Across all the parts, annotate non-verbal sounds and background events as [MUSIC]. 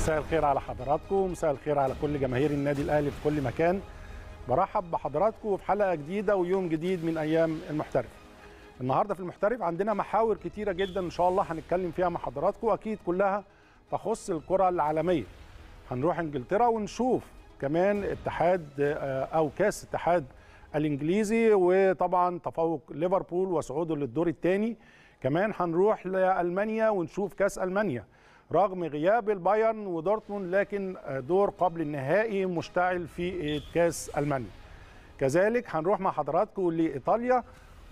مساء الخير على حضراتكم مساء الخير على كل جماهير النادي الاهلي في كل مكان برحب بحضراتكم في حلقه جديده ويوم جديد من ايام المحترف النهارده في المحترف عندنا محاور كتيره جدا ان شاء الله هنتكلم فيها مع حضراتكم اكيد كلها تخص الكره العالميه هنروح انجلترا ونشوف كمان اتحاد آه، او كاس اتحاد الانجليزي وطبعا تفوق ليفربول وصعوده للدور الثاني كمان هنروح لالمانيا ونشوف كاس المانيا رغم غياب البايرن ودورتموند لكن دور قبل النهائي مشتعل في كاس المانيا كذلك هنروح مع حضراتكم لايطاليا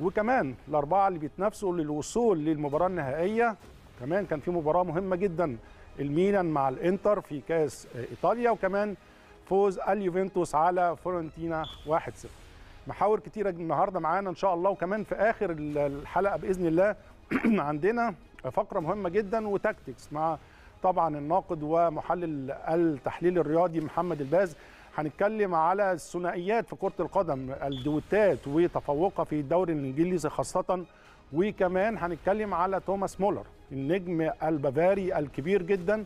وكمان الاربعه اللي بيتنافسوا للوصول للمباراه النهائيه كمان كان في مباراه مهمه جدا الميلان مع الانتر في كاس ايطاليا وكمان فوز اليوفنتوس على فورنتينا 1-0 محاور كتيره النهارده معانا ان شاء الله وكمان في اخر الحلقه باذن الله [CLEARS THROAT] عندنا فقره مهمه جدا وتاكتكس مع طبعا الناقد ومحلل التحليل الرياضي محمد الباز هنتكلم على الثنائيات في كرة القدم الدوتات وتفوقها في الدوري الإنجليزي خاصة وكمان هنتكلم على توماس مولر النجم البافاري الكبير جدا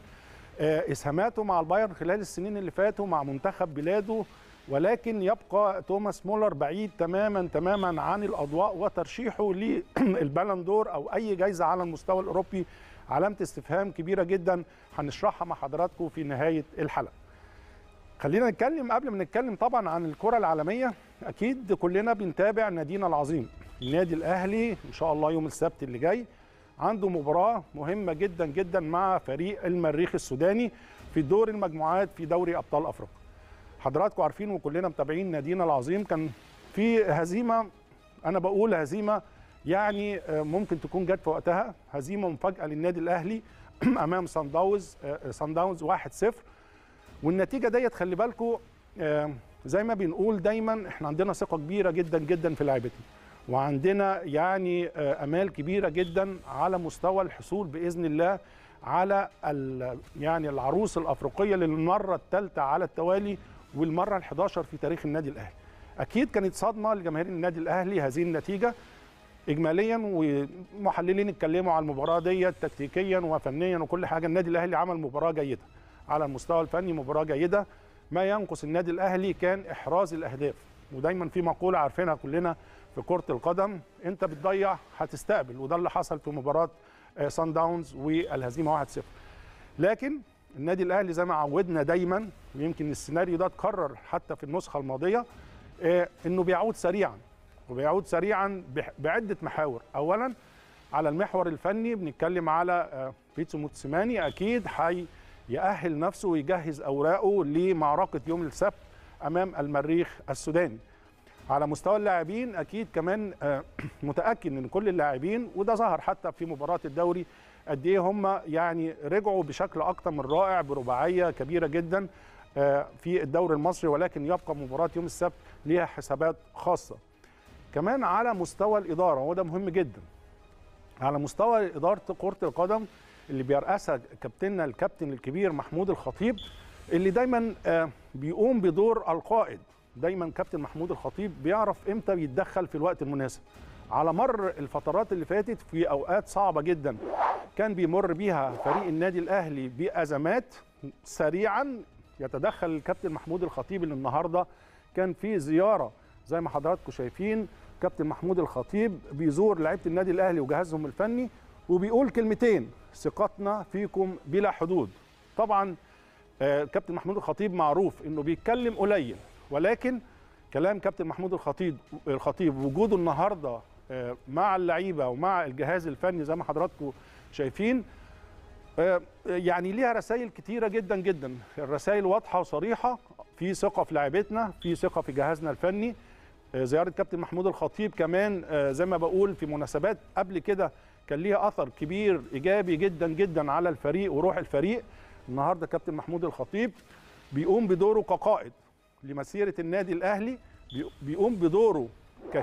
آه، إسهاماته مع البايرن خلال السنين اللي فاتوا مع منتخب بلاده ولكن يبقى توماس مولر بعيد تماما تماما عن الأضواء وترشيحه للبالندور أو أي جايزة على المستوى الأوروبي علامه استفهام كبيره جدا هنشرحها مع حضراتكم في نهايه الحلقه خلينا نتكلم قبل ما نتكلم طبعا عن الكره العالميه اكيد كلنا بنتابع نادينا العظيم النادي الاهلي ان شاء الله يوم السبت اللي جاي عنده مباراه مهمه جدا جدا مع فريق المريخ السوداني في دور المجموعات في دوري ابطال افريقيا حضراتكم عارفين وكلنا متابعين نادينا العظيم كان في هزيمه انا بقول هزيمه يعني آه، ممكن تكون جت في وقتها هزيمه مفاجاه للنادي الاهلي [CLEARS THROAT] امام سان داونز سان داونز 1-0 والنتيجه ديت خلي بالكم آه، زي ما بنقول دايما احنا عندنا ثقه كبيره جدا جدا في لعيبتنا وعندنا يعني آه، امال كبيره جدا على مستوى الحصول باذن الله على يعني العروس الافريقيه للمره الثالثه على التوالي والمره ال11 في تاريخ النادي الاهلي اكيد كانت صدمه لجماهير النادي الاهلي هذه النتيجه اجماليا ومحللين اتكلموا على المباراه ديت تكتيكيا وفنيا وكل حاجه النادي الاهلي عمل مباراه جيده على المستوى الفني مباراه جيده ما ينقص النادي الاهلي كان احراز الاهداف ودايما في مقوله عارفينها كلنا في كره القدم انت بتضيع هتستقبل وده اللي حصل في مباراه سان آه، داونز والهزيمه 1-0 لكن النادي الاهلي زي ما عودنا دايما ويمكن السيناريو ده اتكرر حتى في النسخه الماضيه آه، انه بيعود سريعا وبيعود سريعا بعده محاور اولا على المحور الفني بنتكلم على آه، بيتسو موتسيماني اكيد هيأهل نفسه ويجهز اوراقه لمعركه يوم السبت امام المريخ السوداني على مستوى اللاعبين اكيد كمان آه، [CLEARS THROAT] متاكد ان كل اللاعبين وده ظهر حتى في مباراه الدوري قد ايه هم يعني رجعوا بشكل اكتر من رائع برباعيه كبيره جدا آه، في الدوري المصري ولكن يبقى مباراه يوم السبت ليها حسابات خاصه كمان على مستوى الاداره وده مهم جدا على مستوى اداره كره القدم اللي بيرأسها كابتننا الكابتن الكبير محمود الخطيب اللي دايما آه، بيقوم بدور القائد دايما كابتن محمود الخطيب بيعرف امتى بيتدخل في الوقت المناسب على مر الفترات اللي فاتت في اوقات صعبه جدا كان بيمر بيها فريق النادي الاهلي بازمات سريعا يتدخل الكابتن محمود الخطيب اللي النهارده كان في زياره زي ما حضراتكم شايفين كابتن محمود الخطيب بيزور لعيبه النادي الاهلي وجهازهم الفني وبيقول كلمتين ثقتنا فيكم بلا حدود طبعا آه، كابتن محمود الخطيب معروف انه بيتكلم قليل ولكن كلام كابتن محمود الخطيب الخطيب وجوده النهارده آه، مع اللعيبه ومع الجهاز الفني زي ما حضراتكم شايفين آه، يعني ليها رسائل كتيره جدا جدا الرسائل واضحه وصريحه في ثقه في لعيبتنا في ثقه في جهازنا الفني آه، زياره كابتن محمود الخطيب كمان آه، زي ما بقول في مناسبات قبل كده كان ليها اثر كبير ايجابي جدا جدا على الفريق وروح الفريق النهارده كابتن محمود الخطيب بيقوم بدوره كقائد لمسيره النادي الاهلي بيقوم بدوره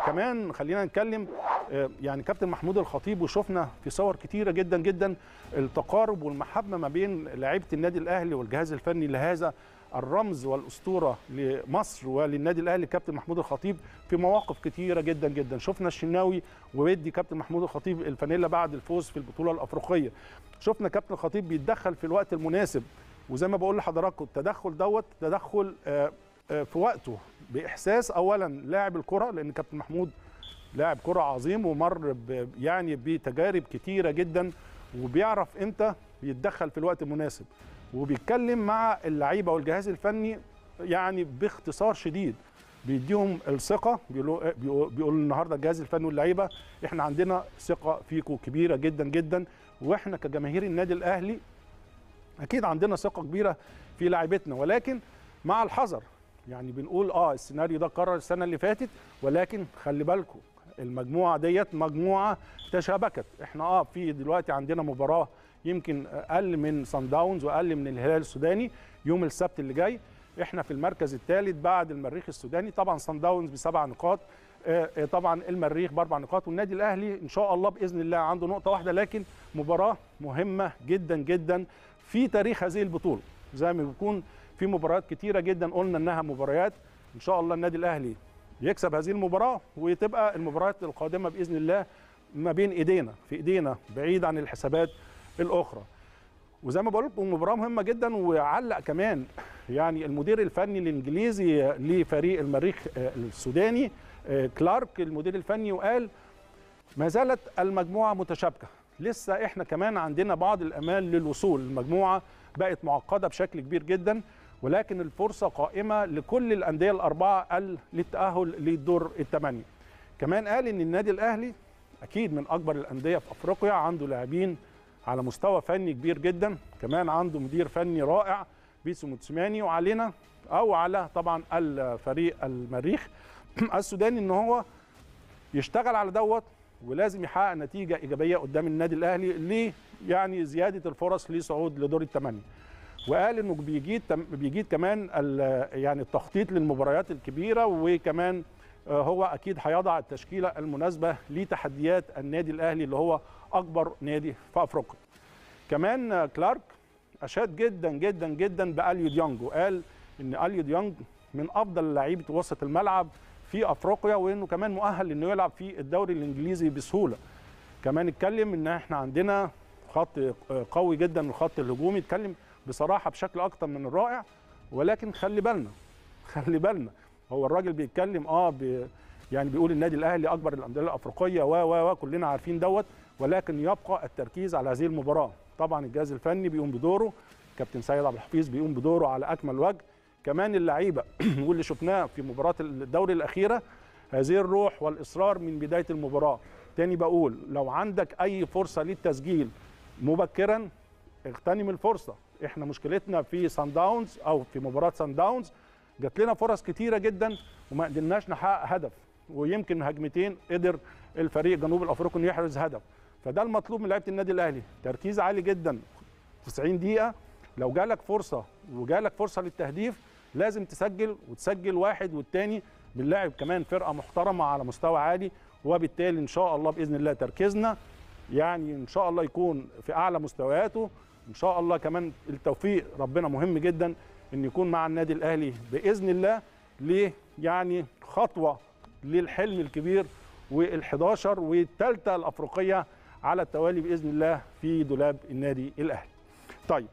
كمان خلينا نتكلم آه، يعني كابتن محمود الخطيب وشفنا في صور كتيره جدا جدا التقارب والمحبه ما بين لعيبه النادي الاهلي والجهاز الفني لهذا الرمز والاسطوره لمصر وللنادي الاهلي كابتن محمود الخطيب في مواقف كثيره جدا جدا شفنا الشناوي وبيدي كابتن محمود الخطيب الفانيلا بعد الفوز في البطوله الافريقيه شفنا كابتن الخطيب بيتدخل في الوقت المناسب وزي ما بقول لحضراتكم التدخل دوت تدخل آه، آه، في وقته باحساس اولا لاعب الكره لان كابتن محمود لاعب كره عظيم ومر يعني بتجارب كثيره جدا وبيعرف امتى يتدخل في الوقت المناسب وبيتكلم مع اللعيبه والجهاز الفني يعني باختصار شديد بيديهم الثقه بيقول النهارده الجهاز الفني واللعيبه احنا عندنا ثقه فيكم كبيره جدا جدا واحنا كجماهير النادي الاهلي اكيد عندنا ثقه كبيره في لاعيبتنا ولكن مع الحذر يعني بنقول اه السيناريو ده اتكرر السنه اللي فاتت ولكن خلي بالكم المجموعه ديت مجموعه تشابكت احنا اه في دلوقتي عندنا مباراه يمكن اقل من صن داونز واقل من الهلال السوداني يوم السبت اللي جاي احنا في المركز الثالث بعد المريخ السوداني طبعا صن داونز بسبع نقاط آه، آه، طبعا المريخ باربع نقاط والنادي الاهلي ان شاء الله باذن الله عنده نقطه واحده لكن مباراه مهمه جدا جدا في تاريخ هذه البطوله زي ما بيكون في مباريات كتيره جدا قلنا انها مباريات ان شاء الله النادي الاهلي يكسب هذه المباراه وتبقى المباريات القادمه باذن الله ما بين ايدينا في ايدينا بعيد عن الحسابات الاخرى وزي ما بقول لكم مباراه مهمه جدا وعلق كمان يعني المدير الفني الانجليزي لفريق المريخ آه، السوداني آه، كلارك المدير الفني وقال ما زالت المجموعه متشابكه لسه احنا كمان عندنا بعض الامال للوصول المجموعه بقت معقده بشكل كبير جدا ولكن الفرصه قائمه لكل الانديه الاربعه للتاهل للدور الثمانيه كمان قال ان النادي الاهلي اكيد من اكبر الانديه في افريقيا عنده لاعبين على مستوى فني كبير جدا كمان عنده مدير فني رائع بيسو موتسماني وعلينا او على طبعا الفريق المريخ [CLEARS THROAT] السوداني ان هو يشتغل على دوت ولازم يحقق نتيجه ايجابيه قدام النادي الاهلي ليه يعني زياده الفرص لصعود لدور الثمانيه وقال انه بيجيد بيجيد كمان يعني التخطيط للمباريات الكبيره وكمان آه، هو اكيد هيضع التشكيله المناسبه لتحديات النادي الاهلي اللي هو اكبر نادي في افريقيا كمان كلارك اشاد جدا جدا جدا باليو ديانج وقال ان اليو ديانج من افضل لعيبه وسط الملعب في افريقيا وانه كمان مؤهل انه يلعب في الدوري الانجليزي بسهوله كمان اتكلم ان احنا عندنا خط قوي جدا الخط الهجومي اتكلم بصراحه بشكل اكتر من الرائع ولكن خلي بالنا خلي بالنا هو الراجل بيتكلم اه بي يعني بيقول النادي الاهلي اكبر الانديه الافريقيه و و و كلنا عارفين دوت ولكن يبقى التركيز على هذه المباراه طبعا الجهاز الفني بيقوم بدوره كابتن سيد عبد الحفيظ بيقوم بدوره على اكمل وجه كمان اللعيبه [CLEARS THROAT] واللي شفناه في مباراه الدوري الاخيره هذه الروح والاصرار من بدايه المباراه تاني بقول لو عندك اي فرصه للتسجيل مبكرا اغتنم الفرصه احنا مشكلتنا في سان داونز او في مباراه سان داونز جات لنا فرص كتيره جدا وما قدرناش نحقق هدف ويمكن هجمتين قدر الفريق جنوب الافريقي انه يحرز هدف فده المطلوب من لعيبه النادي الاهلي تركيز عالي جدا في 90 دقيقه لو جالك فرصه وجالك فرصه للتهديف لازم تسجل وتسجل واحد والتاني بنلاعب كمان فرقه محترمه على مستوى عالي وبالتالي ان شاء الله باذن الله تركيزنا يعني ان شاء الله يكون في اعلى مستوياته ان شاء الله كمان التوفيق ربنا مهم جدا ان يكون مع النادي الاهلي باذن الله ليه يعني خطوه للحلم الكبير وال11 والثالثه الافريقيه على التوالي باذن الله في دولاب النادي الاهلي. طيب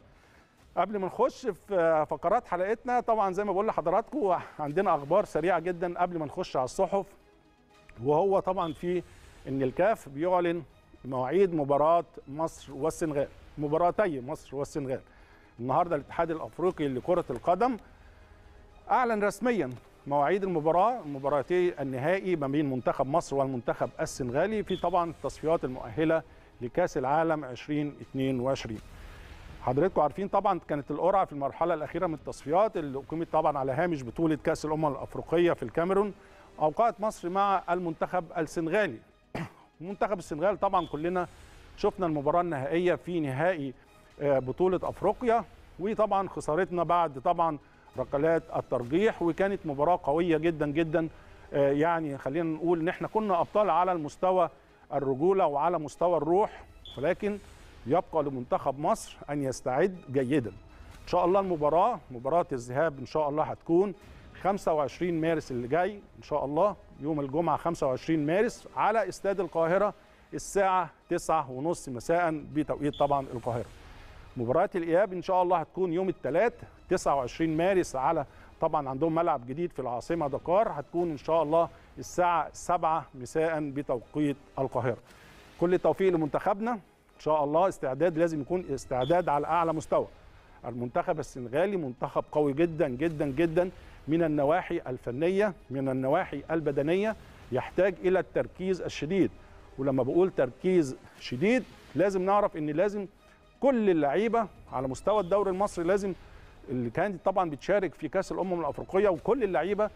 قبل ما نخش في فقرات حلقتنا طبعا زي ما بقول لحضراتكم عندنا اخبار سريعه جدا قبل ما نخش على الصحف وهو طبعا في ان الكاف بيعلن مواعيد مباراه مصر والسنغال مباراتي مصر والسنغال النهارده الاتحاد الافريقي لكره القدم اعلن رسميا مواعيد المباراه مباراتي النهائي ما بين منتخب مصر والمنتخب السنغالي في طبعا التصفيات المؤهله لكاس العالم 2022 حضراتكم عارفين طبعا كانت القرعه في المرحله الاخيره من التصفيات اللي اقيمت طبعا على هامش بطوله كاس الامم الافريقيه في الكاميرون اوقعت مصر مع المنتخب السنغالي منتخب السنغال طبعا كلنا شفنا المباراه النهائيه في نهائي آه، بطوله افريقيا وطبعا خسارتنا بعد طبعا ركلات الترجيح وكانت مباراه قويه جدا جدا آه، يعني خلينا نقول ان احنا كنا ابطال على المستوى الرجوله وعلى مستوى الروح ولكن يبقى لمنتخب مصر ان يستعد جيدا ان شاء الله المباراه مباراه الذهاب ان شاء الله هتكون 25 مارس اللي جاي ان شاء الله يوم الجمعه 25 مارس على استاد القاهره الساعه 9:30 مساء بتوقيت طبعا القاهره مباراه الاياب ان شاء الله هتكون يوم الثلاث 29 مارس على طبعا عندهم ملعب جديد في العاصمه دكار هتكون ان شاء الله الساعه 7 مساء بتوقيت القاهره. كل التوفيق لمنتخبنا ان شاء الله استعداد لازم يكون استعداد على اعلى مستوى. المنتخب السنغالي منتخب قوي جدا جدا جدا من النواحي الفنيه من النواحي البدنيه يحتاج الى التركيز الشديد ولما بقول تركيز شديد لازم نعرف ان لازم كل اللعيبه على مستوى الدوري المصري لازم اللي كانت طبعا بتشارك في كاس الامم الافريقيه وكل اللعيبه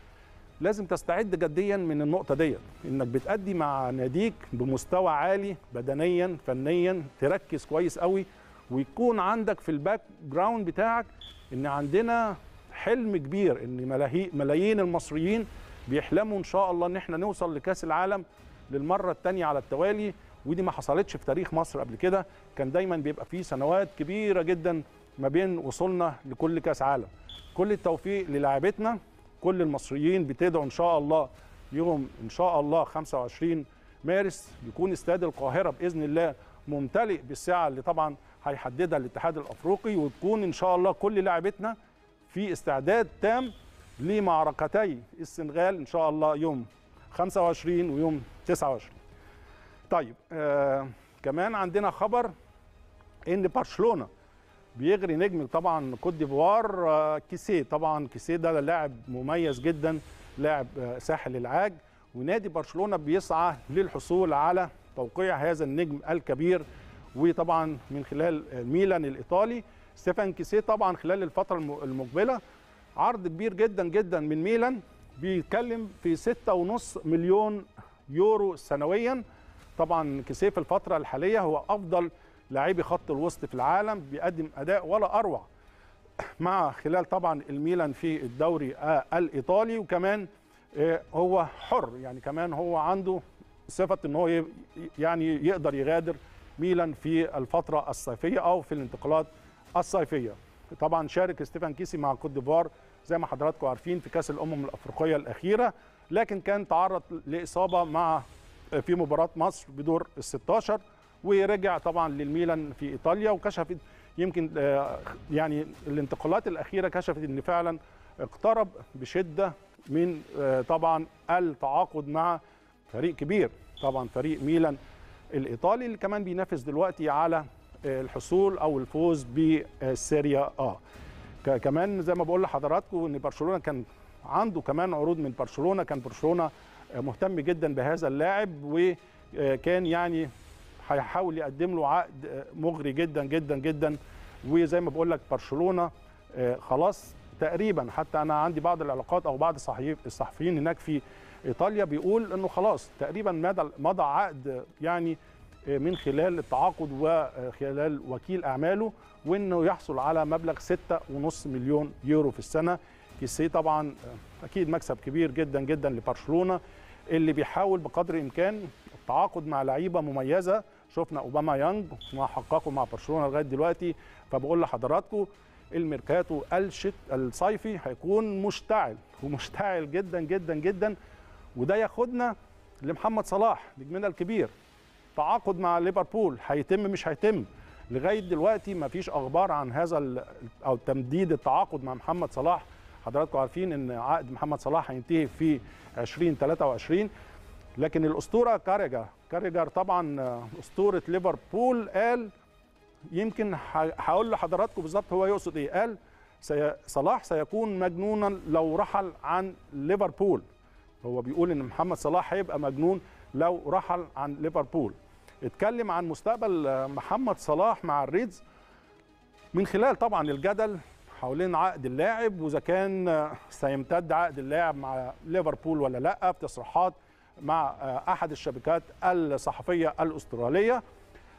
لازم تستعد جديا من النقطه ديت انك بتادي مع ناديك بمستوى عالي بدنيا فنيا تركز كويس قوي ويكون عندك في الباك جراوند بتاعك ان عندنا حلم كبير ان ملايين المصريين بيحلموا ان شاء الله ان احنا نوصل لكاس العالم للمره الثانيه على التوالي ودي ما حصلتش في تاريخ مصر قبل كده كان دايما بيبقى فيه سنوات كبيره جدا ما بين وصولنا لكل كاس عالم كل التوفيق للاعبتنا كل المصريين بتدعوا ان شاء الله يوم ان شاء الله 25 مارس يكون استاد القاهره باذن الله ممتلئ بالساعه اللي طبعا هيحددها الاتحاد الافريقي وتكون ان شاء الله كل لاعبتنا في استعداد تام لمعركتي السنغال ان شاء الله يوم 25 ويوم 29 طيب آه كمان عندنا خبر ان برشلونه بيغري نجم طبعا كوت ديفوار آه، كيسيه طبعا كيسيه ده لاعب مميز جدا لاعب آه، ساحل العاج ونادي برشلونه بيسعى للحصول على توقيع هذا النجم الكبير وطبعا من خلال آه، ميلان الايطالي ستيفان كيسيه طبعا خلال الفتره المقبله عرض كبير جدا جدا من ميلان بيتكلم في 6.5 مليون يورو سنويا طبعا كيسيه في الفتره الحاليه هو افضل لاعبي خط الوسط في العالم بيقدم اداء ولا اروع [CLEARS THROAT] مع خلال طبعا الميلان في الدوري آه، الايطالي وكمان آه، هو حر يعني كمان هو عنده صفه ان هو يعني يقدر يغادر ميلان في الفتره الصيفيه او في الانتقالات الصيفيه طبعا شارك ستيفان كيسي مع كوت ديفوار زي ما حضراتكم عارفين في كاس الامم الافريقيه الاخيره لكن كان تعرض لاصابه مع آه، في مباراه مصر بدور ال 16 ورجع طبعا للميلان في ايطاليا وكشفت يمكن آه، يعني الانتقالات الاخيره كشفت ان فعلا اقترب بشده من آه، طبعا التعاقد مع فريق كبير طبعا فريق ميلان الايطالي اللي كمان بينافس دلوقتي على آه، الحصول او الفوز بالسيريا اه كمان زي ما بقول لحضراتكم ان برشلونه كان عنده كمان عروض من برشلونه كان برشلونه مهتم جدا بهذا اللاعب وكان يعني هيحاول يقدم له عقد مغري جدا جدا جدا وزي ما بقول لك برشلونه آه، خلاص تقريبا حتى انا عندي بعض العلاقات او بعض الصحفيين هناك في ايطاليا بيقول انه خلاص تقريبا مدى مضى عقد يعني آه، من خلال التعاقد وخلال آه، وكيل اعماله وانه يحصل على مبلغ 6.5 مليون يورو في السنه كيسي طبعا اكيد مكسب كبير جدا جدا لبرشلونه اللي بيحاول بقدر الامكان التعاقد مع لعيبه مميزه شفنا اوباما يانج ما حققه مع برشلونه لغايه دلوقتي فبقول لحضراتكم الميركاتو الشت الصيفي هيكون مشتعل ومشتعل جدا جدا جدا وده ياخدنا لمحمد صلاح نجمنا الكبير تعاقد مع ليفربول هيتم مش هيتم لغايه دلوقتي ما فيش اخبار عن هذا او تمديد التعاقد مع محمد صلاح حضراتكم عارفين ان عقد محمد صلاح هينتهي في 2023 لكن الاسطوره كاريجر كاريجر طبعا آه، اسطوره ليفربول قال يمكن هقول لحضراتكم بالظبط هو يقصد ايه قال صلاح سيكون مجنونا لو رحل عن ليفربول هو بيقول ان محمد صلاح هيبقى مجنون لو رحل عن ليفربول اتكلم عن مستقبل آه، محمد صلاح مع الريدز من خلال طبعا الجدل حوالين عقد اللاعب واذا كان آه، سيمتد عقد اللاعب مع ليفربول ولا لا في تصريحات مع آه، احد الشبكات الصحفيه الاستراليه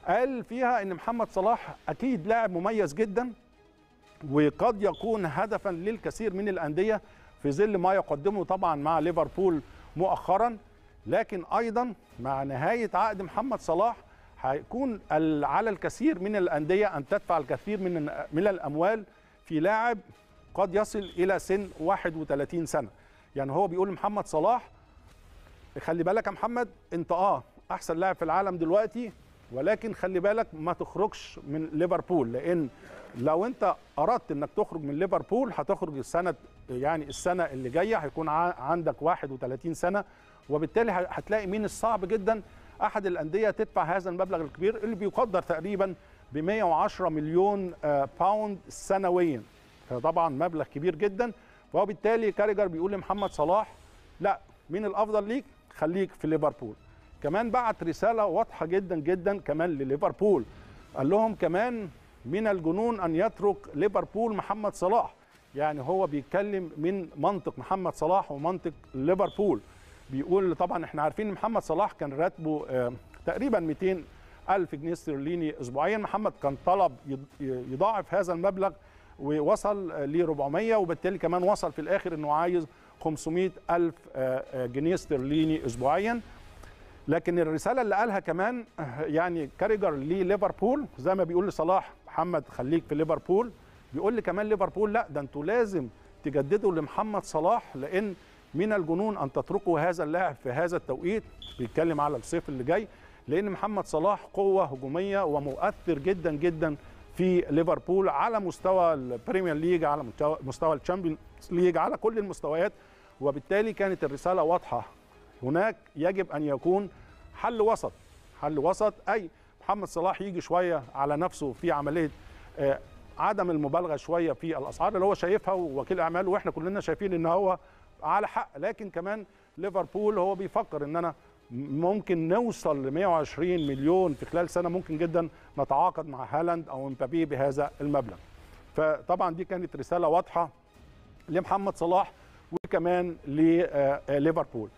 قال فيها ان محمد صلاح اكيد لاعب مميز جدا وقد يكون هدفا للكثير من الانديه في ظل ما يقدمه طبعا مع ليفربول مؤخرا لكن ايضا مع نهايه عقد محمد صلاح هيكون على الكثير من الانديه ان تدفع الكثير من من الاموال في لاعب قد يصل الى سن 31 سنه يعني هو بيقول محمد صلاح خلي بالك يا محمد انت اه احسن لاعب في العالم دلوقتي ولكن خلي بالك ما تخرجش من ليفربول لان لو انت اردت انك تخرج من ليفربول هتخرج السنه يعني السنه اللي جايه هيكون عندك 31 سنه وبالتالي هتلاقي من الصعب جدا احد الانديه تدفع هذا المبلغ الكبير اللي بيقدر تقريبا ب 110 مليون باوند آه، سنويا طبعا مبلغ كبير جدا وبالتالي كاريجر بيقول لمحمد صلاح لا من الافضل ليك خليك في ليفربول كمان بعت رساله واضحه جدا جدا كمان لليفربول قال لهم كمان من الجنون ان يترك ليفربول محمد صلاح يعني هو بيتكلم من منطق محمد صلاح ومنطق ليفربول بيقول طبعا احنا عارفين ان محمد صلاح كان راتبه آه، تقريبا 200 ألف جنيه استرليني أسبوعيا محمد كان طلب يضاعف هذا المبلغ ووصل ل 400 وبالتالي كمان وصل في الآخر أنه عايز 500 ألف آه، آه، جنيه استرليني أسبوعيا لكن الرسالة اللي قالها كمان آه، يعني كاريجر لليفربول زي ما بيقول لصلاح محمد خليك في ليفربول بيقول لي كمان ليفربول لا ده انتوا لازم تجددوا لمحمد صلاح لأن من الجنون أن تتركوا هذا اللاعب في هذا التوقيت بيتكلم على الصيف اللي جاي لأن محمد صلاح قوة هجومية ومؤثر جدا جدا في ليفربول على مستوى البريمير ليج على مستوى الشامبيونز ليج على كل المستويات وبالتالي كانت الرسالة واضحة هناك يجب أن يكون حل وسط حل وسط أي محمد صلاح يجي شوية على نفسه في عملية آه، عدم المبالغة شوية في الأسعار اللي هو شايفها ووكيل أعماله وإحنا كلنا شايفين إن هو على حق لكن كمان ليفربول هو بيفكر إن أنا ممكن نوصل ل 120 مليون في خلال سنه ممكن جدا نتعاقد مع هالاند او مبابي بهذا المبلغ. فطبعا دي كانت رساله واضحه لمحمد صلاح كمان لليفربول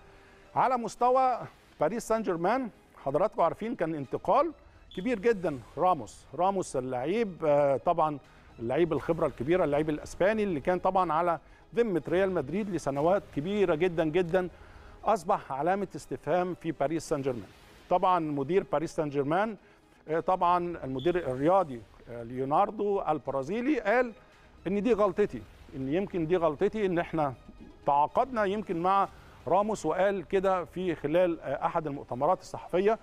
آه، على مستوى باريس سان جيرمان حضراتكم عارفين كان انتقال كبير جدا راموس راموس اللعيب آه، طبعا اللعيب الخبره الكبيره اللعيب الاسباني اللي كان طبعا على ذمه ريال مدريد لسنوات كبيره جدا جدا اصبح علامه استفهام في باريس سان جيرمان طبعا مدير باريس سان جيرمان آه، طبعا المدير الرياضي ليوناردو البرازيلي قال ان دي غلطتي ان يمكن دي غلطتي ان احنا تعاقدنا يمكن مع راموس وقال كده في خلال آه، احد المؤتمرات الصحفيه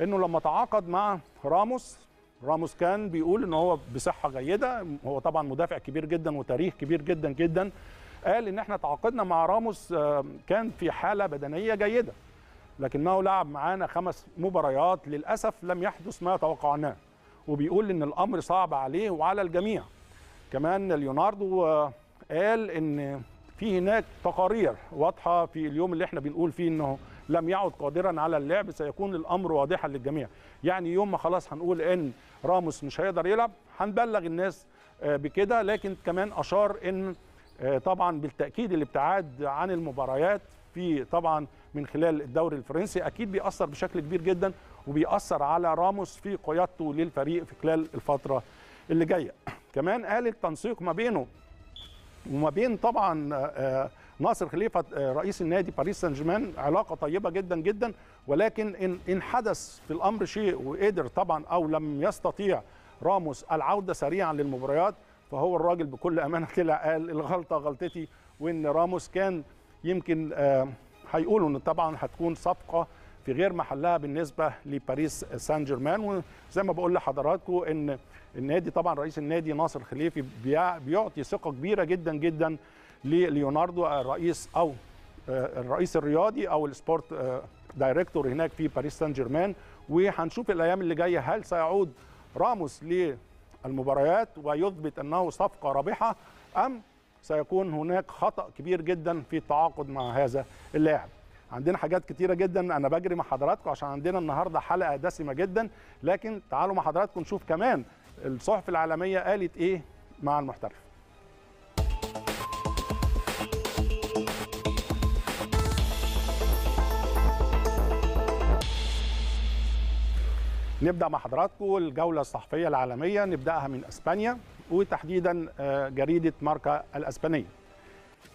انه لما تعاقد مع راموس راموس كان بيقول ان هو بصحه جيده هو طبعا مدافع كبير جدا وتاريخ كبير جدا جدا قال ان احنا تعاقدنا مع راموس آه، كان في حاله بدنيه جيده لكنه لعب معانا خمس مباريات للاسف لم يحدث ما توقعناه وبيقول ان الامر صعب عليه وعلى الجميع كمان ليوناردو آه، قال ان في هناك تقارير واضحه في اليوم اللي احنا بنقول فيه انه لم يعد قادرا على اللعب سيكون الامر واضحا للجميع يعني يوم ما خلاص هنقول ان راموس مش هيقدر يلعب هنبلغ الناس آه، بكده لكن كمان اشار ان آه، طبعا بالتاكيد الابتعاد عن المباريات في طبعا من خلال الدوري الفرنسي اكيد بيأثر بشكل كبير جدا وبيأثر على راموس في قيادته للفريق في خلال الفتره اللي جايه كمان قال التنسيق ما بينه وما بين طبعا آه، آه، ناصر خليفه آه، رئيس النادي باريس سان جيرمان علاقه طيبه جدا جدا ولكن ان ان حدث في الامر شيء وقدر طبعا او لم يستطيع راموس العوده سريعا للمباريات فهو الراجل بكل امانه [LAUGHS] طلع قال الغلطه غلطتي وان راموس كان يمكن هيقولوا ان طبعا هتكون صفقه في غير محلها بالنسبه لباريس سان جيرمان وزي ما بقول لحضراتكم ان النادي طبعا رئيس النادي ناصر خليفي بيعطي ثقه كبيره جدا جدا لليوناردو الرئيس او آه، الرئيس الرياضي او السبورت آه، دايركتور هناك في باريس سان جيرمان وهنشوف الايام اللي جايه هل سيعود راموس للمباريات ويثبت انه صفقه رابحه ام سيكون هناك خطا كبير جدا في التعاقد مع هذا اللاعب عندنا حاجات كتيره جدا انا بجري مع حضراتكم عشان عندنا النهارده حلقه دسمه جدا لكن تعالوا مع حضراتكم نشوف كمان الصحف العالميه قالت ايه مع المحترف نبدا مع حضراتكم الجوله الصحفيه العالميه نبداها من اسبانيا وتحديدا آه، جريده ماركا الاسبانيه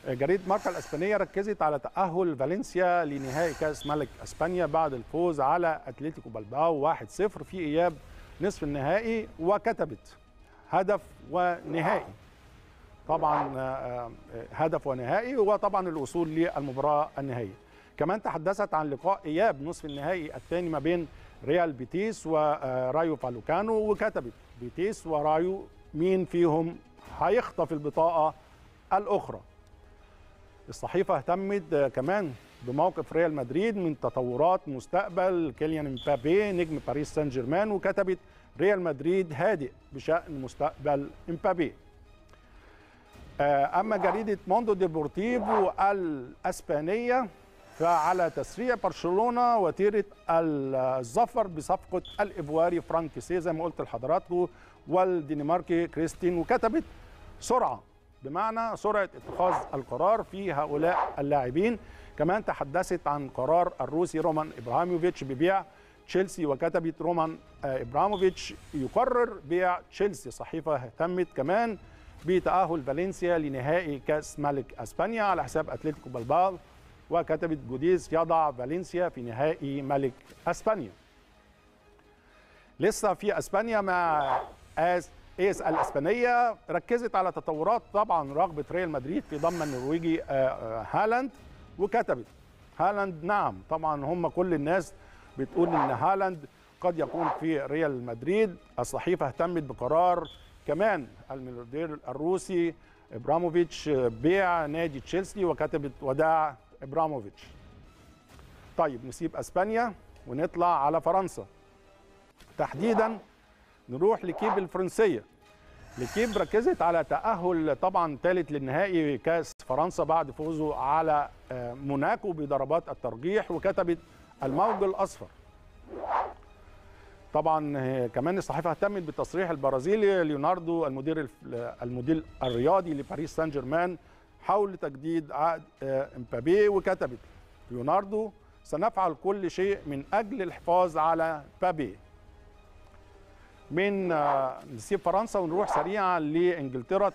آه، جريده ماركا الاسبانيه ركزت على تاهل فالنسيا لنهائي كاس ملك اسبانيا بعد الفوز على اتلتيكو بلباو 1-0 في اياب نصف النهائي وكتبت هدف ونهائي طبعا آه، آه، هدف ونهائي وطبعا الوصول للمباراه النهائيه كمان تحدثت عن لقاء اياب نصف النهائي الثاني ما بين ريال بيتيس ورايو آه، فالوكانو وكتبت بيتيس ورايو مين فيهم هيخطف البطاقه الاخرى الصحيفه اهتمت كمان بموقف ريال مدريد من تطورات مستقبل كيليان امبابي نجم باريس سان جيرمان وكتبت ريال مدريد هادئ بشأن مستقبل امبابي آه، أما جريدة موندو ديبورتيفو الأسبانية فعلى تسريع برشلونة وتيرة الظفر بصفقة الإيفواري فرانك سي زي ما قلت لحضراتكم والدنماركي كريستين وكتبت سرعة بمعنى سرعة اتخاذ القرار في هؤلاء اللاعبين كمان تحدثت عن قرار الروسي رومان ابراهيموفيتش ببيع تشيلسي وكتبت رومان آه، ابراهيموفيتش يقرر بيع تشيلسي صحيفه اهتمت كمان بتاهل فالنسيا لنهائي كاس ملك اسبانيا على حساب اتلتيكو بلباو وكتبت جوديز يضع فالنسيا في نهائي ملك اسبانيا لسه في اسبانيا مع اس اس الاسبانيه ركزت على تطورات طبعا رغبه ريال مدريد في ضم النرويجي آه، آه، هالاند وكتبت هالاند نعم طبعا هم كل الناس بتقول ان هالاند قد يكون في ريال مدريد الصحيفه اهتمت بقرار كمان الملياردير الروسي ابراموفيتش بيع نادي تشيلسي وكتبت وداع ابراموفيتش طيب نسيب اسبانيا ونطلع على فرنسا تحديدا نروح لكيب الفرنسيه لكيب ركزت على تأهل طبعا ثالث للنهائي كاس فرنسا بعد فوزه على آه، موناكو بضربات الترجيح وكتبت الموج الأصفر طبعا آه، كمان الصحيفه اهتمت بالتصريح البرازيلي ليوناردو المدير المدير الرياضي لباريس سان جيرمان حول تجديد عقد آه، امبابي وكتبت ليوناردو سنفعل كل شيء من اجل الحفاظ على بابي من آه، نسيب فرنسا ونروح سريعا لانجلترا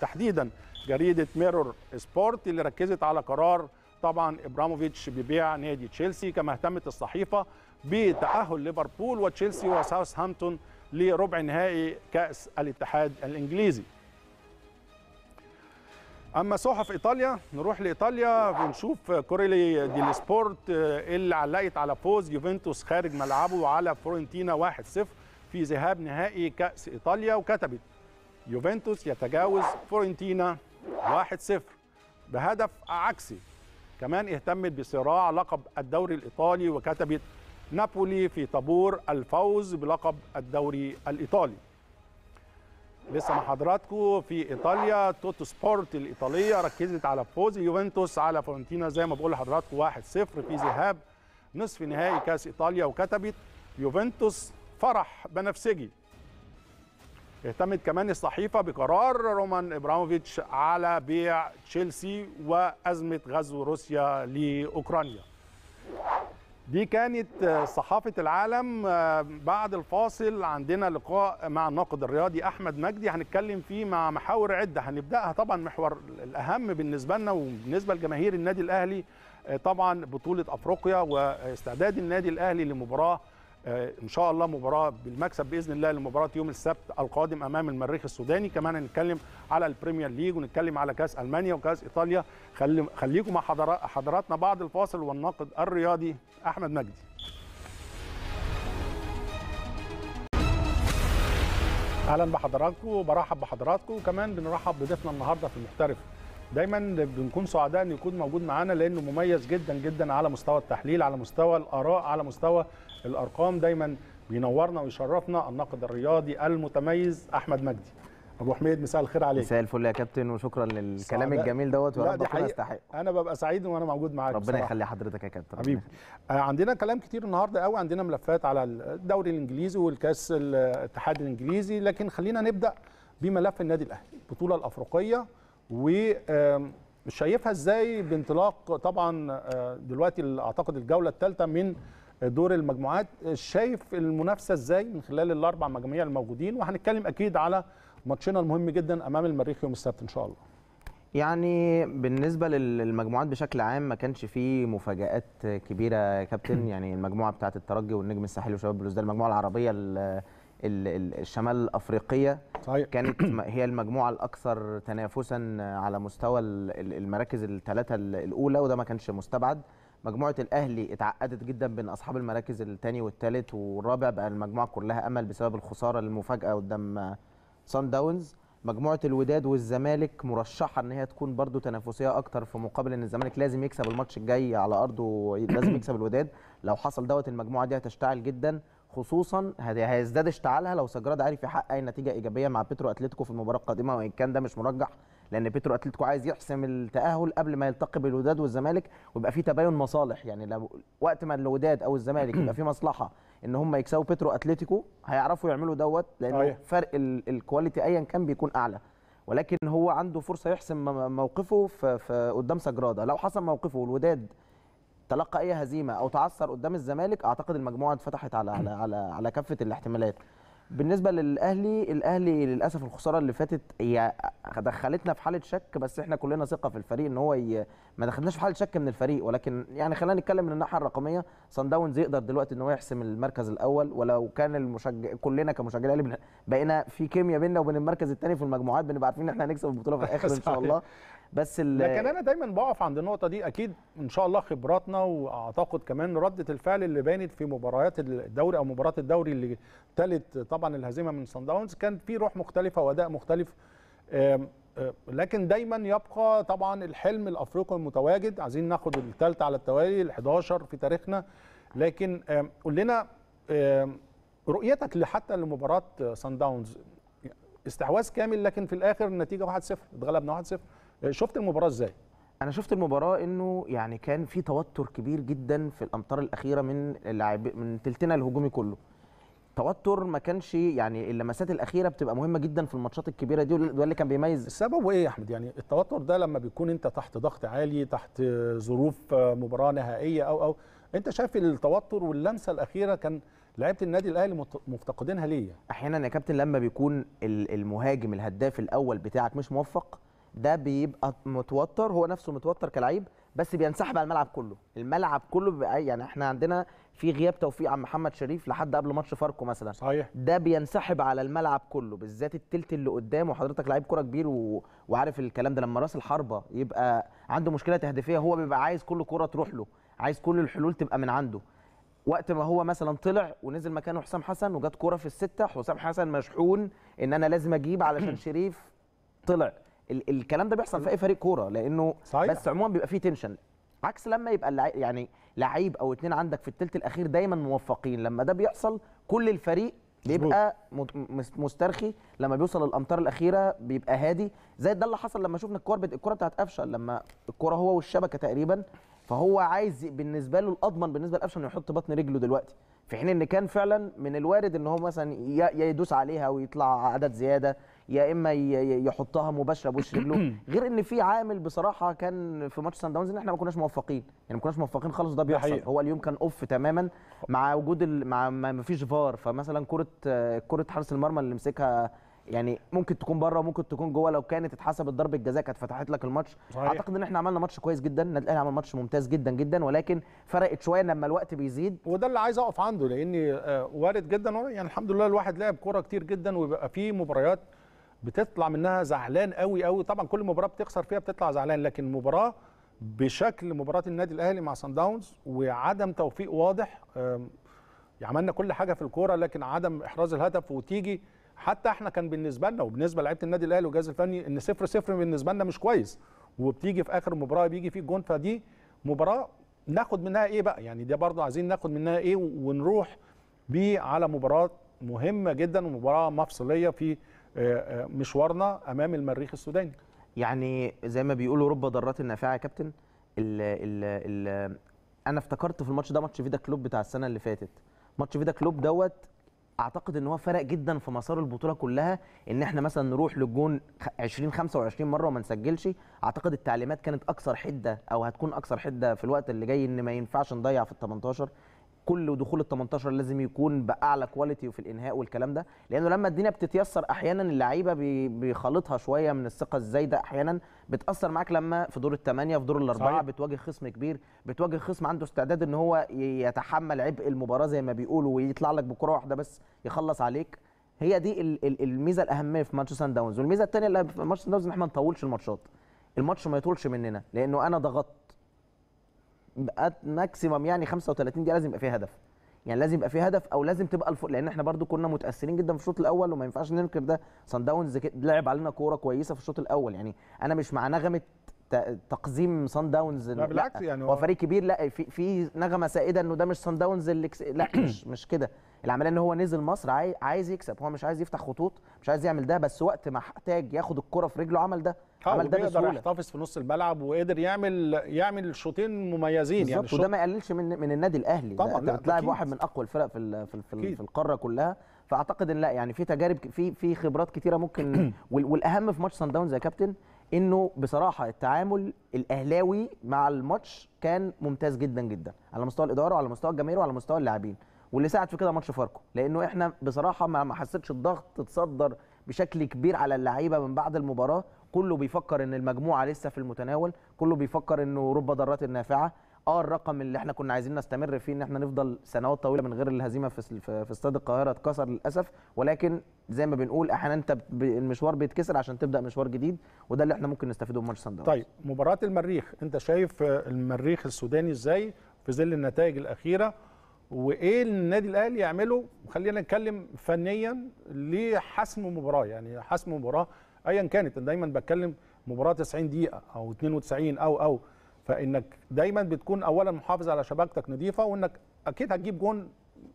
تحديدا جريده ميرور سبورت اللي ركزت على قرار طبعا ابراموفيتش ببيع نادي تشيلسي كما اهتمت الصحيفه بتاهل ليفربول وتشيلسي وساوثهامبتون لربع نهائي كاس الاتحاد الانجليزي اما صحف ايطاليا نروح لايطاليا ونشوف كوريلي دي سبورت آه، اللي علقت على فوز يوفنتوس خارج ملعبه على فورنتينا 1-0 في ذهاب نهائي كأس إيطاليا وكتبت يوفنتوس يتجاوز فورنتينا 1-0 بهدف عكسي كمان اهتمت بصراع لقب الدوري الإيطالي وكتبت نابولي في طابور الفوز بلقب الدوري الإيطالي لسه مع حضراتكم في ايطاليا توتو سبورت الايطاليه ركزت على فوز يوفنتوس على فورنتينا زي ما بقول لحضراتكم 1-0 في ذهاب نصف نهائي كاس ايطاليا وكتبت يوفنتوس فرح بنفسجي اهتمت كمان الصحيفة بقرار رومان إبراموفيتش على بيع تشيلسي وأزمة غزو روسيا لأوكرانيا دي كانت صحافة العالم بعد الفاصل عندنا لقاء مع الناقد الرياضي أحمد مجدي هنتكلم فيه مع محاور عدة هنبدأها طبعا محور الأهم بالنسبة لنا وبالنسبة لجماهير النادي الأهلي طبعا بطولة أفريقيا واستعداد النادي الأهلي لمباراة آه، ان شاء الله مباراه بالمكسب باذن الله لمباراه يوم السبت القادم امام المريخ السوداني كمان هنتكلم على البريمير ليج ونتكلم على كاس المانيا وكاس ايطاليا خليكم مع حضراتنا بعد الفاصل والناقد الرياضي احمد مجدي اهلا بحضراتكم وبرحب بحضراتكم وكمان بنرحب بضيفنا النهارده في المحترف دايما بنكون سعداء ان يكون موجود معانا لانه مميز جدا جدا على مستوى التحليل على مستوى الاراء على مستوى الارقام دايما بينورنا ويشرفنا الناقد الرياضي المتميز احمد مجدي ابو حميد مساء الخير عليك مساء الفل يا كابتن وشكرا للكلام الجميل دوت ورب ربنا يستحق انا ببقى سعيد وانا موجود معاك ربنا يخلي حضرتك يا كابتن حبيبي آه، عندنا كلام كتير النهارده قوي عندنا ملفات على الدوري الانجليزي والكاس الاتحاد الانجليزي لكن خلينا نبدا بملف النادي الاهلي البطوله الافريقيه و شايفها ازاي بانطلاق طبعا آه، دلوقتي اعتقد الجوله الثالثه من دور المجموعات شايف المنافسه ازاي من خلال الاربع مجاميع الموجودين وهنتكلم اكيد على ماتشنا المهم جدا امام المريخ يوم السبت ان شاء الله يعني بالنسبة للمجموعات بشكل عام ما كانش فيه مفاجآت كبيرة يا كابتن [CLEARS THROAT] يعني المجموعة بتاعة الترجي والنجم الساحلي وشباب بلوزداد المجموعة العربية الشمال الأفريقية صحيح. كانت هي المجموعة الأكثر تنافسا على مستوى المراكز الثلاثة الأولى وده ما كانش مستبعد مجموعه الاهلي اتعقدت جدا بين اصحاب المراكز الثاني والثالث والرابع بقى المجموعه كلها امل بسبب الخساره المفاجاه قدام سان داونز مجموعه الوداد والزمالك مرشحه ان هي تكون برضو تنافسيه اكتر في مقابل ان الزمالك لازم يكسب الماتش الجاي على ارضه [CLEARS THROAT] لازم يكسب الوداد لو حصل دوت المجموعه دي هتشتعل جدا خصوصا هيزداد اشتعالها لو سجراد عارف يحقق اي نتيجه ايجابيه مع بيترو اتلتيكو في المباراه القادمه وان كان ده مش مرجح لان بيترو اتلتيكو عايز يحسم التاهل قبل ما يلتقي بالوداد والزمالك ويبقى في تباين مصالح يعني لو وقت ما الوداد او الزمالك يبقى في [CLEARS THROAT] مصلحه ان هم يكسبوا بيترو اتلتيكو هيعرفوا يعملوا دوت لان أيه. فرق الكواليتي ايا كان بيكون اعلى ولكن هو عنده فرصه يحسم موقفه في قدام سجراده لو حسم موقفه والوداد تلقى اي هزيمه او تعثر قدام الزمالك اعتقد المجموعه اتفتحت على على على, على كافه الاحتمالات بالنسبه للاهلي الاهلي للاسف الخساره اللي فاتت هي دخلتنا في حاله شك بس احنا كلنا ثقه في الفريق ان هو ي... ما دخلناش في حاله شك من الفريق ولكن يعني خلينا نتكلم من الناحيه الرقميه صن داونز يقدر دلوقتي ان هو يحسم المركز الاول ولو كان المشجع كلنا كمشجعين الاهلي بقينا في كيمياء بيننا وبين المركز الثاني في المجموعات بنبقى عارفين ان احنا هنكسب البطوله في الاخر ان شاء [LAUGHS] الله بس لكن انا دايما بقف عند النقطه دي اكيد ان شاء الله خبراتنا واعتقد كمان رده الفعل اللي بانت في مباريات الدوري او مباراه الدوري اللي تلت طبعا الهزيمه من صن داونز كان في روح مختلفه واداء مختلف آه، لكن دايما يبقى طبعا الحلم الافريقي المتواجد عايزين ناخد الثالث على التوالي ال11 في تاريخنا لكن قول لنا رؤيتك لحتى لمباراه صن داونز استحواذ كامل لكن في الاخر النتيجه 1-0 اتغلبنا 1-0 آه، شفت المباراه ازاي انا شفت المباراه انه يعني كان في توتر كبير جدا في الامطار الاخيره من اللاعب من تلتنا الهجومي كله توتر ما كانش يعني اللمسات الاخيره بتبقى مهمه جدا في الماتشات الكبيره دي وده اللي كان بيميز السبب ايه يا احمد يعني التوتر ده لما بيكون انت تحت ضغط عالي تحت ظروف مباراه نهائيه او او انت شايف التوتر واللمسه الاخيره كان لعيبه النادي الاهلي مفتقدينها ليه احيانا يا كابتن لما بيكون المهاجم الهداف الاول بتاعك مش موفق ده بيبقى متوتر هو نفسه متوتر كلعيب بس بينسحب على الملعب كله الملعب كله بيبقى يعني احنا عندنا في غياب توفيق عن محمد شريف لحد قبل ماتش فاركو مثلا صحيح ده بينسحب على الملعب كله بالذات التلت اللي قدامه وحضرتك لعيب كره كبير و... وعارف الكلام ده لما راس الحربه يبقى عنده مشكله تهديفيه هو بيبقى عايز كل كره تروح له عايز كل الحلول تبقى من عنده وقت ما هو مثلا طلع ونزل مكانه حسام حسن وجت كوره في السته حسام حسن مشحون ان انا لازم اجيب علشان [CLEARS THROAT] شريف طلع ال الكلام ده بيحصل في اي فريق كوره لانه صحيح. بس عموما بيبقى فيه تنشن عكس لما يبقى يعني لعيب او اتنين عندك في الثلث الاخير دايما موفقين لما ده بيحصل كل الفريق بيبقى مسترخي لما بيوصل الامتار الاخيره بيبقى هادي زي ده اللي حصل لما شفنا الكوره الكوره بتاعت قفشه لما الكوره هو والشبكه تقريبا فهو عايز بالنسبه له الاضمن بالنسبه لقفشه انه يحط بطن رجله دلوقتي في حين ان كان فعلا من الوارد ان هو مثلا يدوس عليها ويطلع عدد زياده يا اما يحطها مباشره بوش رجله [CLEARS THROAT] غير ان في عامل بصراحه كان في ماتش سان داونز ان احنا ما كناش موفقين يعني ما كناش موفقين خالص ده بيحصل هو اليوم كان اوف تماما مع وجود مع ما فيش فار فمثلا كره كره حارس المرمى اللي مسكها يعني ممكن تكون بره وممكن تكون جوه لو كانت اتحسبت ضربه جزاء كانت فتحت لك الماتش صحيح. اعتقد ان احنا عملنا ماتش كويس جدا النادي الاهلي عمل ماتش ممتاز جدا جدا ولكن فرقت شويه لما الوقت بيزيد وده اللي عايز اقف عنده لان آه، وارد جدا يعني الحمد لله الواحد لعب كوره كتير جدا ويبقى في مباريات بتطلع منها زعلان قوي قوي طبعا كل مباراه بتخسر فيها بتطلع زعلان لكن مباراه بشكل مباراه النادي الاهلي مع سان داونز وعدم توفيق واضح عملنا كل حاجه في الكوره لكن عدم احراز الهدف وتيجي حتى احنا كان بالنسبه لنا وبالنسبه لعيبه النادي الاهلي والجهاز الفني ان 0 0 بالنسبه لنا مش كويس وبتيجي في اخر المباراه بيجي فيه الجون فدي مباراه ناخد منها ايه بقى يعني ده برضه عايزين ناخد منها ايه ونروح بيه على مباراه مهمه جدا ومباراه مفصليه في آه، آه، مشوارنا امام المريخ السوداني يعني زي ما بيقولوا رب ضرات نافعه يا كابتن ال ال ال انا افتكرت في الماتش ده ماتش فيدا كلوب بتاع السنه اللي فاتت ماتش فيدا كلوب دوت اعتقد ان هو فرق جدا في مسار البطوله كلها ان احنا مثلا نروح للجون 20 25 مره وما نسجلش اعتقد التعليمات كانت اكثر حده او هتكون اكثر حده في الوقت اللي جاي ان ما ينفعش نضيع في ال 18 كل دخول ال 18 لازم يكون باعلى كواليتي وفي الانهاء والكلام ده لانه لما الدنيا بتتيسر احيانا اللعيبه بيخلطها شويه من الثقه الزايده احيانا بتاثر معاك لما في دور الثمانيه في دور الاربعه بتواجه خصم كبير بتواجه خصم عنده استعداد ان هو يتحمل عبء المباراه زي ما بيقولوا ويطلع لك بكره واحده بس يخلص عليك هي دي الميزه الاهميه في ماتش سان داونز والميزه الثانيه اللي في ماتش سان داونز ان احنا ما نطولش الماتشات الماتش ما يطولش مننا لانه انا ضغطت ماكسيمم يعني 35 دقيقه لازم يبقى فيها هدف يعني لازم يبقى فيه هدف او لازم تبقى الفوق لان احنا برضو كنا متاثرين جدا في الشوط الاول وما ينفعش ننكر ده سان داونز لعب علينا كوره كويسه في الشوط الاول يعني انا مش مع نغمه تقزيم سان داونز لا بالعكس يعني هو فريق كبير لا في في نغمه سائده انه ده مش سان داونز اللي كس... لا مش [COUGHS] مش كده العمليه ان هو نزل مصر عايز يكسب هو مش عايز يفتح خطوط مش عايز يعمل ده بس وقت ما احتاج ياخد الكره في رجله عمل ده عمل ده بسهوله يحتفظ في نص الملعب وقدر يعمل يعمل شوطين مميزين بالزبط. يعني وده ما يقللش من من النادي الاهلي طبعا انت بتلاعب واحد من اقوى الفرق في في, في, في القاره كلها فاعتقد ان لا يعني في تجارب في في خبرات كتيره ممكن [CLEARS THROAT] والاهم في ماتش سان داونز يا كابتن انه بصراحه التعامل الاهلاوي مع الماتش كان ممتاز جدا جدا على مستوى الاداره وعلى مستوى الجماهير وعلى مستوى اللاعبين واللي ساعد في كده ماتش فاركو لانه احنا بصراحه ما حسيتش الضغط تتصدر بشكل كبير على اللعيبه من بعد المباراه كله بيفكر ان المجموعه لسه في المتناول كله بيفكر انه رب ضرات نافعه اه الرقم اللي احنا كنا عايزين نستمر فيه ان احنا نفضل سنوات طويله من غير الهزيمه في في استاد القاهره اتكسر للاسف ولكن زي ما بنقول احيانا انت المشوار بيتكسر عشان تبدا مشوار جديد وده اللي احنا ممكن نستفيده من ماتش سان طيب مباراه المريخ انت شايف المريخ السوداني ازاي في ظل النتائج الاخيره وايه النادي الاهلي يعمله وخلينا نتكلم فنيا لحسم مباراه يعني حسم مباراه ايا كانت انا دايما بتكلم مباراه 90 دقيقه او 92 او او فانك دايما بتكون اولا محافظ على شبكتك نظيفه وانك اكيد هتجيب جون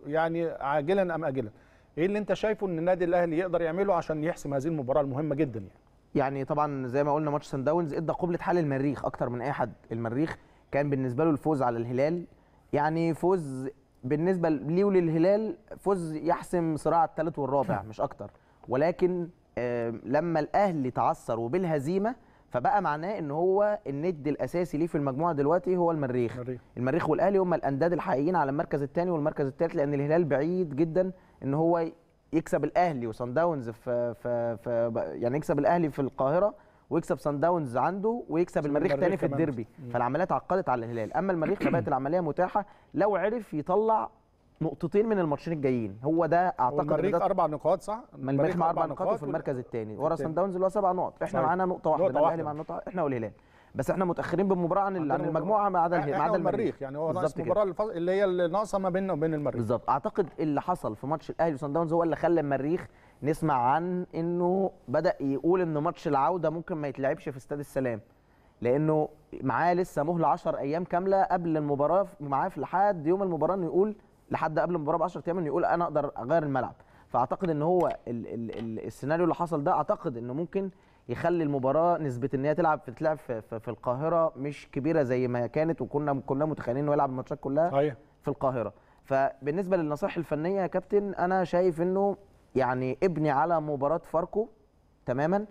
يعني عاجلا ام اجلا ايه اللي انت شايفه ان النادي الاهلي يقدر يعمله عشان يحسم هذه المباراه المهمه جدا يعني يعني طبعا زي ما قلنا ماتش سان داونز ادى قبله حال المريخ اكتر من اي حد المريخ كان بالنسبه له الفوز على الهلال يعني فوز بالنسبه ليه وللهلال فوز يحسم صراع الثالث والرابع [LAUGHS] مش اكتر ولكن لما الاهلي تعثر وبالهزيمه فبقى معناه ان هو الند الاساسي ليه في المجموعه دلوقتي هو المريخ المريخ, المريخ والاهلي هم الانداد الحقيقيين على المركز الثاني والمركز الثالث لان الهلال بعيد جدا ان هو يكسب الاهلي وسان داونز في, في, في يعني يكسب الاهلي في القاهره ويكسب سان داونز عنده ويكسب المريخ ثاني في الديربي فالعمليه عقدت على الهلال اما المريخ فبقت العمليه متاحه لو عرف يطلع نقطتين من الماتشين الجايين هو ده اعتقد المريخ اربع نقاط صح المريخ مع اربع نقاط وفي المركز الثاني ورا سان داونز اللي هو سبع نقط احنا معانا طيب. نقطه واحده الاهلي مع نقطه احنا والهلال بس احنا متاخرين بالمباراه عن عن المجموعه ما عدا ما عدا المريخ يعني هو ناقص المباراه اللي هي الناقصه ما بيننا وبين المريخ بالظبط اعتقد اللي حصل في ماتش الاهلي وسان داونز هو اللي خلى المريخ نسمع عن انه بدا يقول ان ماتش العوده ممكن ما يتلعبش في استاد السلام لانه معاه لسه مهله 10 ايام كامله قبل المباراه معاه في لحد يوم المباراه انه يقول لحد قبل المباراه ب 10 ايام انه يقول انا اقدر اغير الملعب فاعتقد ان هو ال ال ال السيناريو اللي حصل ده اعتقد انه ممكن يخلي المباراه نسبه ان هي تلعب تتلعب في, في, في القاهره مش كبيره زي ما كانت وكنا كلنا متخيلين انه يلعب الماتشات كلها صحيح. في القاهره فبالنسبه للنصائح الفنيه يا كابتن انا شايف انه يعني ابني على مباراه فاركو تماما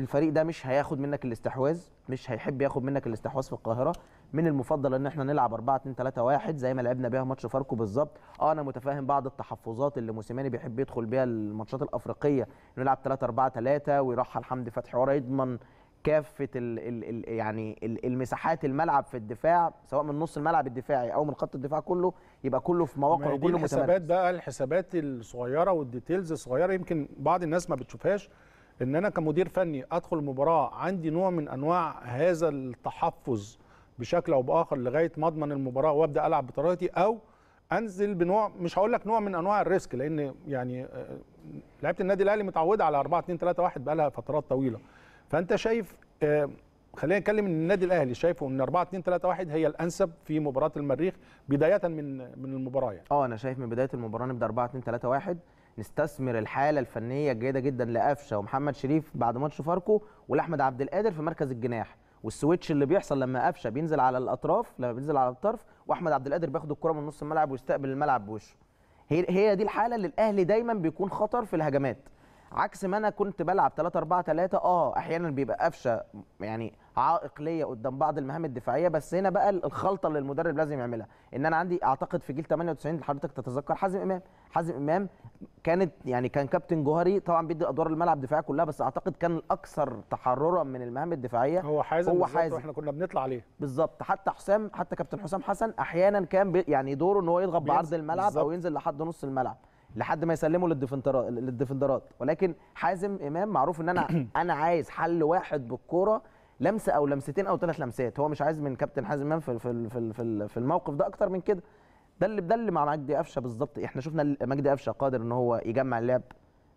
الفريق ده مش هياخد منك الاستحواذ مش هيحب ياخد منك الاستحواذ في القاهره من المفضل ان احنا نلعب 4 2 3 1 زي ما لعبنا بيها ماتش فاركو بالظبط اه انا متفاهم بعض التحفظات اللي موسيماني بيحب يدخل بيها الماتشات الافريقيه نلعب 3 4 3 ويرحل حمدي فتحي ورا يضمن كافه الـ الـ الـ يعني الـ المساحات الملعب في الدفاع سواء من نص الملعب الدفاعي او من خط الدفاع كله يبقى كله في مواقع كله متمركز الحسابات بقى الحسابات الصغيره والديتيلز الصغيره يمكن بعض الناس ما بتشوفهاش ان انا كمدير فني ادخل المباراه عندي نوع من انواع هذا التحفظ بشكل او باخر لغايه ما اضمن المباراه وابدا العب بطريقتي او انزل بنوع مش هقول لك نوع من انواع الريسك لان يعني آه، لعيبه النادي الاهلي متعوده على 4 2 3 1 بقى لها فترات طويله فانت شايف آه، خلينا نتكلم ان النادي الاهلي شايفه ان 4 2 3 1 هي الانسب في مباراه المريخ بدايه من من المباراه يعني اه انا شايف من بدايه المباراه نبدا 4 2 3 1 نستثمر الحاله الفنيه الجيده جدا لقفشه ومحمد شريف بعد ماتش فاركو ولاحمد عبد القادر في مركز الجناح والسويتش اللي بيحصل لما قفشه بينزل على الاطراف لما بينزل على الطرف واحمد عبد القادر بياخد الكره من نص الملعب ويستقبل الملعب بوشه هي هي دي الحاله اللي الاهلي دايما بيكون خطر في الهجمات عكس ما انا كنت بلعب 3 4 3 اه احيانا بيبقى قفشه يعني عائق ليا قدام بعض المهام الدفاعيه بس هنا بقى الخلطه اللي المدرب لازم يعملها ان انا عندي اعتقد في جيل 98 حضرتك تتذكر حازم امام حازم امام كانت يعني كان كابتن جوهري طبعا بيدي ادوار الملعب الدفاعيه كلها بس اعتقد كان الاكثر تحررا من المهام الدفاعيه هو حازم هو حازم واحنا كنا بنطلع عليه بالظبط حتى حسام حتى كابتن حسام حسن احيانا كان يعني دوره ان هو يضغط بعرض الملعب بالزبط. او ينزل لحد نص الملعب لحد ما يسلموا للديفندرات ولكن حازم امام معروف ان انا [COUGHS] [COUGHS] انا عايز حل واحد بالكوره لمسه او لمستين او ثلاث لمسات هو مش عايز من كابتن حازم امام في في في في الموقف ده اكتر من كده ده اللي ده اللي مع مجدي قفشه بالظبط احنا شفنا مجدي قفشه قادر ان هو يجمع اللعب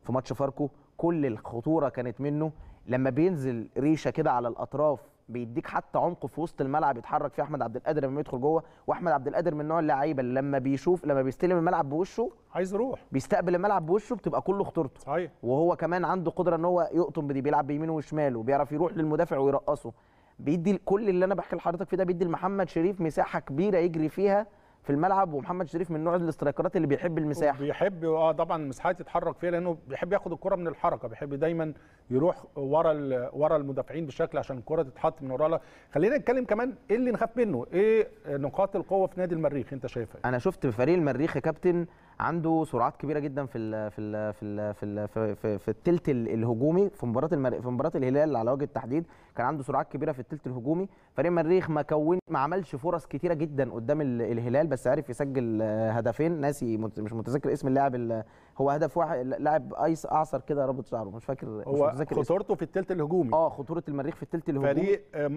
في ماتش فاركو كل الخطوره كانت منه لما بينزل ريشه كده على الاطراف بيديك حتى عمق في وسط الملعب يتحرك فيه احمد عبد القادر لما يدخل جوه واحمد عبد القادر من نوع اللعيبه اللي لما بيشوف لما بيستلم الملعب بوشه عايز يروح بيستقبل الملعب بوشه بتبقى كله خطورته صحيح وهو كمان عنده قدره ان هو يقطم بدي بيلعب بيمينه وشماله وبيعرف يروح للمدافع ويرقصه بيدي كل اللي انا بحكي لحضرتك فيه ده بيدي لمحمد شريف مساحه كبيره يجري فيها في الملعب ومحمد شريف من نوع الاسترايكرات اللي بيحب المساحه بيحب اه طبعا المساحات يتحرك فيها لانه بيحب ياخد الكره من الحركه بيحب دايما يروح ورا ورا المدافعين بشكل عشان الكره تتحط من ورا خلينا نتكلم كمان ايه اللي نخاف منه ايه نقاط القوه في نادي المريخ انت شايفها إيه؟ انا شفت في فريق المريخ يا كابتن عنده سرعات كبيره جدا في الـ في الـ في الـ في الـ في, في, في الثلث الهجومي في مباراه المر... في مباراه الهلال على وجه التحديد كان عنده سرعات كبيره في الثلث الهجومي فريق مريخ ما كون ما عملش فرص كتيره جدا قدام الهلال بس عرف يسجل هدفين ناسي مش متذكر اسم اللاعب هو هدف واحد لاعب ايس اعصر كده رابط شعره مش فاكر هو مش متذكر خطورته في الثلث الهجومي اه خطوره المريخ في الثلث الهجومي فريق آه،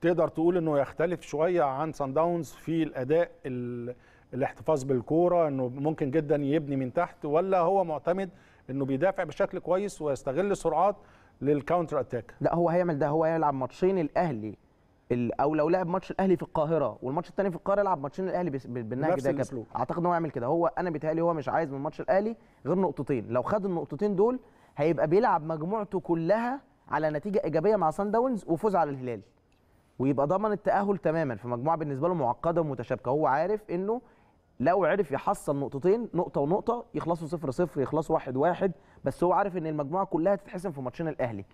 تقدر تقول انه يختلف شويه عن سان داونز في الاداء ال... الاحتفاظ بالكوره انه ممكن جدا يبني من تحت ولا هو معتمد انه بيدافع بشكل كويس ويستغل سرعات للكاونتر اتاك لا هو هيعمل ده هو هيلعب ماتشين الاهلي او لو لعب ماتش الاهلي في القاهره والماتش الثاني في القاهره يلعب ماتشين الاهلي بالنهج ده كده اعتقد ان هو يعمل كده هو انا بيتهيألي هو مش عايز من ماتش الاهلي غير نقطتين لو خد النقطتين دول هيبقى بيلعب مجموعته كلها على نتيجه ايجابيه مع سان داونز وفوز على الهلال ويبقى ضمن التاهل تماما في مجموعه بالنسبه له معقده ومتشابكه هو عارف انه لو عرف يحصل نقطتين نقطه ونقطه يخلصوا 0 0 يخلصوا 1 1 بس هو عارف ان المجموعه كلها هتتحسم في ماتشين الاهلي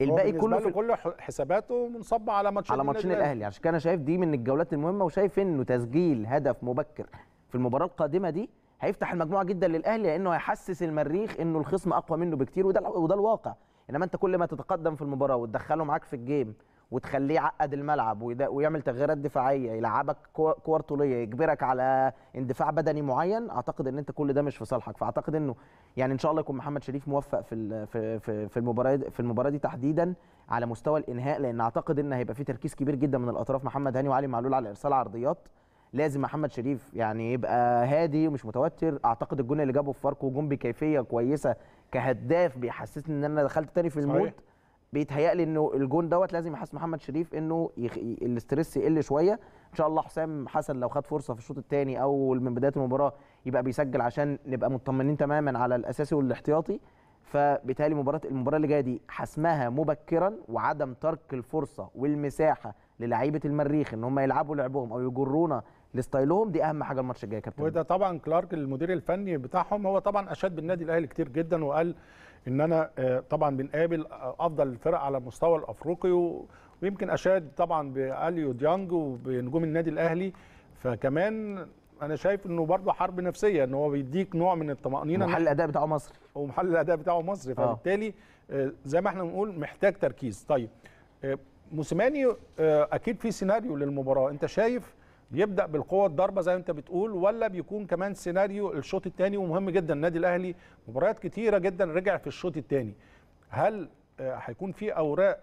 الباقي كله في كله حساباته منصبه على ماتشين على ماتشين الاهلي عشان كده انا شايف دي من الجولات المهمه وشايف انه تسجيل هدف مبكر في المباراه القادمه دي هيفتح المجموعه جدا للاهلي لانه هيحسس المريخ انه الخصم اقوى منه بكتير وده وده الواقع انما انت كل ما تتقدم في المباراه وتدخله معاك في الجيم وتخليه يعقد الملعب ويعمل تغييرات دفاعيه يلعبك كور طوليه يجبرك على اندفاع بدني معين اعتقد ان انت كل ده مش في صالحك فاعتقد انه يعني ان شاء الله يكون محمد شريف موفق في في في المباراه في المباراه دي تحديدا على مستوى الانهاء لان اعتقد ان هيبقى في تركيز كبير جدا من الاطراف محمد هاني وعلي معلول على ارسال عرضيات لازم محمد شريف يعني يبقى هادي ومش متوتر اعتقد الجون اللي جابه في فاركو جون بكيفيه كويسه كهداف بيحسسني ان انا دخلت تاني في المود صحيح. بيتهيألي انه الجون دوت لازم يحس محمد شريف انه يخ... الاستريس يقل شويه ان شاء الله حسام حسن لو خد فرصه في الشوط الثاني او من بدايه المباراه يبقى بيسجل عشان نبقى مطمنين تماما على الاساسي والاحتياطي فبالتالي مباراه المباراه اللي جايه دي حسمها مبكرا وعدم ترك الفرصه والمساحه للعيبه المريخ ان هم يلعبوا لعبهم او يجرونا لستايلهم دي اهم حاجه الماتش الجاي يا كابتن وده طبعا كلارك المدير الفني بتاعهم هو طبعا اشاد بالنادي الاهلي كتير جدا وقال ان انا آه، طبعا بنقابل آه، افضل الفرق على المستوى الافريقي ويمكن اشاد طبعا باليو ديانج وبنجوم النادي الاهلي فكمان انا شايف انه برضه حرب نفسيه ان هو بيديك نوع من الطمانينه ومحل الاداء بتاعه مصري ومحل الاداء بتاعه مصري آه. فبالتالي زي ما احنا بنقول محتاج تركيز طيب موسيماني اكيد في سيناريو للمباراه انت شايف يبدا بالقوه الضربه زي ما انت بتقول ولا بيكون كمان سيناريو الشوط الثاني ومهم جدا النادي الاهلي مباريات كتيره جدا رجع في الشوط الثاني هل آه، هيكون في اوراق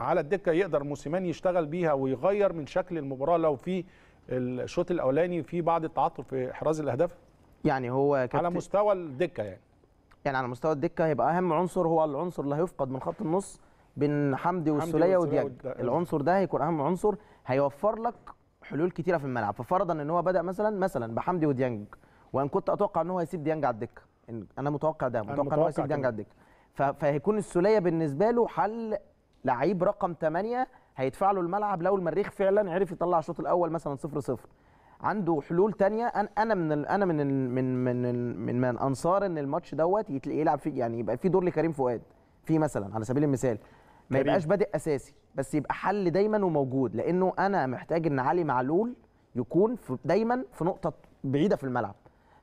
على الدكه يقدر موسيماني يشتغل بيها ويغير من شكل المباراه لو في الشوط الاولاني في بعض التعطل في احراز الاهداف يعني هو على مستوى الدكه يعني يعني على مستوى الدكه هيبقى اهم عنصر هو العنصر اللي هيفقد من خط النص بين حمدي والسوليه ودياج العنصر ده هيكون اهم عنصر هيوفر لك حلول كتيره في الملعب ففرضا ان هو بدا مثلا مثلا بحمدي وديانج وان كنت اتوقع ان هو هيسيب ديانج على الدكه انا متوقع ده متوقع, متوقع ان هو هيسيب ديانج على الدكه فهيكون السوليه بالنسبه له حل لعيب رقم 8 هيدفع له الملعب لو المريخ فعلا عرف يطلع الشوط الاول مثلا 0 0 عنده حلول تانية انا انا من انا من من من من, من, من انصار ان الماتش دوت يلعب فيه يعني يبقى في دور لكريم فؤاد في مثلا على سبيل المثال ما يبقاش بادئ اساسي بس يبقى حل دايما وموجود لانه انا محتاج ان علي معلول يكون في دايما في نقطه بعيده في الملعب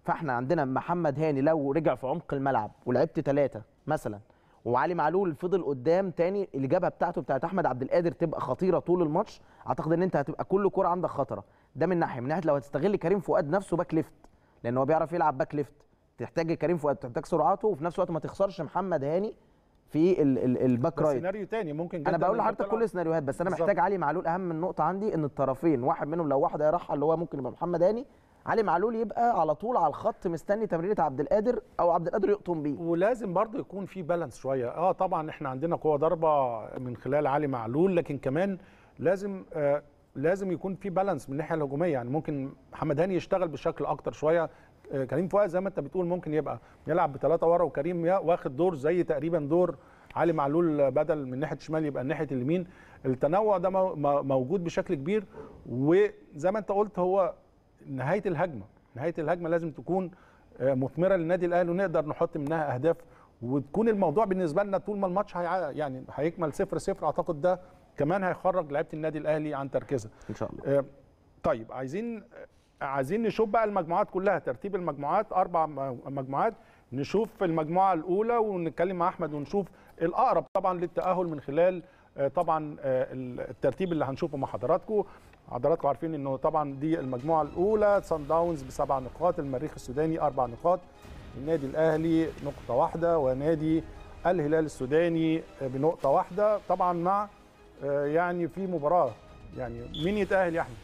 فاحنا عندنا محمد هاني لو رجع في عمق الملعب ولعبت ثلاثه مثلا وعلي معلول فضل قدام تاني الجبهه بتاعته بتاعت احمد عبد القادر تبقى خطيره طول الماتش اعتقد ان انت هتبقى كل كوره عندك خطره ده من ناحيه من ناحيه لو هتستغل كريم فؤاد نفسه باك ليفت لان هو بيعرف يلعب باك ليفت تحتاج كريم فؤاد تحتاج سرعاته وفي نفس الوقت ما تخسرش محمد هاني في الباك رايت سيناريو تاني ممكن انا بقول لحضرتك كل السيناريوهات بس انا بالزبط. محتاج علي معلول اهم نقطه عندي ان الطرفين واحد منهم لو واحد هيرحل اللي هو ممكن يبقى محمد هاني علي معلول يبقى على طول على الخط مستني تمريره عبد القادر او عبد القادر يقطم بيه ولازم برضه يكون في بالانس شويه اه طبعا احنا عندنا قوه ضربه من خلال علي معلول لكن كمان لازم آه لازم يكون في بالانس من الناحيه الهجوميه يعني ممكن محمد هاني يشتغل بشكل اكتر شويه آه، كريم فؤاد زي ما انت بتقول ممكن يبقى يلعب بثلاثه ورا وكريم واخد دور زي تقريبا دور علي معلول آه، بدل من ناحيه الشمال يبقى ناحيه اليمين التنوع ده موجود بشكل كبير وزي ما انت قلت هو نهايه الهجمه نهايه الهجمه لازم تكون آه، مثمره للنادي الاهلي ونقدر نحط منها اهداف وتكون الموضوع بالنسبه لنا طول ما الماتش هي يعني هيكمل صفر صفر اعتقد ده كمان هيخرج لعيبه النادي الاهلي عن تركيزها ان شاء الله طيب عايزين عايزين نشوف بقى المجموعات كلها ترتيب المجموعات اربع مجموعات نشوف المجموعه الاولى ونتكلم مع احمد ونشوف الاقرب طبعا للتاهل من خلال آه، طبعا آه، الترتيب اللي هنشوفه مع حضراتكم حضراتكم عارفين انه طبعا دي المجموعه الاولى سان داونز بسبع نقاط المريخ السوداني اربع نقاط النادي الاهلي نقطه واحده ونادي الهلال السوداني آه، بنقطه واحده طبعا مع يعني في مباراه يعني مين يتاهل يا احمد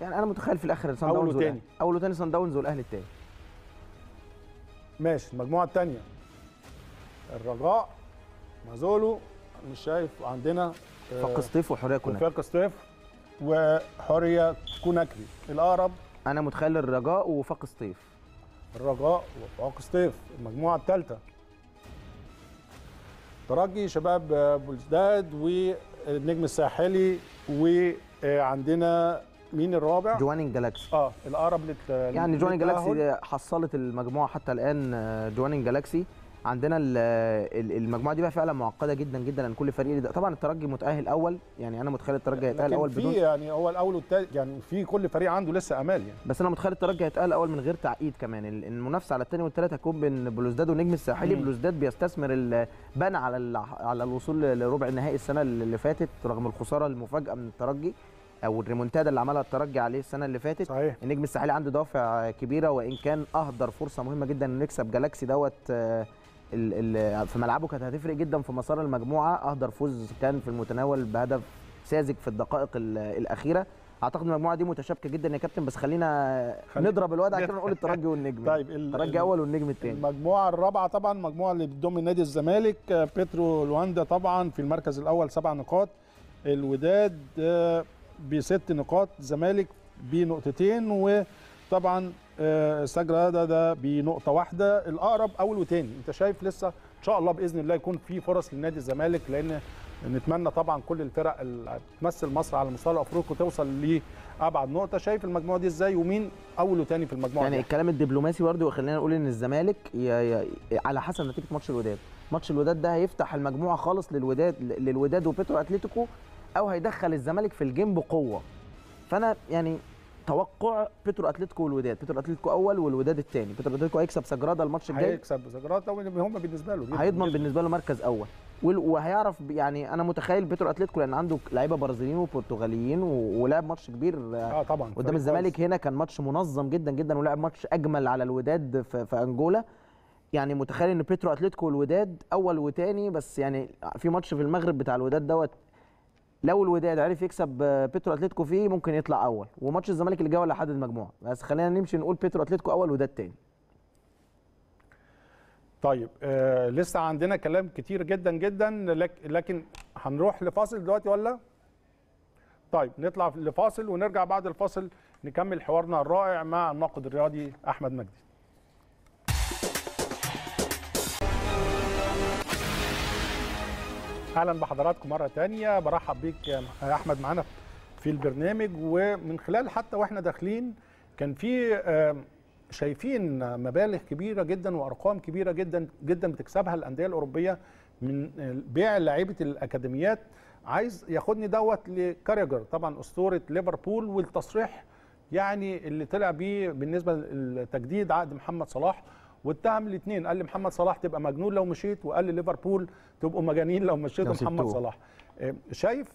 يعني انا متخيل في الاخر سان داونز اول اول وتاني سان داونز والاهلي التاني ماشي المجموعه الثانيه الرجاء مازولو مش شايف عندنا آه، فقسطيف وحوريه كوناكري فقسطيف وحوريه كوناكري الاقرب انا متخيل الرجاء وفقسطيف الرجاء وفقسطيف المجموعه الثالثه ترجي شباب آه، بلداد والنجم الساحلي وعندنا مين الرابع جوانين جالاكسي اه الاقرب لل يعني جوانين جالاكسي آه، حصلت المجموعه حتى الان جوانين آه، جالاكسي عندنا آه، المجموعه دي بقى فعلا معقده جدا جدا لان كل فريق ده طبعا الترجي متاهل اول يعني انا متخيل الترجي هيتاهل اول بدون في يعني هو الاول والثاني يعني في كل فريق عنده لسه امال يعني بس انا متخيل الترجي هيتاهل اول من غير تعقيد كمان المنافسه على الثاني والثالث هتكون بين بلوزداد ونجم الساحلي بلوزداد بيستثمر البنا على على الوصول لربع النهائي السنه اللي فاتت رغم الخساره المفاجاه من الترجي او آه، الريمونتادا اللي عملها الترجي عليه السنه اللي فاتت صحيح. النجم الساحلي عنده دوافع كبيره وان كان اهدر فرصه مهمه جدا انه يكسب جالاكسي دوت آه، في ملعبه كانت هتفرق جدا في مسار المجموعه اهدر فوز كان في المتناول بهدف ساذج في الدقائق الاخيره اعتقد المجموعه دي متشابكه جدا يا كابتن بس خلينا خلي... نضرب الوضع كده نقول [LAUGHS] الترجي والنجم طيب الترجي اول والنجم الثاني المجموعه الرابعه طبعا المجموعه اللي بتضم نادي الزمالك آه، بيترو لواندا طبعا في المركز الاول سبع نقاط الوداد بست نقاط زمالك بنقطتين وطبعا آه، السجرة ده ده بنقطة واحدة الأقرب أول وتاني أنت شايف لسه إن شاء الله بإذن الله يكون في فرص لنادي الزمالك لأن نتمنى طبعا كل الفرق اللي بتمثل مصر على مستوى افريقيا توصل لابعد نقطه شايف المجموعه دي ازاي ومين اول وتاني في المجموعه يعني دي. الكلام الدبلوماسي برضه خلينا نقول ان الزمالك يا يا على حسب نتيجه ماتش الوداد ماتش الوداد ده هيفتح المجموعه خالص للوداد للوداد وبيترو اتلتيكو او هيدخل الزمالك في الجيم بقوه فانا يعني توقع بترو اتلتيكو والوداد بترو اتلتيكو اول والوداد الثاني بترو اتلتيكو هيكسب سجرادا الماتش الجاي هيكسب سجرادا هم بالنسبه له هيضمن بالنسبه له مركز اول وهيعرف يعني انا متخيل بترو اتلتيكو لان عنده لعيبه برازيليين وبرتغاليين ولعب ماتش كبير اه طبعا قدام الزمالك هنا كان ماتش منظم جدا جدا ولعب ماتش اجمل على الوداد في, في انجولا يعني متخيل ان بيترو اتلتيكو والوداد اول وثاني بس يعني في ماتش في المغرب بتاع الوداد دوت لو الوداد عرف يكسب آه، بيترو اتلتيكو فيه ممكن يطلع اول وماتش الزمالك اللي جاي ولا حدد المجموعه بس خلينا نمشي نقول بيترو اتلتيكو اول وداد تاني طيب آه لسه عندنا كلام كتير جدا جدا لك لكن هنروح لفاصل دلوقتي ولا طيب نطلع لفاصل ونرجع بعد الفاصل نكمل حوارنا الرائع مع الناقد الرياضي احمد مجدي اهلا بحضراتكم مره تانية برحب بيك يا احمد معانا في البرنامج ومن خلال حتى واحنا داخلين كان في شايفين مبالغ كبيره جدا وارقام كبيره جدا جدا بتكسبها الانديه الاوروبيه من بيع لعيبه الاكاديميات عايز ياخدني دوت لكاريجر طبعا اسطوره ليفربول والتصريح يعني اللي طلع بيه بالنسبه لتجديد عقد محمد صلاح واتهم الاثنين قال لمحمد صلاح تبقى مجنون لو مشيت وقال لي ليفربول تبقوا مجانين لو مشيتوا محمد صلاح آه، شايف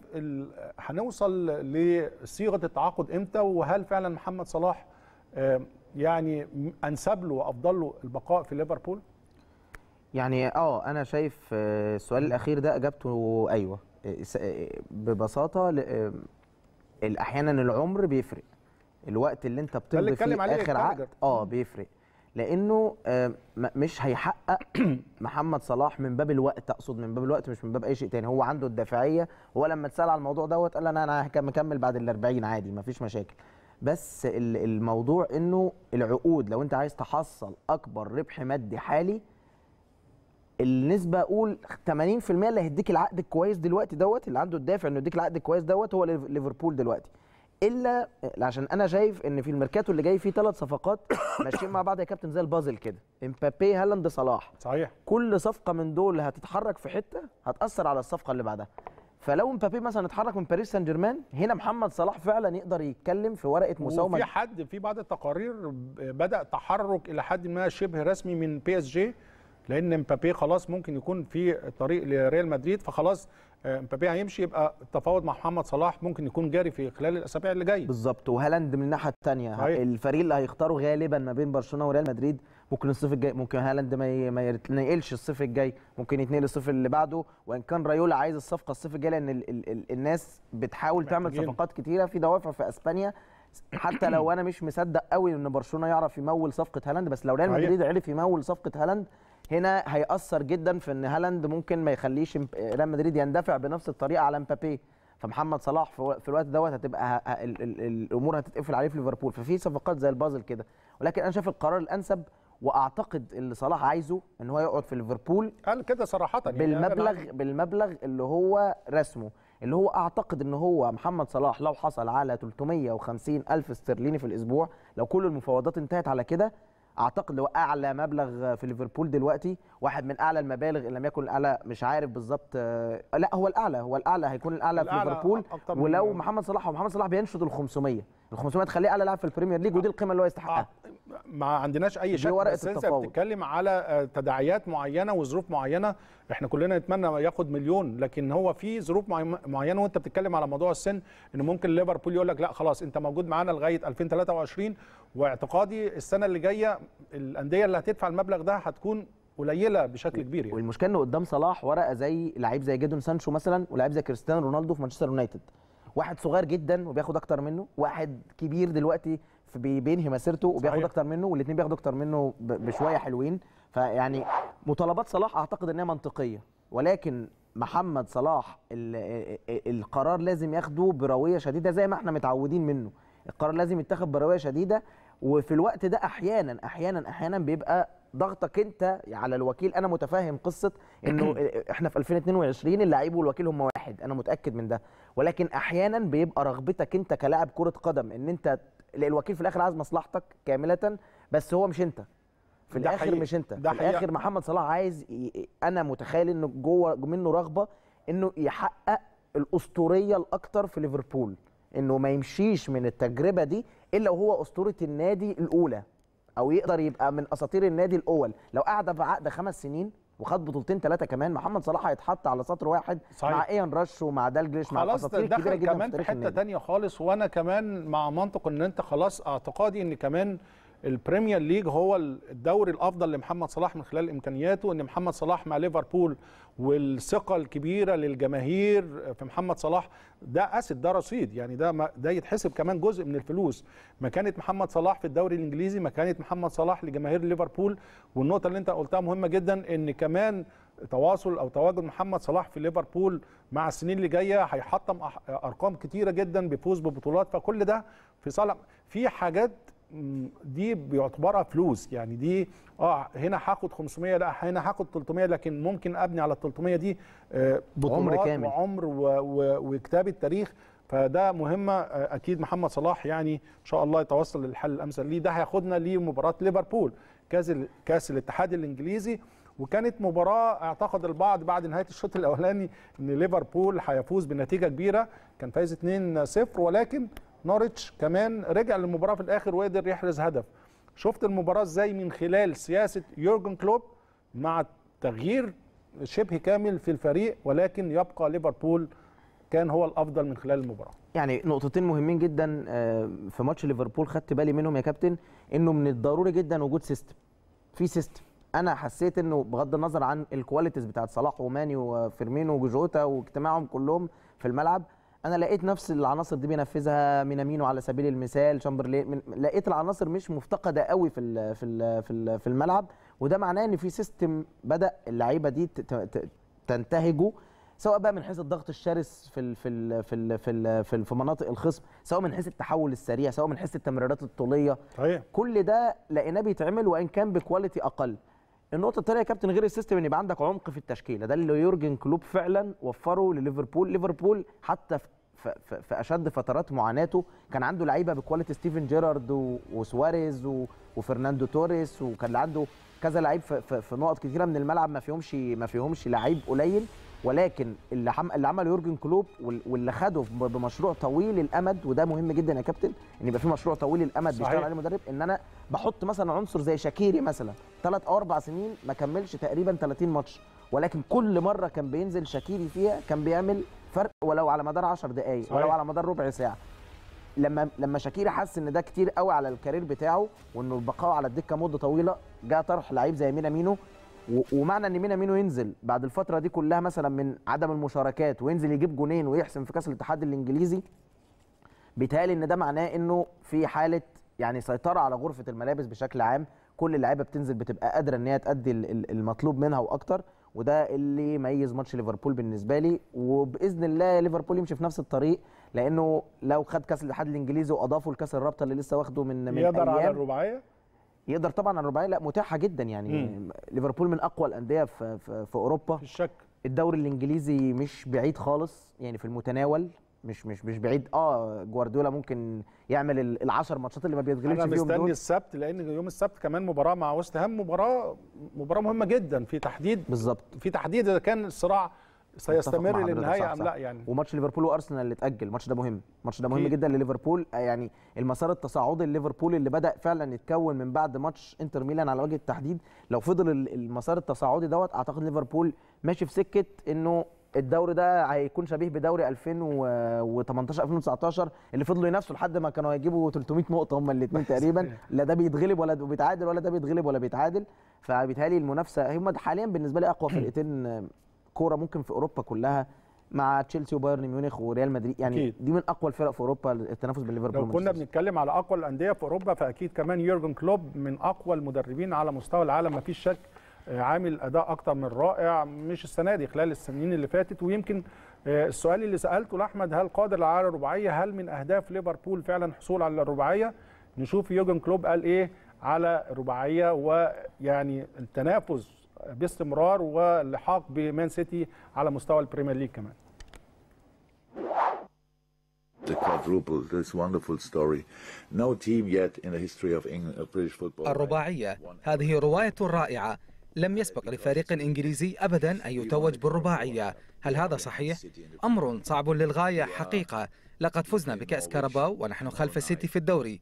هنوصل لصيغه التعاقد امتى وهل فعلا محمد صلاح آه، يعني انسب له وافضل له البقاء في ليفربول يعني اه انا شايف آه، السؤال الاخير ده اجابته ايوه ببساطه احيانا العمر بيفرق الوقت اللي انت بتمضي فيه اخر عقد اه بيفرق لانه آه، مش هيحقق [CLEARS THROAT] محمد صلاح من باب الوقت اقصد من باب الوقت مش من باب اي شيء تاني هو عنده الدافعيه هو لما اتسال على الموضوع دوت قال انا انا هكمل بعد ال 40 عادي مفيش مشاكل بس الموضوع انه العقود لو انت عايز تحصل اكبر ربح مادي حالي النسبه اقول 80% اللي هيديك العقد الكويس دلوقتي دوت اللي عنده الدافع انه يديك العقد الكويس دوت هو ليفربول دلوقتي الا عشان انا شايف ان في الميركاتو اللي جاي فيه ثلاث صفقات [COUGHS] ماشيين مع بعض يا كابتن زي البازل كده امبابي هالاند صلاح صحيح كل صفقه من دول هتتحرك في حته هتاثر على الصفقه اللي بعدها فلو امبابي مثلا اتحرك من باريس سان جيرمان هنا محمد صلاح فعلا يقدر يتكلم في ورقه مساومه وفي حد في بعض التقارير بدا تحرك الى حد ما شبه رسمي من بي اس جي لان امبابي خلاص ممكن يكون في طريق لريال مدريد فخلاص آه، مبابي هيمشي يبقى التفاوض مع محمد صلاح ممكن يكون جاري في خلال الاسابيع اللي جايه بالظبط وهالاند من الناحيه الثانيه الفريق اللي هيختاره غالبا ما بين برشلونه وريال مدريد ممكن الصيف الجاي ممكن هالاند ما يتنقلش الصيف الجاي ممكن يتنقل الصيف اللي بعده وان كان رايولا عايز الصفقه الصيف الجاي لان الـ الـ الـ الناس بتحاول تعمل صفقات كتيره في دوافع في اسبانيا حتى لو انا مش مصدق قوي ان برشلونه يعرف يمول صفقه هالاند بس لو ريال مدريد عرف يمول صفقه هالاند هنا هيأثر جدا في ان هالاند ممكن ما يخليش ريال مدريد يندفع بنفس الطريقه على مبابي فمحمد صلاح في الوقت دوت هتبقى الامور هتتقفل عليه في ليفربول ففي صفقات زي البازل كده ولكن انا شايف القرار الانسب واعتقد اللي صلاح عايزه ان هو يقعد في ليفربول قال كده صراحه يعني بالمبلغ يعني بالمبلغ اللي هو رسمه اللي هو اعتقد ان هو محمد صلاح لو حصل على 350 الف استرليني في الاسبوع لو كل المفاوضات انتهت على كده اعتقد هو اعلى مبلغ في ليفربول دلوقتي واحد من اعلى المبالغ ان لم يكن الاعلى مش عارف بالظبط آه، لا هو الاعلى هو الاعلى هيكون الاعلى, الأعلى في ليفربول ولو محمد صلاح ومحمد صلاح بينشد ال 500 ال 500 تخليه اعلى لاعب في البريمير ليج ودي القيمه اللي هو يستحقها آه. ما عندناش اي شك بس انت بتتكلم على آه، تداعيات معينه وظروف معينه احنا كلنا نتمنى ياخد مليون لكن هو في ظروف معينه وانت بتتكلم على موضوع السن ان ممكن ليفربول يقول لك لا خلاص انت موجود معانا لغايه 2023 واعتقادي السنه اللي جايه الانديه اللي هتدفع المبلغ ده هتكون قليله بشكل كبير يعني والمشكله ان قدام صلاح ورقه زي لعيب زي جيدون سانشو مثلا ولاعيب زي كريستيانو رونالدو في مانشستر يونايتد واحد صغير جدا وبياخد اكتر منه واحد كبير دلوقتي بينهي مسيرته وبياخد اكتر منه والاثنين بياخدوا اكتر منه بشويه حلوين فيعني مطالبات صلاح اعتقد انها منطقيه ولكن محمد صلاح القرار لازم ياخده برويه شديده زي ما احنا متعودين منه القرار لازم يتاخد برويه شديده وفي الوقت ده احيانا احيانا احيانا بيبقى ضغطك انت على الوكيل انا متفاهم قصه انه [CLEARS THROAT] احنا في 2022 اللعيب والوكيل هم واحد انا متاكد من ده ولكن احيانا بيبقى رغبتك انت كلاعب كره قدم ان انت الوكيل في الاخر عايز مصلحتك كامله بس هو مش انت في الاخر حقيقة. مش انت ده في الاخر محمد صلاح عايز ي... انا متخيل انه جوه منه رغبه انه يحقق الاسطوريه الاكثر في ليفربول انه ما يمشيش من التجربه دي الا وهو اسطوره النادي الاولى او يقدر يبقى من اساطير النادي الاول لو قعد بعقد خمس سنين وخد بطولتين ثلاثه كمان محمد صلاح هيتحط على سطر واحد صحيح. مع ايان رش ومع دالجليش مع الاساطير الكبيره جدا كمان في, حته ثانيه خالص وانا كمان مع منطق ان انت خلاص اعتقادي ان كمان البريمير ليج هو الدوري الافضل لمحمد صلاح من خلال امكانياته ان محمد صلاح مع ليفربول والثقه الكبيره للجماهير في محمد صلاح ده اسد ده رصيد يعني ده ده يتحسب كمان جزء من الفلوس مكانه محمد صلاح في الدوري الانجليزي مكانه محمد صلاح لجماهير ليفربول والنقطه اللي انت قلتها مهمه جدا ان كمان تواصل او تواجد محمد صلاح في ليفربول مع السنين اللي جايه هيحطم ارقام كتيره جدا بفوز ببطولات فكل ده في صالح في حاجات دي بيعتبرها فلوس يعني دي اه هنا هاخد 500 لا هنا هاخد 300 لكن ممكن ابني على ال 300 دي آه، بطولات عمر كامل وعمر وكتابه تاريخ فده مهمه آه، اكيد محمد صلاح يعني ان شاء الله يتوصل للحل الامثل ليه ده هياخدنا لمباراه ليفربول كاس كاس الاتحاد الانجليزي وكانت مباراه اعتقد البعض بعد نهايه الشوط الاولاني ان ليفربول هيفوز بنتيجه كبيره كان فايز 2-0 ولكن نوريتش كمان رجع للمباراه في الاخر وقدر يحرز هدف شفت المباراه ازاي من خلال سياسه يورجن كلوب مع تغيير شبه كامل في الفريق ولكن يبقى ليفربول كان هو الافضل من خلال المباراه يعني نقطتين مهمين جدا آه، في ماتش ليفربول خدت بالي منهم يا كابتن انه من الضروري جدا وجود سيستم في سيستم انا حسيت انه بغض النظر عن الكواليتيز بتاعت صلاح وماني وفيرمينو وجوتا واجتماعهم كلهم في الملعب انا لقيت نفس العناصر دي بينفذها مينامينو على سبيل المثال شامبرلين لقيت العناصر مش مفتقده قوي في في في, في الملعب وده معناه ان في سيستم بدا اللعيبه دي تنتهجه سواء بقى من حيث الضغط الشرس في الـ في الـ في الـ في, الـ في, الـ في مناطق الخصم سواء من حيث التحول السريع سواء من حيث التمريرات الطوليه طيب. كل ده لقيناه بيتعمل وان كان بكواليتي اقل النقطه الثانيه يا كابتن غير السيستم ان يبقى عندك عمق في التشكيله ده اللي يورجن كلوب فعلا وفره لليفربول ليفربول حتى في في اشد فترات معاناته كان عنده لعيبه بكواليتي ستيفن جيرارد وسواريز وفرناندو توريس وكان عنده كذا لعيب في نقط كتيره من الملعب ما فيهمش ما فيهمش لعيب قليل ولكن اللي حم... اللي عمله يورجن كلوب واللي خده بمشروع طويل الامد وده مهم جدا يا كابتن ان يبقى في مشروع طويل الامد صحيح. بيشتغل عليه المدرب ان انا بحط مثلا عنصر زي شاكيري مثلا ثلاث او اربع سنين ما كملش تقريبا 30 ماتش ولكن كل مره كان بينزل شاكيري فيها كان بيعمل فرق ولو على مدار 10 دقائق صحيح. ولو على مدار ربع ساعه لما لما شاكيري حس ان ده كتير قوي على الكارير بتاعه وانه البقاء على الدكه مده طويله جاء طرح لعيب زي مينا مينو ومعنى ان مينا مينو ينزل بعد الفتره دي كلها مثلا من عدم المشاركات وينزل يجيب جونين ويحسم في كاس الاتحاد الانجليزي بيتهيألي ان ده معناه انه في حاله يعني سيطره على غرفه الملابس بشكل عام كل اللعيبه بتنزل بتبقى قادره ان هي تادي المطلوب منها واكتر وده اللي يميز ماتش ليفربول بالنسبه لي وباذن الله ليفربول يمشي في نفس الطريق لانه لو خد كاس الاتحاد الانجليزي واضافه لكاس الرابطه اللي لسه واخده من من يقدر على الرباعيه يقدر طبعا الرباعيه لا متاحه جدا يعني ليفربول من اقوى الانديه في, في, في اوروبا في الشك الدوري الانجليزي مش بعيد خالص يعني في المتناول مش مش مش بعيد اه جوارديولا ممكن يعمل ال10 ماتشات اللي ما بيتغلبش فيهم دول انا مستني السبت لان يوم السبت كمان مباراه مع وست هام مباراه مباراه مهمه جدا في تحديد بالظبط في تحديد اذا كان الصراع سيستمر للنهايه ام لا يعني وماتش ليفربول وارسنال اللي اتاجل الماتش ده مهم الماتش ده مهم جدا لليفربول آه، يعني المسار التصاعدي لليفربول اللي بدا فعلا يتكون من بعد ماتش انتر ميلان على وجه التحديد لو فضل المسار التصاعدي دوت اعتقد ليفربول ماشي في سكه انه الدوري ده هيكون شبيه بدوري 2018 2019 اللي فضلوا ينافسوا لحد ما كانوا هيجيبوا 300 نقطه هم الاثنين [LAUGHS] تقريبا لا ده بيتغلب ولا بيتعادل ولا ده بيتغلب ولا بيتعادل فبالتالي المنافسه هم حاليا بالنسبه لي اقوى [CLEARS THROAT] فرقتين آه، كوره ممكن في اوروبا كلها مع تشيلسي وبايرن ميونخ وريال مدريد يعني أكيد. دي من اقوى الفرق في اوروبا التنافس بالليفربول لو كنا بنتكلم على اقوى الانديه في اوروبا فاكيد كمان يورجن كلوب من اقوى المدربين على مستوى العالم ما فيش شك آه، عامل اداء اكتر من رائع مش السنه دي خلال السنين اللي فاتت ويمكن آه، السؤال اللي سالته لاحمد هل قادر على الرباعيه هل من اهداف ليفربول فعلا حصول على الرباعيه نشوف يورجن كلوب قال ايه على الرباعيه ويعني التنافس باستمرار واللحاق بمان سيتي على مستوى البريمير ليج كمان uh, الرباعية هذه رواية رائعة لم يسبق لفريق إنجليزي أبدا أن يتوج بالرباعية هل هذا صحيح؟ أمر صعب للغاية حقيقة لقد فزنا بكأس كارباو ونحن خلف السيتي في الدوري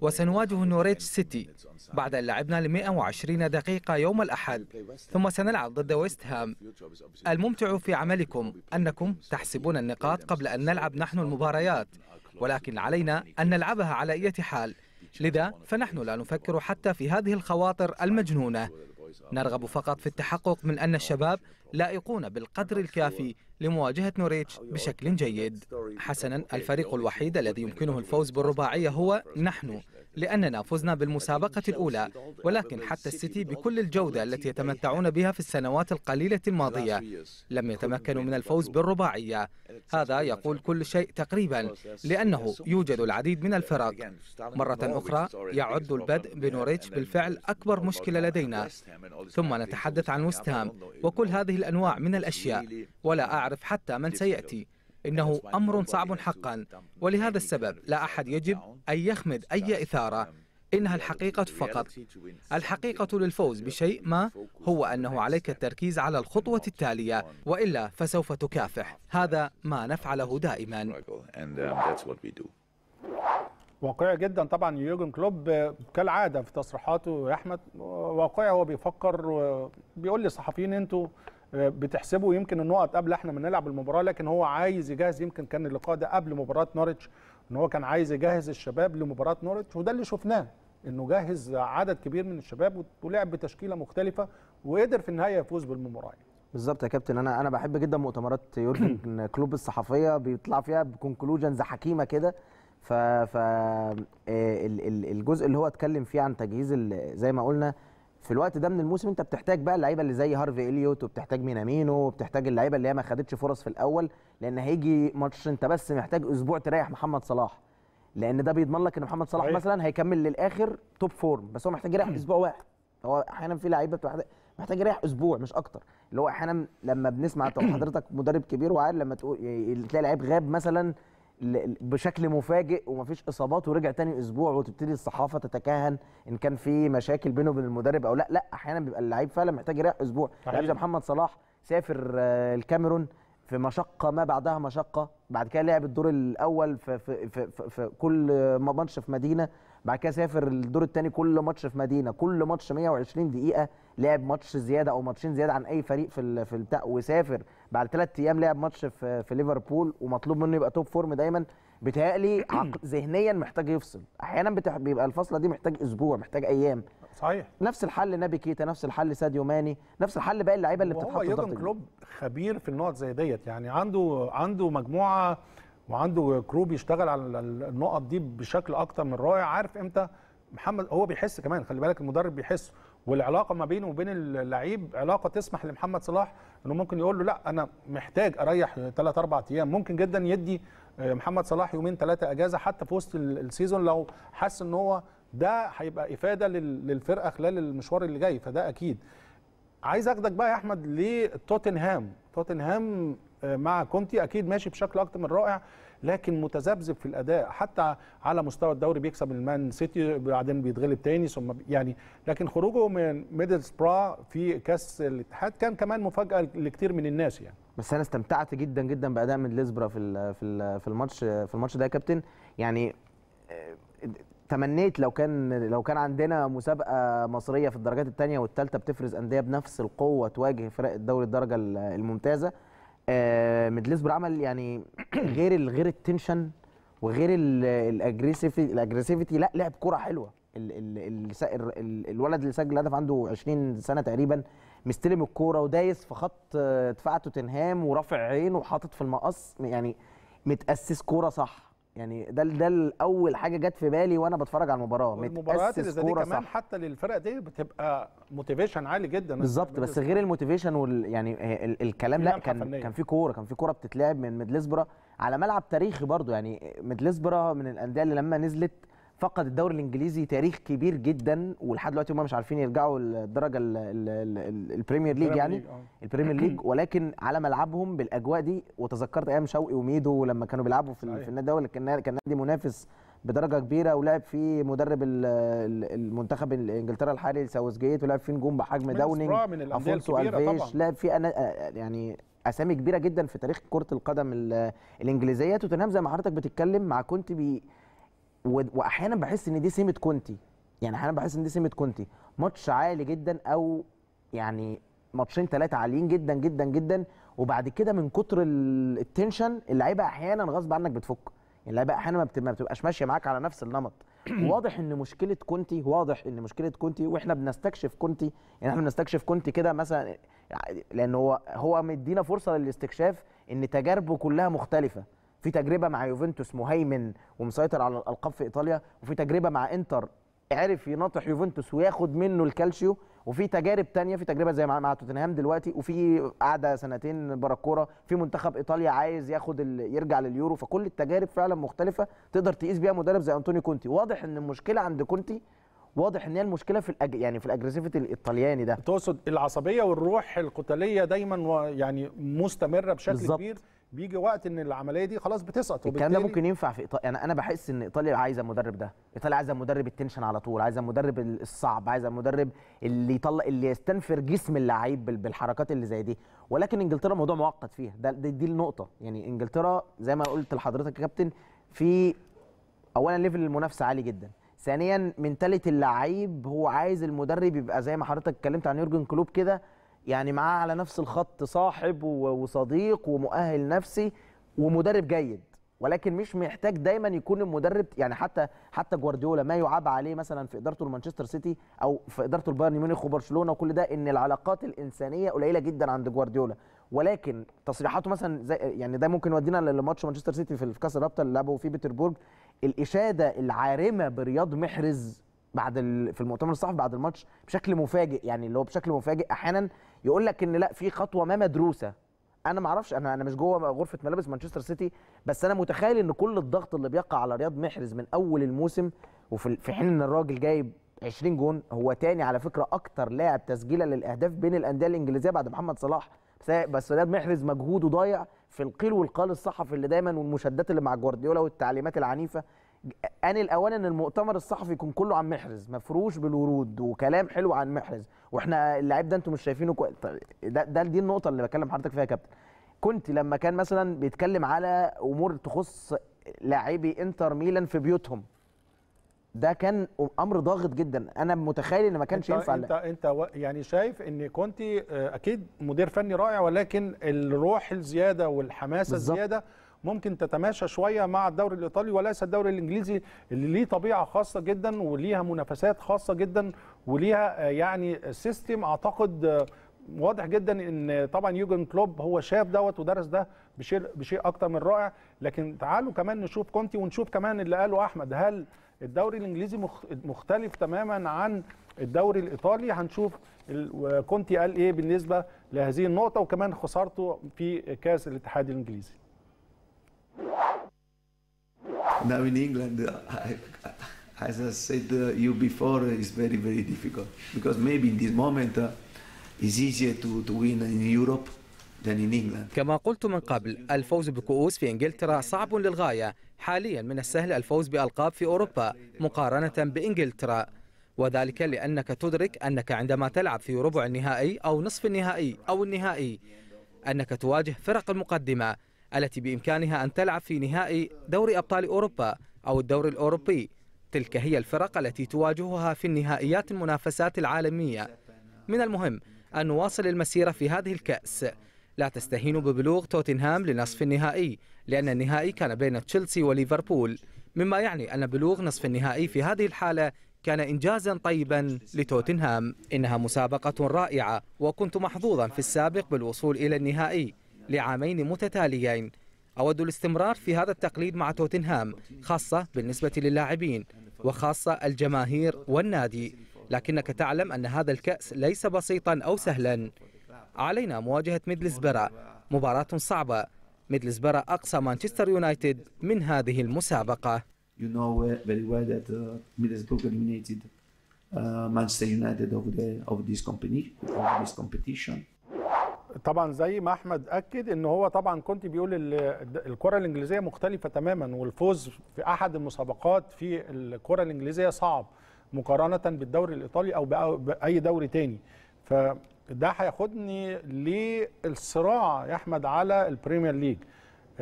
وسنواجه نوريتش سيتي بعد أن لعبنا ل 120 دقيقة يوم الأحد ثم سنلعب ضد ويست هام الممتع في عملكم أنكم تحسبون النقاط قبل أن نلعب نحن المباريات ولكن علينا أن نلعبها على أي حال لذا فنحن لا نفكر حتى في هذه الخواطر المجنونة نرغب فقط في التحقق من أن الشباب لائقون بالقدر الكافي لمواجهة نوريتش بشكل جيد حسنا الفريق الوحيد الذي يمكنه الفوز بالرباعية هو نحن لأننا فزنا بالمسابقة الأولى ولكن حتى السيتي بكل الجودة التي يتمتعون بها في السنوات القليلة الماضية لم يتمكنوا من الفوز بالرباعية هذا يقول كل شيء تقريبا لأنه يوجد العديد من الفرق مرة أخرى يعد البدء بنوريتش بالفعل أكبر مشكلة لدينا ثم نتحدث عن وستهام وكل هذه الأنواع من الأشياء ولا أعرف حتى من سيأتي إنه أمر صعب حقا ولهذا السبب لا أحد يجب أن يخمد أي إثارة إنها الحقيقة فقط الحقيقة للفوز بشيء ما هو أنه عليك التركيز على الخطوة التالية وإلا فسوف تكافح هذا ما نفعله دائما um, واقعي جدا طبعا يورجن كلوب كالعاده في تصريحاته يا احمد واقعي هو بيفكر بيقول للصحفيين انتوا بتحسبه يمكن النقط قبل احنا ما نلعب المباراه لكن هو عايز يجهز يمكن كان اللقاء ده قبل مباراه نورتش ان هو كان عايز يجهز الشباب لمباراه نورتش وده اللي شفناه انه جهز عدد كبير من الشباب ولعب بتشكيله مختلفه وقدر في النهايه يفوز بالمباراه بالظبط يا كابتن انا انا بحب جدا مؤتمرات يورجن [CLEARS THROAT] كلوب الصحفيه بيطلع فيها بكونكلوجنز حكيمه كده ف ف آه، الجزء اللي هو اتكلم فيه عن تجهيز زي ما قلنا في الوقت ده من الموسم انت بتحتاج بقى اللعيبه اللي زي هارفي اليوت وبتحتاج مينامينو وبتحتاج اللعيبه اللي هي ما خدتش فرص في الاول لان هيجي ماتش انت بس محتاج اسبوع تريح محمد صلاح لان ده بيضمن لك ان محمد صلاح أيه. مثلا هيكمل للاخر توب فورم بس هو محتاج يريح اسبوع واحد هو احيانا في لعيبه محتاج يريح اسبوع مش اكتر اللي هو احيانا لما بنسمع طب حضرتك مدرب كبير وعارف لما تقول تلاقي لعيب غاب مثلا بشكل مفاجئ ومفيش اصابات ورجع تاني اسبوع وتبتدي الصحافه تتكهن ان كان في مشاكل بينه وبين المدرب او لا لا احيانا بيبقى اللعيب فعلا محتاج يريح اسبوع لعيب زي محمد صلاح سافر آه، الكاميرون في مشقه ما بعدها مشقه بعد كده لعب الدور الاول في في في, في كل ماتش في مدينه بعد كده سافر الدور الثاني كل ماتش في مدينه كل ماتش 120 دقيقه لعب ماتش زياده او ماتشين زياده عن اي فريق في في البتاع وسافر بعد ثلاث ايام لعب ماتش في في ليفربول ومطلوب منه يبقى توب فورم دايما بيتهيألي [CLEARS THROAT] ذهنيا محتاج يفصل احيانا بيبقى الفصله دي محتاج اسبوع محتاج ايام صحيح نفس الحل نبي كيتا نفس الحل ساديو ماني نفس الحل باقي اللعيبه اللي بتتحط تحت هو كلوب خبير في النقط زي ديت يعني عنده عنده مجموعه وعنده كرو بيشتغل على النقط دي بشكل اكتر من رائع عارف امتى محمد هو بيحس كمان خلي بالك المدرب بيحس والعلاقه ما بينه وبين اللعيب علاقه تسمح لمحمد صلاح انه ممكن يقول له لا انا محتاج اريح ثلاث اربع ايام ممكن جدا يدي آه، محمد صلاح يومين ثلاثه اجازه حتى في وسط السيزون لو حس ان هو ده هيبقى افاده للفرقه خلال المشوار اللي جاي فده اكيد عايز اخدك بقى يا احمد لتوتنهام توتنهام مع كونتي اكيد ماشي بشكل اكتر من رائع لكن متذبذب في الاداء حتى على مستوى الدوري بيكسب المان سيتي بعدين بيتغلب تاني ثم يعني لكن خروجه من سبرا في كاس الاتحاد كان كمان مفاجاه لكتير من الناس يعني بس انا استمتعت جدا جدا باداء في في في الماتش في الماتش ده يا كابتن يعني آه، تمنيت لو كان لو كان عندنا مسابقه مصريه في الدرجات الثانيه والثالثه بتفرز انديه بنفس القوه تواجه فرق الدوري الدرجه الممتازه آه، ميدلسبر عمل يعني [CLEARS THROAT] غير غير التنشن وغير الاجريسيفيتي الاجريسيفيتي لا لعب كره حلوه الـ الـ الـ الولد اللي سجل الهدف عنده 20 سنه تقريبا مستلم الكوره ودايس في خط آه، دفاع توتنهام ورافع عينه وحاطط في المقص يعني متاسس كوره صح يعني ده ده اول حاجه جت في بالي وانا بتفرج على المباراه المباريات اللي زي دي كمان صح. حتى للفرق دي بتبقى موتيفيشن عالي جدا بالظبط بس غير الموتيفيشن وال يعني آه، ال الكلام لا كان فنية. كان في كوره كان في كوره بتتلعب من ميدلسبرا على ملعب تاريخي برضو يعني ميدلسبرا من الانديه اللي لما نزلت فقد الدوري الانجليزي تاريخ كبير جدا ولحد دلوقتي هم مش عارفين يرجعوا الدرجه البريمير ليج يعني آه. البريمير ليج [CLEARS THROAT] ولكن على ملعبهم بالاجواء دي وتذكرت ايام شوقي وميدو لما كانوا بيلعبوا في, النادي الدولي كان كان نادي منافس بدرجه كبيره ولعب فيه مدرب المنتخب انجلترا الحالي ساوث جيت ولعب فيه نجوم بحجم داونينج افونسو الفيش لعب فيه أنا آه، آه، يعني اسامي كبيره جدا في تاريخ كره القدم الانجليزيه توتنهام زي ما حضرتك بتتكلم مع كنت بي واحيانا بحس ان دي سمه كونتي يعني احيانا بحس ان دي سمه كونتي ماتش عالي جدا او يعني ماتشين ثلاثه عاليين جدا جدا جدا وبعد كده من كتر التنشن اللعيبه احيانا غصب عنك بتفك يعني اللعيبه احيانا ما بتبقاش ماشيه معاك على نفس النمط [CLEARS THROAT] واضح ان مشكله كونتي واضح ان مشكله كونتي واحنا بنستكشف كونتي يعني احنا بنستكشف كونتي كده مثلا يعني لان هو هو مدينا فرصه للاستكشاف ان تجاربه كلها مختلفه في تجربه مع يوفنتوس مهيمن ومسيطر على الالقاب في ايطاليا وفي تجربه مع انتر عرف يناطح يوفنتوس وياخد منه الكالشيو وفي تجارب تانية في تجربه زي مع, مع توتنهام دلوقتي وفي قاعده سنتين برا الكوره في منتخب ايطاليا عايز ياخد يرجع لليورو فكل التجارب فعلا مختلفه تقدر تقيس بيها مدرب زي انطونيو كونتي واضح ان المشكله عند كونتي واضح ان هي المشكله في الأج... يعني في الاجريسيفيتي الايطالياني ده تقصد العصبيه والروح القتاليه دايما و... يعني مستمره بشكل بالزبط. كبير بيجي وقت ان العمليه دي خلاص بتسقط الكلام ده ممكن ينفع في ايطاليا يعني انا بحس ان ايطاليا عايزه المدرب ده ايطاليا عايزه المدرب التنشن على طول عايزه المدرب الصعب عايزه المدرب اللي يطلع اللي يستنفر جسم اللعيب بالحركات اللي زي دي ولكن انجلترا موضوع معقد فيها ده دي, دي النقطه يعني انجلترا زي ما قلت لحضرتك يا كابتن في اولا ليفل المنافسه عالي جدا ثانيا تالت اللعيب هو عايز المدرب يبقى زي ما حضرتك اتكلمت عن يورجن كلوب كده يعني معاه على نفس الخط صاحب وصديق ومؤهل نفسي ومدرب جيد ولكن مش محتاج دايما يكون المدرب يعني حتى حتى جوارديولا ما يعاب عليه مثلا في ادارته لمانشستر سيتي او في ادارته البايرن ميونخ وبرشلونه وكل ده ان العلاقات الانسانيه قليله جدا عند جوارديولا ولكن تصريحاته مثلا زي يعني ده ممكن يودينا لماتش مانشستر سيتي في كاس الرابطه اللي لعبوا فيه بيتربورج الاشاده العارمه برياض محرز بعد في المؤتمر الصحفي بعد الماتش بشكل مفاجئ يعني اللي هو بشكل مفاجئ احيانا يقول لك ان لا في خطوه ما مدروسه انا ما اعرفش انا انا مش جوه غرفه ملابس مانشستر سيتي بس انا متخيل ان كل الضغط اللي بيقع على رياض محرز من اول الموسم وفي في حين ان الراجل جايب 20 جون هو تاني على فكره اكتر لاعب تسجيلا للاهداف بين الانديه الانجليزيه بعد محمد صلاح بس رياض محرز مجهوده ضايع في القيل والقال الصحفي اللي دايما والمشادات اللي مع جوارديولا والتعليمات العنيفه أنا الاوان ان المؤتمر الصحفي يكون كله عن محرز مفروش بالورود وكلام حلو عن محرز واحنا اللعيب ده انتم مش شايفينه كو... ده, ده دي النقطه اللي بكلم حضرتك فيها يا كابتن كنت لما كان مثلا بيتكلم على امور تخص لاعبي انتر ميلان في بيوتهم ده كان امر ضاغط جدا انا متخيل ان ما كانش ينفع انت انت و... يعني شايف ان كونتي آه، اكيد مدير فني رائع ولكن الروح الزياده والحماسه بالزبط. الزياده ممكن تتماشى شويه مع الدوري الايطالي وليس الدوري الانجليزي اللي ليه طبيعه خاصه جدا وليها منافسات خاصه جدا وليها آه، يعني سيستم اعتقد آه، واضح جدا ان طبعا يوجن كلوب هو شاف دوت ودرس ده بشيء بشيء اكتر من رائع لكن تعالوا كمان نشوف كونتي ونشوف كمان اللي قاله احمد هل الدوري الانجليزي مختلف تماما عن الدوري الايطالي هنشوف كونتي قال ايه بالنسبه لهذه النقطه وكمان خسارته في كاس الاتحاد الانجليزي Now in England, uh, I, as I said uh, you before, uh, it's very, very difficult because maybe in this moment uh, it's easier to, to win in Europe than in England. كما قلت من قبل الفوز بكؤوس في انجلترا صعب للغايه حاليا من السهل الفوز بالقاب في اوروبا مقارنه بانجلترا وذلك لانك تدرك انك عندما تلعب في ربع النهائي او نصف النهائي او النهائي انك تواجه فرق المقدمه التي بإمكانها أن تلعب في نهائي دوري أبطال أوروبا أو الدوري الأوروبي تلك هي الفرق التي تواجهها في النهائيات المنافسات العالمية من المهم أن نواصل المسيرة في هذه الكأس لا تستهين ببلوغ توتنهام لنصف النهائي لأن النهائي كان بين تشيلسي وليفربول مما يعني أن بلوغ نصف النهائي في هذه الحالة كان إنجازا طيبا لتوتنهام إنها مسابقة رائعة وكنت محظوظا في السابق بالوصول إلى النهائي لعامين متتاليين أود الاستمرار في هذا التقليد مع توتنهام خاصة بالنسبة للاعبين وخاصة الجماهير والنادي لكنك تعلم أن هذا الكأس ليس بسيطا أو سهلا علينا مواجهة برا مباراة صعبة برا أقصى مانشستر يونايتد من هذه المسابقة You know very well that uh, Middlesbrough eliminated uh, Manchester United of, the, of this company, of this competition. طبعا زي ما احمد اكد ان هو طبعا كنت بيقول الكره الانجليزيه مختلفه تماما والفوز في احد المسابقات في الكره الانجليزيه صعب مقارنه بالدوري الايطالي او باي دوري تاني فده هياخدني للصراع يا احمد على البريمير ليج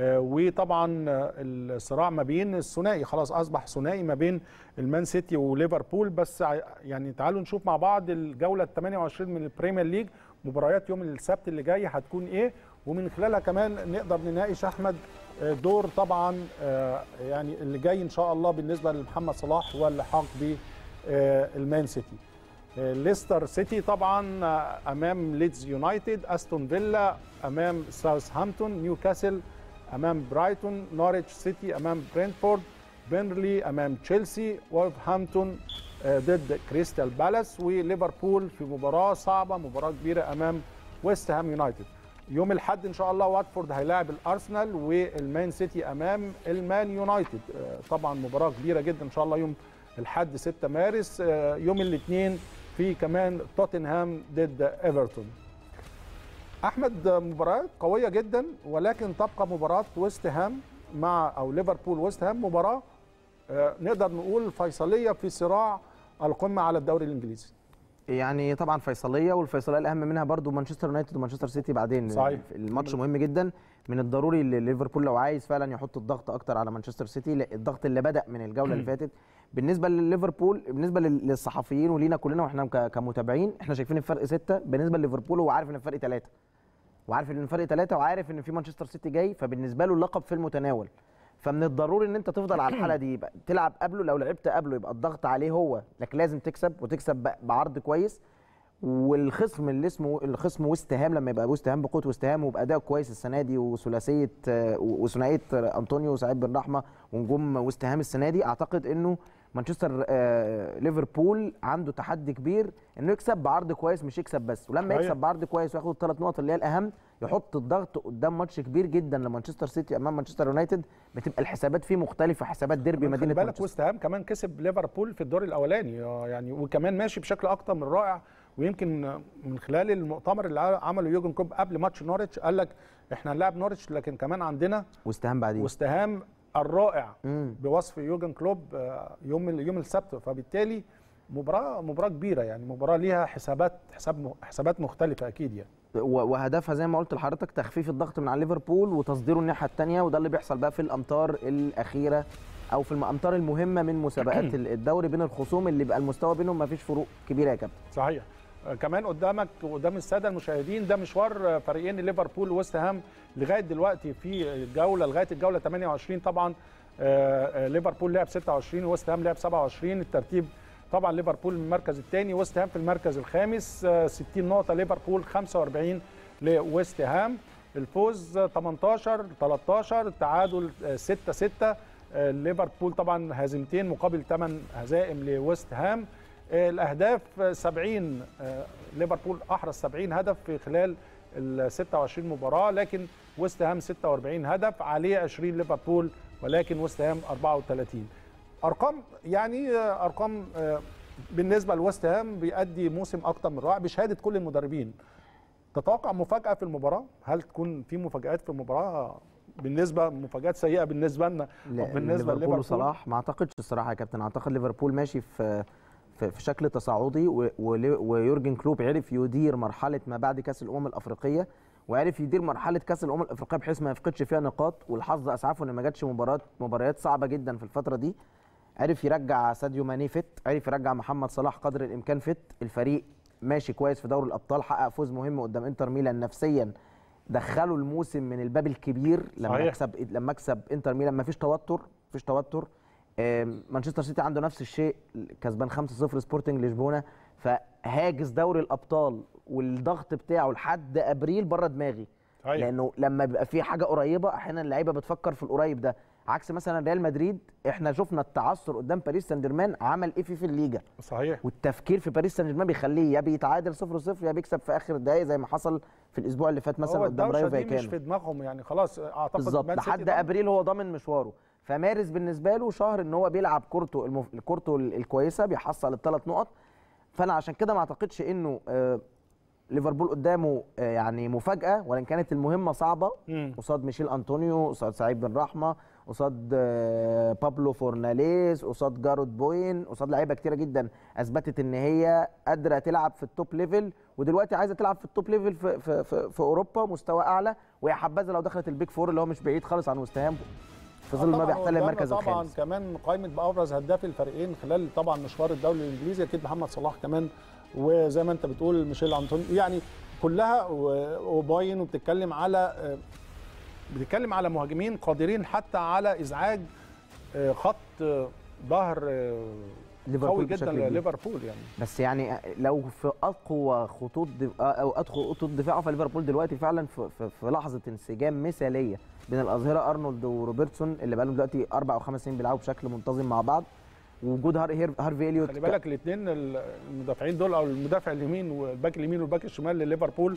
آه، وطبعا الصراع ما بين الثنائي خلاص اصبح ثنائي ما بين المان سيتي وليفربول بس يعني تعالوا نشوف مع بعض الجوله ال 28 من البريمير ليج مباريات يوم السبت اللي جاي هتكون ايه ومن خلالها كمان نقدر نناقش احمد آه، دور طبعا آه، يعني اللي جاي ان شاء الله بالنسبه لمحمد صلاح واللحاق بالمان آه، سيتي ليستر سيتي طبعا امام ليدز يونايتد استون فيلا امام ساوثهامبتون نيوكاسل امام برايتون نوريتش سيتي امام برينفورد بنرلي امام تشيلسي وولفهامبتون آه، ضد كريستال بالاس وليفربول في مباراه صعبه مباراه كبيره امام ويست هام يونايتد يوم الاحد ان شاء الله واتفورد هيلاعب الارسنال والمان سيتي امام المان يونايتد آه، طبعا مباراه كبيره جدا ان شاء الله يوم الاحد 6 مارس آه، يوم الاثنين في كمان توتنهام ضد ايفرتون احمد مباراه قويه جدا ولكن تبقى مباراه ويست هام مع او ليفربول ويست هام مباراه نقدر نقول فيصليه في صراع القمه على الدوري الانجليزي يعني طبعا فيصليه والفيصليه الاهم منها برضو مانشستر يونايتد ومانشستر سيتي بعدين صحيح. الماتش مهم جدا من الضروري لليفربول لو عايز فعلا يحط الضغط اكتر على مانشستر سيتي الضغط اللي بدا من الجوله اللي [CLEARS THROAT] فاتت بالنسبه لليفربول بالنسبه للصحفيين ولينا كلنا واحنا كمتابعين احنا شايفين الفرق سته بالنسبه لليفربول هو عارف ان الفرق ثلاثه وعارف ان الفرق ثلاثه وعارف ان في مانشستر سيتي جاي فبالنسبه له اللقب في المتناول فمن الضروري ان انت تفضل على الحاله [CLEARS THROAT] دي يبقى تلعب قبله لو لعبت قبله يبقى الضغط عليه هو لكن لازم تكسب وتكسب بعرض كويس والخصم اللي اسمه الخصم وست هام لما يبقى وست هام بقوه وست هام وباداء كويس السنه دي وثلاثيه وثنائيه انطونيو وسعيد بن رحمه ونجوم وست هام السنه دي اعتقد انه مانشستر آه، ليفربول عنده تحدي كبير انه يكسب بعرض كويس مش يكسب بس ولما يكسب بعرض كويس وياخد الثلاث نقط اللي هي الاهم يحط الضغط قدام ماتش كبير جدا لمانشستر سيتي امام مانشستر يونايتد بتبقى الحسابات فيه مختلفه حسابات ديربي مدينه بالك ويست هام كمان كسب ليفربول في الدور الاولاني آه، يعني وكمان ماشي بشكل اكتر من رائع ويمكن من خلال المؤتمر اللي عمله يوجن كوب قبل ماتش نورتش قال لك احنا هنلاعب نورتش لكن كمان عندنا وستهام بعدين وستهام الرائع مم. بوصف يوجن كلوب آه، يوم يوم السبت فبالتالي مباراه مباراه كبيره يعني مباراه ليها حسابات حساب حسابات مختلفه اكيد يعني وهدفها زي ما قلت لحضرتك تخفيف الضغط من على ليفربول وتصديره الناحيه الثانيه وده اللي بيحصل بقى في الامطار الاخيره او في الامطار المهمه من مسابقات [CLEARS THROAT] الدوري بين الخصوم اللي بقى المستوى بينهم ما فيش فروق كبيره يا كابتن صحيح آه، كمان قدامك وقدام الساده المشاهدين ده مشوار آه، فريقين ليفربول وست هام لغايه دلوقتي في الجوله لغايه الجوله 28 طبعا آه، ليفربول لعب 26 وست هام لعب 27 الترتيب طبعا ليفربول من المركز الثاني ويست هام في المركز الخامس 60 آه، نقطه ليفربول 45 لويست هام الفوز 18 13 التعادل 6 6 ليفربول طبعا هزيمتين مقابل 8 هزائم لويست هام آه، الاهداف 70 آه، ليفربول احرز 70 هدف في خلال ال 26 مباراه لكن ويست هام 46 هدف عليه 20 ليفربول ولكن ويست هام 34 ارقام يعني ارقام آه، بالنسبه لوست هام بيأدي موسم اكتر من رائع بشهاده كل المدربين تتوقع مفاجاه في المباراه هل تكون في مفاجات في المباراه بالنسبه مفاجات سيئه بالنسبه لنا بالنسبه لليفربول صلاح ما اعتقدش الصراحه يا كابتن اعتقد ليفربول ماشي في في شكل تصاعدي ويورجن كلوب عرف يدير مرحله ما بعد كاس الامم الافريقيه وعرف يدير مرحله كاس الامم الافريقيه بحيث ما يفقدش فيها نقاط والحظ اسعفه ان ما جاتش مباريات مباريات صعبه جدا في الفتره دي عرف يرجع ساديو ماني فت عرف يرجع محمد صلاح قدر الامكان فت الفريق ماشي كويس في دوري الابطال حقق فوز مهم قدام انتر ميلان نفسيا دخلوا الموسم من الباب الكبير لما صحيح. اكسب لما اكسب انتر ميلان مفيش توتر مفيش توتر مانشستر سيتي عنده نفس الشيء كسبان 5-0 سبورتنج لشبونه فهاجس دوري الابطال والضغط بتاعه لحد ابريل بره دماغي صحيح. لانه لما بيبقى في حاجه قريبه احيانا اللعيبه بتفكر في القريب ده عكس مثلا ريال مدريد احنا شفنا التعثر قدام باريس سان جيرمان عمل ايه في, في الليجا صحيح والتفكير في باريس سان جيرمان بيخليه يا بيتعادل 0 0 يا بيكسب في اخر الدقائق زي ما حصل في الاسبوع اللي فات مثلا قدام رايو فايكانو مش في دماغهم يعني خلاص اعتقد بالظبط لحد ابريل هو ضامن مشواره فمارس بالنسبه له شهر ان هو بيلعب كورته المف... كورته الكويسه بيحصل الثلاث نقط فانا عشان كده ما اعتقدش انه آه، ليفربول قدامه آه، يعني مفاجاه ولان كانت المهمه صعبه قصاد ميشيل انطونيو قصاد سعيد بن رحمه قصاد آه، بابلو فورناليز قصاد جارود بوين قصاد لعيبه كتيره جدا اثبتت ان هي قادره تلعب في التوب ليفل ودلوقتي عايزه تلعب في التوب ليفل في, في, في, في اوروبا مستوى اعلى ويا حبذا لو دخلت البيك فور اللي هو مش بعيد خالص عن وستهام في ظل ما بيحتل المركز الخامس طبعا كمان قائمه بابرز هدافي الفريقين خلال طبعا مشوار الدوري الانجليزي اكيد محمد صلاح كمان وزي ما انت بتقول ميشيل انطونيو يعني كلها وباين وبتتكلم على آه، بنتكلم على مهاجمين قادرين حتى على ازعاج آه، خط آه، ظهر آه، قوي جدا ليفربول يعني بس يعني لو في اقوى خطوط او ادخل خطوط دفاعه فليفربول دلوقتي فعلا في, في لحظه انسجام مثاليه بين الاظهره ارنولد وروبرتسون اللي بقالهم دلوقتي اربع او خمس سنين بيلعبوا بشكل منتظم مع بعض وجود هارفي اليوت خلي بالك الاثنين المدافعين دول او المدافع اليمين والباك اليمين والباك الشمال لليفربول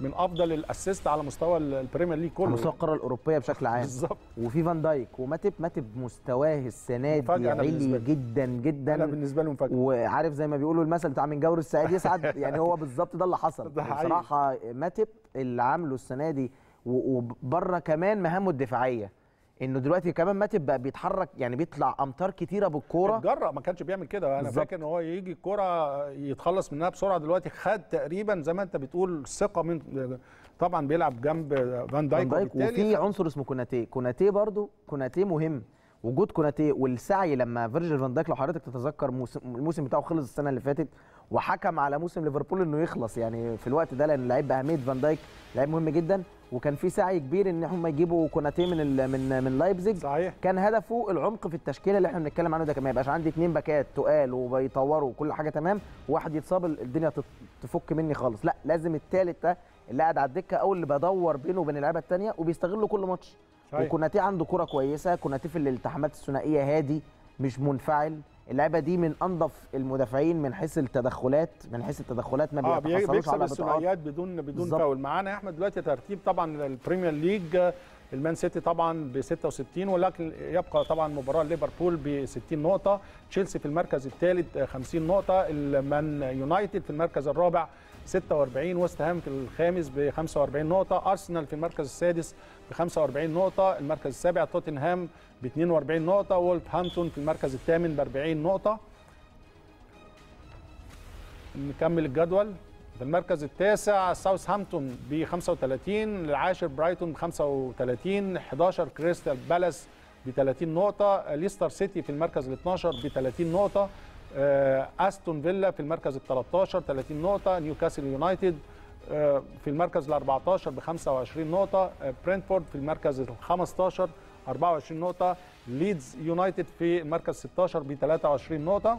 من افضل الاسيست على مستوى البريمير ليج كله مستوى القاره الاوروبيه بشكل عام بالظبط وفي فان دايك وماتب ماتب مستواه السنه دي عالي جدا جدا انا بالنسبه لي مفاجاه وعارف زي ما بيقولوا المثل بتاع من جور السعيد يسعد يعني هو بالظبط ده اللي حصل بصراحه ماتب اللي عامله السنه دي وبره كمان مهامه الدفاعيه انه دلوقتي كمان ماتب بقى بيتحرك يعني بيطلع امتار كتيره بالكوره اتجرأ ما كانش بيعمل كده انا فاكر ان هو يجي الكوره يتخلص منها بسرعه دلوقتي خد تقريبا زي ما انت بتقول ثقه من طبعا بيلعب جنب فان دايك, دايك وفي عنصر اسمه كوناتيه كوناتيه برده كوناتيه مهم وجود كوناتيه والسعي لما فيرجيل فان دايك لو حضرتك تتذكر الموسم بتاعه خلص السنه اللي فاتت وحكم على موسم ليفربول انه يخلص يعني في الوقت ده لان لعيب باهميه فان دايك لعيب مهم جدا وكان في سعي كبير ان هم يجيبوا كوناتيه من من من لايبزيج صحيح كان هدفه العمق في التشكيله اللي احنا بنتكلم عنه ده كمان ما يبقاش عندي اثنين باكات تقال وبيطوروا وكل حاجه تمام واحد يتصاب الدنيا تفك مني خالص لا لازم الثالث ده اللي قاعد على الدكه او اللي بدور بينه وبين اللعيبه الثانيه وبيستغله كل ماتش وكوناتيه عنده كره كويسه كوناتيه في الالتحامات الثنائيه هادي مش منفعل اللعيبه دي من انظف المدافعين من حيث التدخلات من حيث التدخلات ما آه، بيحصلوش على الثنائيات بدون بدون فاول معانا يا احمد دلوقتي ترتيب طبعا البريمير ليج المان سيتي طبعا ب 66 ولكن يبقى طبعا مباراه ليفربول ب 60 نقطه تشيلسي في المركز الثالث 50 نقطه المان يونايتد في المركز الرابع 46 وست هام في الخامس ب 45 نقطة أرسنال في المركز السادس ب 45 نقطة المركز السابع توتنهام ب 42 نقطة وولف هامبتون في المركز الثامن ب 40 نقطة نكمل الجدول في المركز التاسع ساوثهامبتون ب 35 العاشر برايتون ب 35 11 كريستال بالاس ب 30 نقطة ليستر سيتي في المركز ال 12 ب 30 نقطة آه، استون فيلا في المركز ال 13 30 نقطه نيوكاسل يونايتد آه، في المركز ال 14 ب 25 نقطه آه، برينتفورد في المركز ال 15 24 نقطه ليدز يونايتد في المركز 16 ب 23 نقطه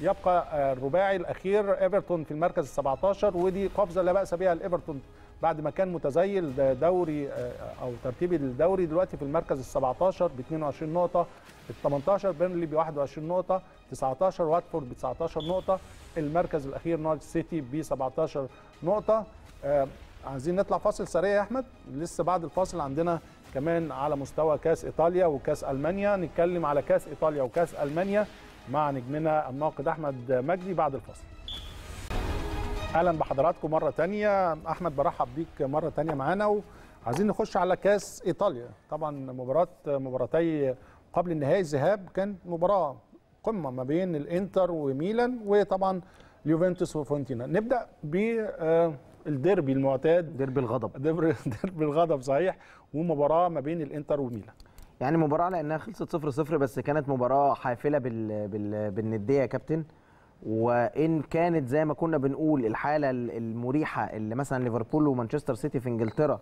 يبقى الرباعي الاخير ايفرتون في المركز ال 17 ودي قفزه لا باس بها لايفرتون بعد ما كان متزيل دوري آه، او ترتيب الدوري دلوقتي في المركز ال 17 ب 22 نقطه ال 18 بيرنلي ب 21 نقطه 19 واتفورد ب 19 نقطه المركز الاخير نورث سيتي ب 17 نقطه آه، عايزين نطلع فاصل سريع يا احمد لسه بعد الفاصل عندنا كمان على مستوى كاس ايطاليا وكاس المانيا نتكلم على كاس ايطاليا وكاس المانيا مع نجمنا الناقد احمد مجدي بعد الفاصل اهلا بحضراتكم مره تانية احمد برحب بيك مره تانية معانا وعايزين نخش على كاس ايطاليا طبعا مباراه مباراتي قبل النهائي الذهاب كانت مباراه قمه ما بين الانتر وميلان وطبعا اليوفنتوس وفونتينا نبدا بالديربي آه، المعتاد ديربي الغضب [LAUGHS] ديربي الغضب صحيح ومباراه ما بين الانتر وميلان يعني مباراه لانها خلصت 0 0 بس كانت مباراه حافله بال... بال... بالنديه يا كابتن وان كانت زي ما كنا بنقول الحاله المريحه اللي مثلا ليفربول ومانشستر سيتي في انجلترا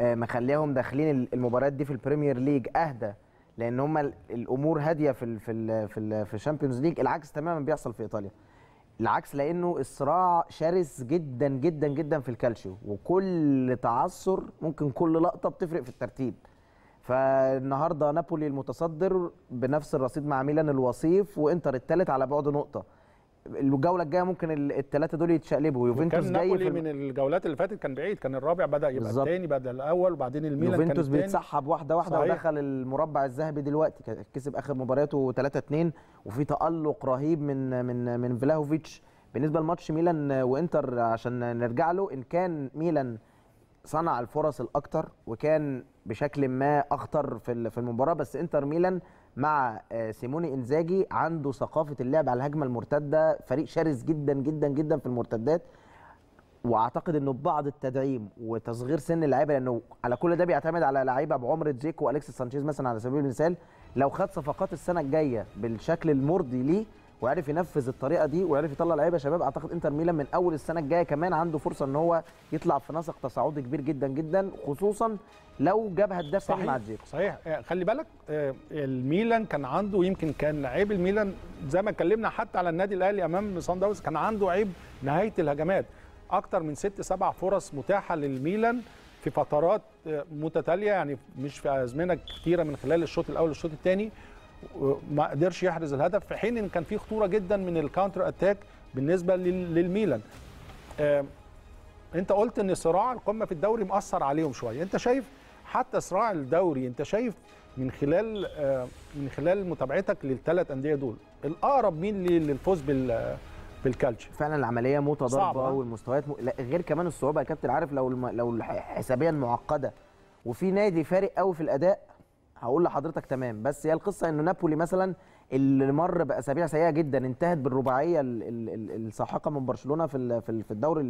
آه، مخليهم داخلين المباريات دي في البريمير ليج اهدى لان هم الامور هاديه في الـ في الـ في الـ في الشامبيونز ليج العكس تماما بيحصل في ايطاليا العكس لانه الصراع شرس جدا جدا جدا في الكالشيو وكل تعثر ممكن كل لقطه بتفرق في الترتيب فالنهارده نابولي المتصدر بنفس الرصيد مع ميلان الوصيف وانتر الثالث على بعد نقطه الجوله الجايه ممكن الثلاثه دول يتشقلبوا يوفنتوس جاي نابولي من الجولات اللي فاتت كان بعيد كان الرابع بدا يبقى الثاني بدا الاول وبعدين الميلان كان يوفنتوس بيتسحب واحده واحده صحيح. ودخل المربع الذهبي دلوقتي كسب اخر مبارياته 3 2 وفي تالق رهيب من من من فلاهوفيتش بالنسبه لماتش ميلان وانتر عشان نرجع له ان كان ميلان صنع الفرص الاكثر وكان بشكل ما اخطر في في المباراه بس انتر ميلان مع آه، سيموني انزاجي عنده ثقافه اللعب على الهجمه المرتده فريق شرس جدا جدا جدا في المرتدات واعتقد انه ببعض التدعيم وتصغير سن اللعيبه لانه على كل ده بيعتمد على لعيبه بعمر زيكو والكسيس سانشيز مثلا على سبيل المثال لو خد صفقات السنه الجايه بالشكل المرضي ليه وعرف ينفذ الطريقه دي وعرف يطلع لعيبه شباب اعتقد انتر ميلان من اول السنه الجايه كمان عنده فرصه ان هو يطلع في نسق تصاعدي كبير جدا جدا خصوصا لو جاب هداف صحيح مع الجيكو صحيح آه، خلي بالك آه، الميلان كان عنده يمكن كان لعيب الميلان زي ما اتكلمنا حتى على النادي الاهلي امام سان داونز كان عنده عيب نهايه الهجمات اكتر من ست سبع فرص متاحه للميلان في فترات آه، متتاليه يعني مش في ازمنه كثيره من خلال الشوط الاول والشوط الثاني ما قدرش يحرز الهدف في حين ان كان في خطوره جدا من الكاونتر اتاك بالنسبه للميلان آه، انت قلت ان صراع القمه في الدوري مأثر عليهم شويه انت شايف حتى صراع الدوري انت شايف من خلال آه، من خلال متابعتك للثلاث انديه دول الاقرب مين للفوز بال بالكالتش فعلا العمليه متضاربه آه. والمستويات م... لا غير كمان الصعوبه يا كابتن عارف لو الم... لو حسابيا معقده وفي نادي فارق قوي في الاداء هقول لحضرتك تمام بس هي القصه انه نابولي مثلا اللي مر باسابيع سيئه جدا انتهت بالرباعيه الساحقه من برشلونه في في الدوري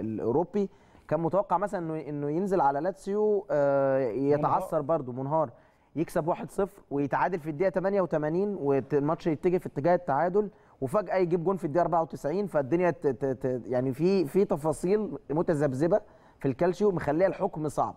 الاوروبي كان متوقع مثلا انه انه ينزل على لاتسيو آه، يتعثر برضه منهار يكسب 1-0 ويتعادل في الدقيقه 88 والماتش يتجه في اتجاه التعادل وفجاه يجيب جون في الدقيقه 94 فالدنيا يعني في في تفاصيل متذبذبه في الكالشيو مخليه الحكم صعب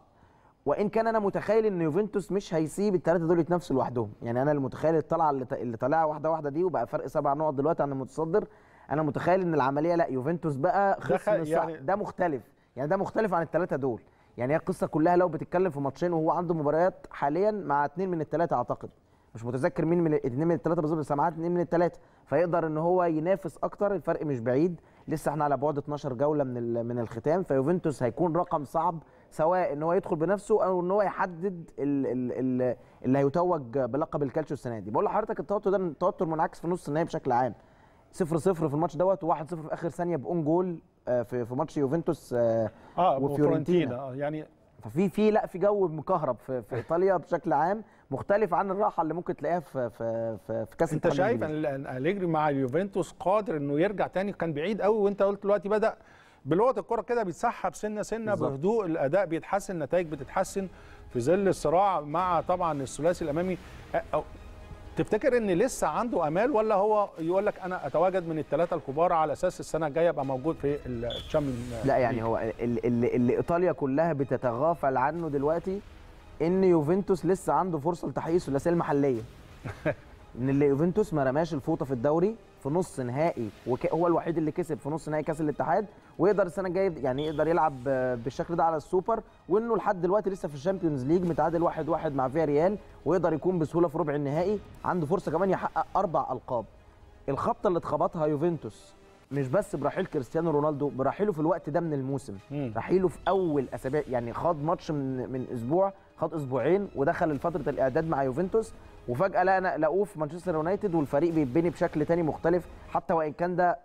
وان كان انا متخيل ان يوفنتوس مش هيسيب الثلاثه دول يتنافسوا لوحدهم يعني انا المتخيل الطلعه اللي طالعه واحده واحده دي وبقى فرق سبع نقط دلوقتي عن المتصدر انا متخيل ان العمليه لا يوفنتوس بقى خصم يعني ده مختلف يعني ده مختلف عن الثلاثه دول يعني هي القصه كلها لو بتتكلم في ماتشين وهو عنده مباريات حاليا مع اثنين من الثلاثه اعتقد مش متذكر مين من الاثنين من الثلاثه بالظبط بس معاه اثنين من الثلاثه فيقدر ان هو ينافس اكتر الفرق مش بعيد لسه احنا على بعد 12 جوله من من الختام فيوفنتوس هيكون رقم صعب سواء ان هو يدخل بنفسه او ان هو يحدد ال اللي هيتوج بلقب الكالتشيو السنه دي بقول لحضرتك التوتر ده توتر منعكس في نص النهائي بشكل عام 0 0 في الماتش دوت و1 0 في اخر ثانيه باون جول آه، في في ماتش يوفنتوس آه, آه، وفيورنتينا آه، يعني ففي في لا في جو مكهرب في, في ايطاليا بشكل عام مختلف عن الراحه اللي ممكن تلاقيها في في في, في كاس انت شايف ان اليجري مع اليوفنتوس قادر انه يرجع تاني كان بعيد قوي وانت قلت دلوقتي بدا بلغه الكره كده بيتسحب سنه سنه بالزبط. بهدوء الاداء بيتحسن النتائج بتتحسن في ظل الصراع مع طبعا الثلاثي الامامي تفتكر ان لسه عنده امال ولا هو يقول لك انا اتواجد من الثلاثه الكبار على اساس السنه الجايه ابقى موجود في الشامبيون لا يعني هو اللي, اللي ايطاليا كلها بتتغافل عنه دلوقتي ان يوفنتوس لسه عنده فرصه لتحقيق الثلاثيه المحليه [LAUGHS] ان اللي يوفنتوس ما رماش الفوطه في الدوري في نص نهائي هو الوحيد اللي كسب في نص نهائي كاس الاتحاد ويقدر السنه الجايه يعني يقدر يلعب بالشكل ده على السوبر وانه لحد دلوقتي لسه في الشامبيونز ليج متعادل 1-1 واحد واحد مع فيا ريال ويقدر يكون بسهوله في ربع النهائي عنده فرصه كمان يحقق اربع القاب الخبطه اللي اتخبطها يوفنتوس مش بس برحيل كريستيانو رونالدو برحيله في الوقت ده من الموسم مم. رحيله في اول اسابيع يعني خاض ماتش من من اسبوع خاض اسبوعين ودخل لفتره الاعداد مع يوفنتوس وفجاه لقنا لقوه في مانشستر يونايتد والفريق بيتبني بشكل تاني مختلف حتى وان كان ده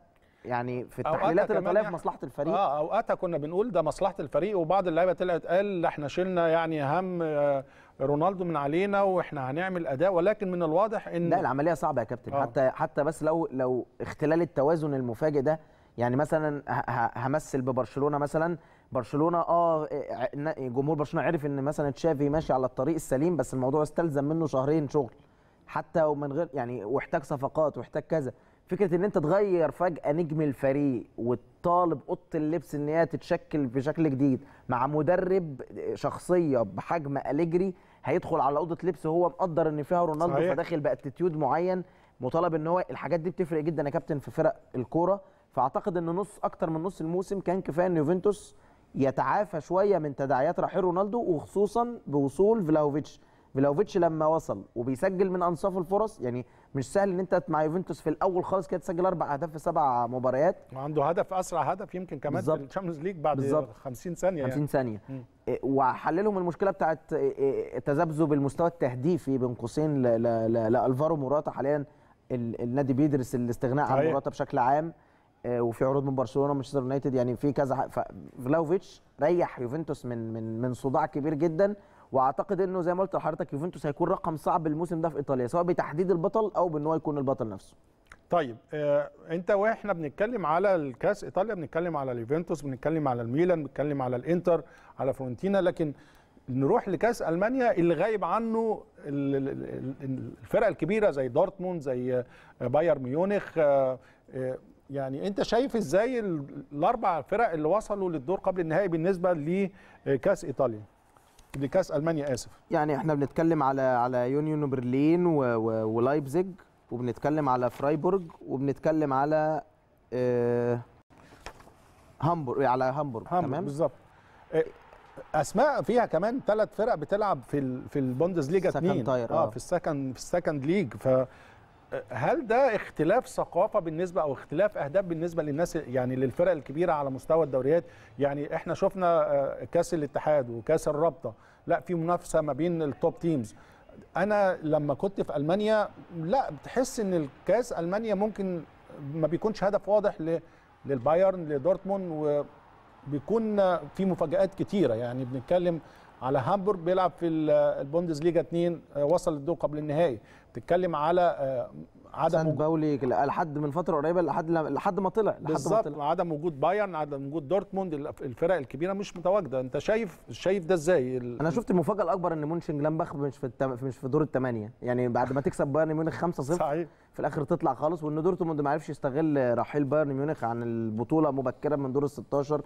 يعني في التحليلات اللي طالعه في يعني. مصلحه الفريق اه اوقاتها كنا بنقول ده مصلحه الفريق وبعض اللعيبه طلعت قال احنا شلنا يعني هم آه، رونالدو من علينا واحنا هنعمل اداء ولكن من الواضح ان لا العمليه صعبه يا كابتن آه. حتى حتى بس لو لو اختلال التوازن المفاجئ ده يعني مثلا همثل ببرشلونه مثلا برشلونه اه إيه، جمهور برشلونه عرف ان مثلا تشافي ماشي على الطريق السليم بس الموضوع استلزم منه شهرين شغل حتى ومن غير يعني واحتاج صفقات واحتاج كذا فكره ان انت تغير فجاه نجم الفريق وتطالب اوضه اللبس ان هي تتشكل بشكل جديد مع مدرب آه، شخصيه بحجم اليجري هيدخل على اوضه لبس هو مقدر ان فيها رونالدو صحيح. فداخل باتيتيود معين مطالب ان هو الحاجات دي بتفرق جدا يا كابتن في فرق الكوره فاعتقد ان نص اكتر من نص الموسم كان كفايه ان يوفنتوس يتعافى شويه من تداعيات راحيل رونالدو وخصوصا بوصول فلاوفيتش فلاوفيتش لما وصل وبيسجل من انصاف الفرص يعني مش سهل ان انت مع يوفنتوس في الاول خالص كده تسجل اربع اهداف في سبع مباريات وعنده هدف اسرع هدف يمكن كمان بالزبط. في الشامبيونز ليج بعد بالزبط. 50 ثانيه 50 يعني. ثانيه إيه وحللهم المشكله بتاعت إيه، إيه، تذبذب المستوى التهديفي بين قوسين لالفارو موراتا حاليا النادي بيدرس الاستغناء عن موراتا بشكل عام آه، وفي عروض من برشلونه ومانشستر يونايتد يعني في كذا فلاوفيتش ريح يوفنتوس من من من صداع كبير جدا واعتقد انه زي ما قلت لحضرتك يوفنتوس هيكون رقم صعب الموسم ده في ايطاليا سواء بتحديد البطل او بان هو يكون البطل نفسه طيب آه، انت واحنا بنتكلم على الكاس ايطاليا بنتكلم على اليوفنتوس بنتكلم على الميلان بنتكلم على الانتر على فرونتينا لكن نروح لكاس المانيا اللي غايب عنه الفرق الكبيره زي دورتموند زي بايرن ميونخ آه، آه، يعني انت شايف ازاي الاربع فرق اللي وصلوا للدور قبل النهائي بالنسبه لكاس ايطاليا لكاس المانيا اسف يعني احنا بنتكلم على على يونيون برلين ولايبزيج وبنتكلم على فرايبورج وبنتكلم على آه، هامبورغ على هامبورغ تمام بالظبط آه، اسماء فيها كمان ثلاث فرق بتلعب في في البوندسليغا 2 آه،, اه في السكند في السكند ليج ف هل ده اختلاف ثقافه بالنسبه او اختلاف اهداف بالنسبه للناس يعني للفرق الكبيره على مستوى الدوريات يعني احنا شفنا آه، كاس الاتحاد وكاس الرابطه لا في منافسه ما بين التوب تيمز انا لما كنت في المانيا لا بتحس ان الكاس المانيا ممكن ما بيكونش هدف واضح للبايرن لدورتموند وبيكون في مفاجات كتيره يعني بنتكلم على هامبورغ بيلعب في البوندسليغا 2 آه، وصل الدور قبل النهائي تتكلم على آه، عدم باولي لحد من فتره قريبه لحد لحد ما طلع لحد بالظبط عدم وجود بايرن عدم وجود دورتموند الفرق الكبيره مش متواجده انت شايف شايف ده ازاي انا شفت المفاجاه الاكبر ان مونشن لامباخ مش في التم... مش في دور الثمانيه يعني بعد ما تكسب بايرن ميونخ 5-0 صحيح في الاخر تطلع خالص وان دورتموند ما عرفش يستغل رحيل بايرن ميونخ عن البطوله مبكرا من دور ال 16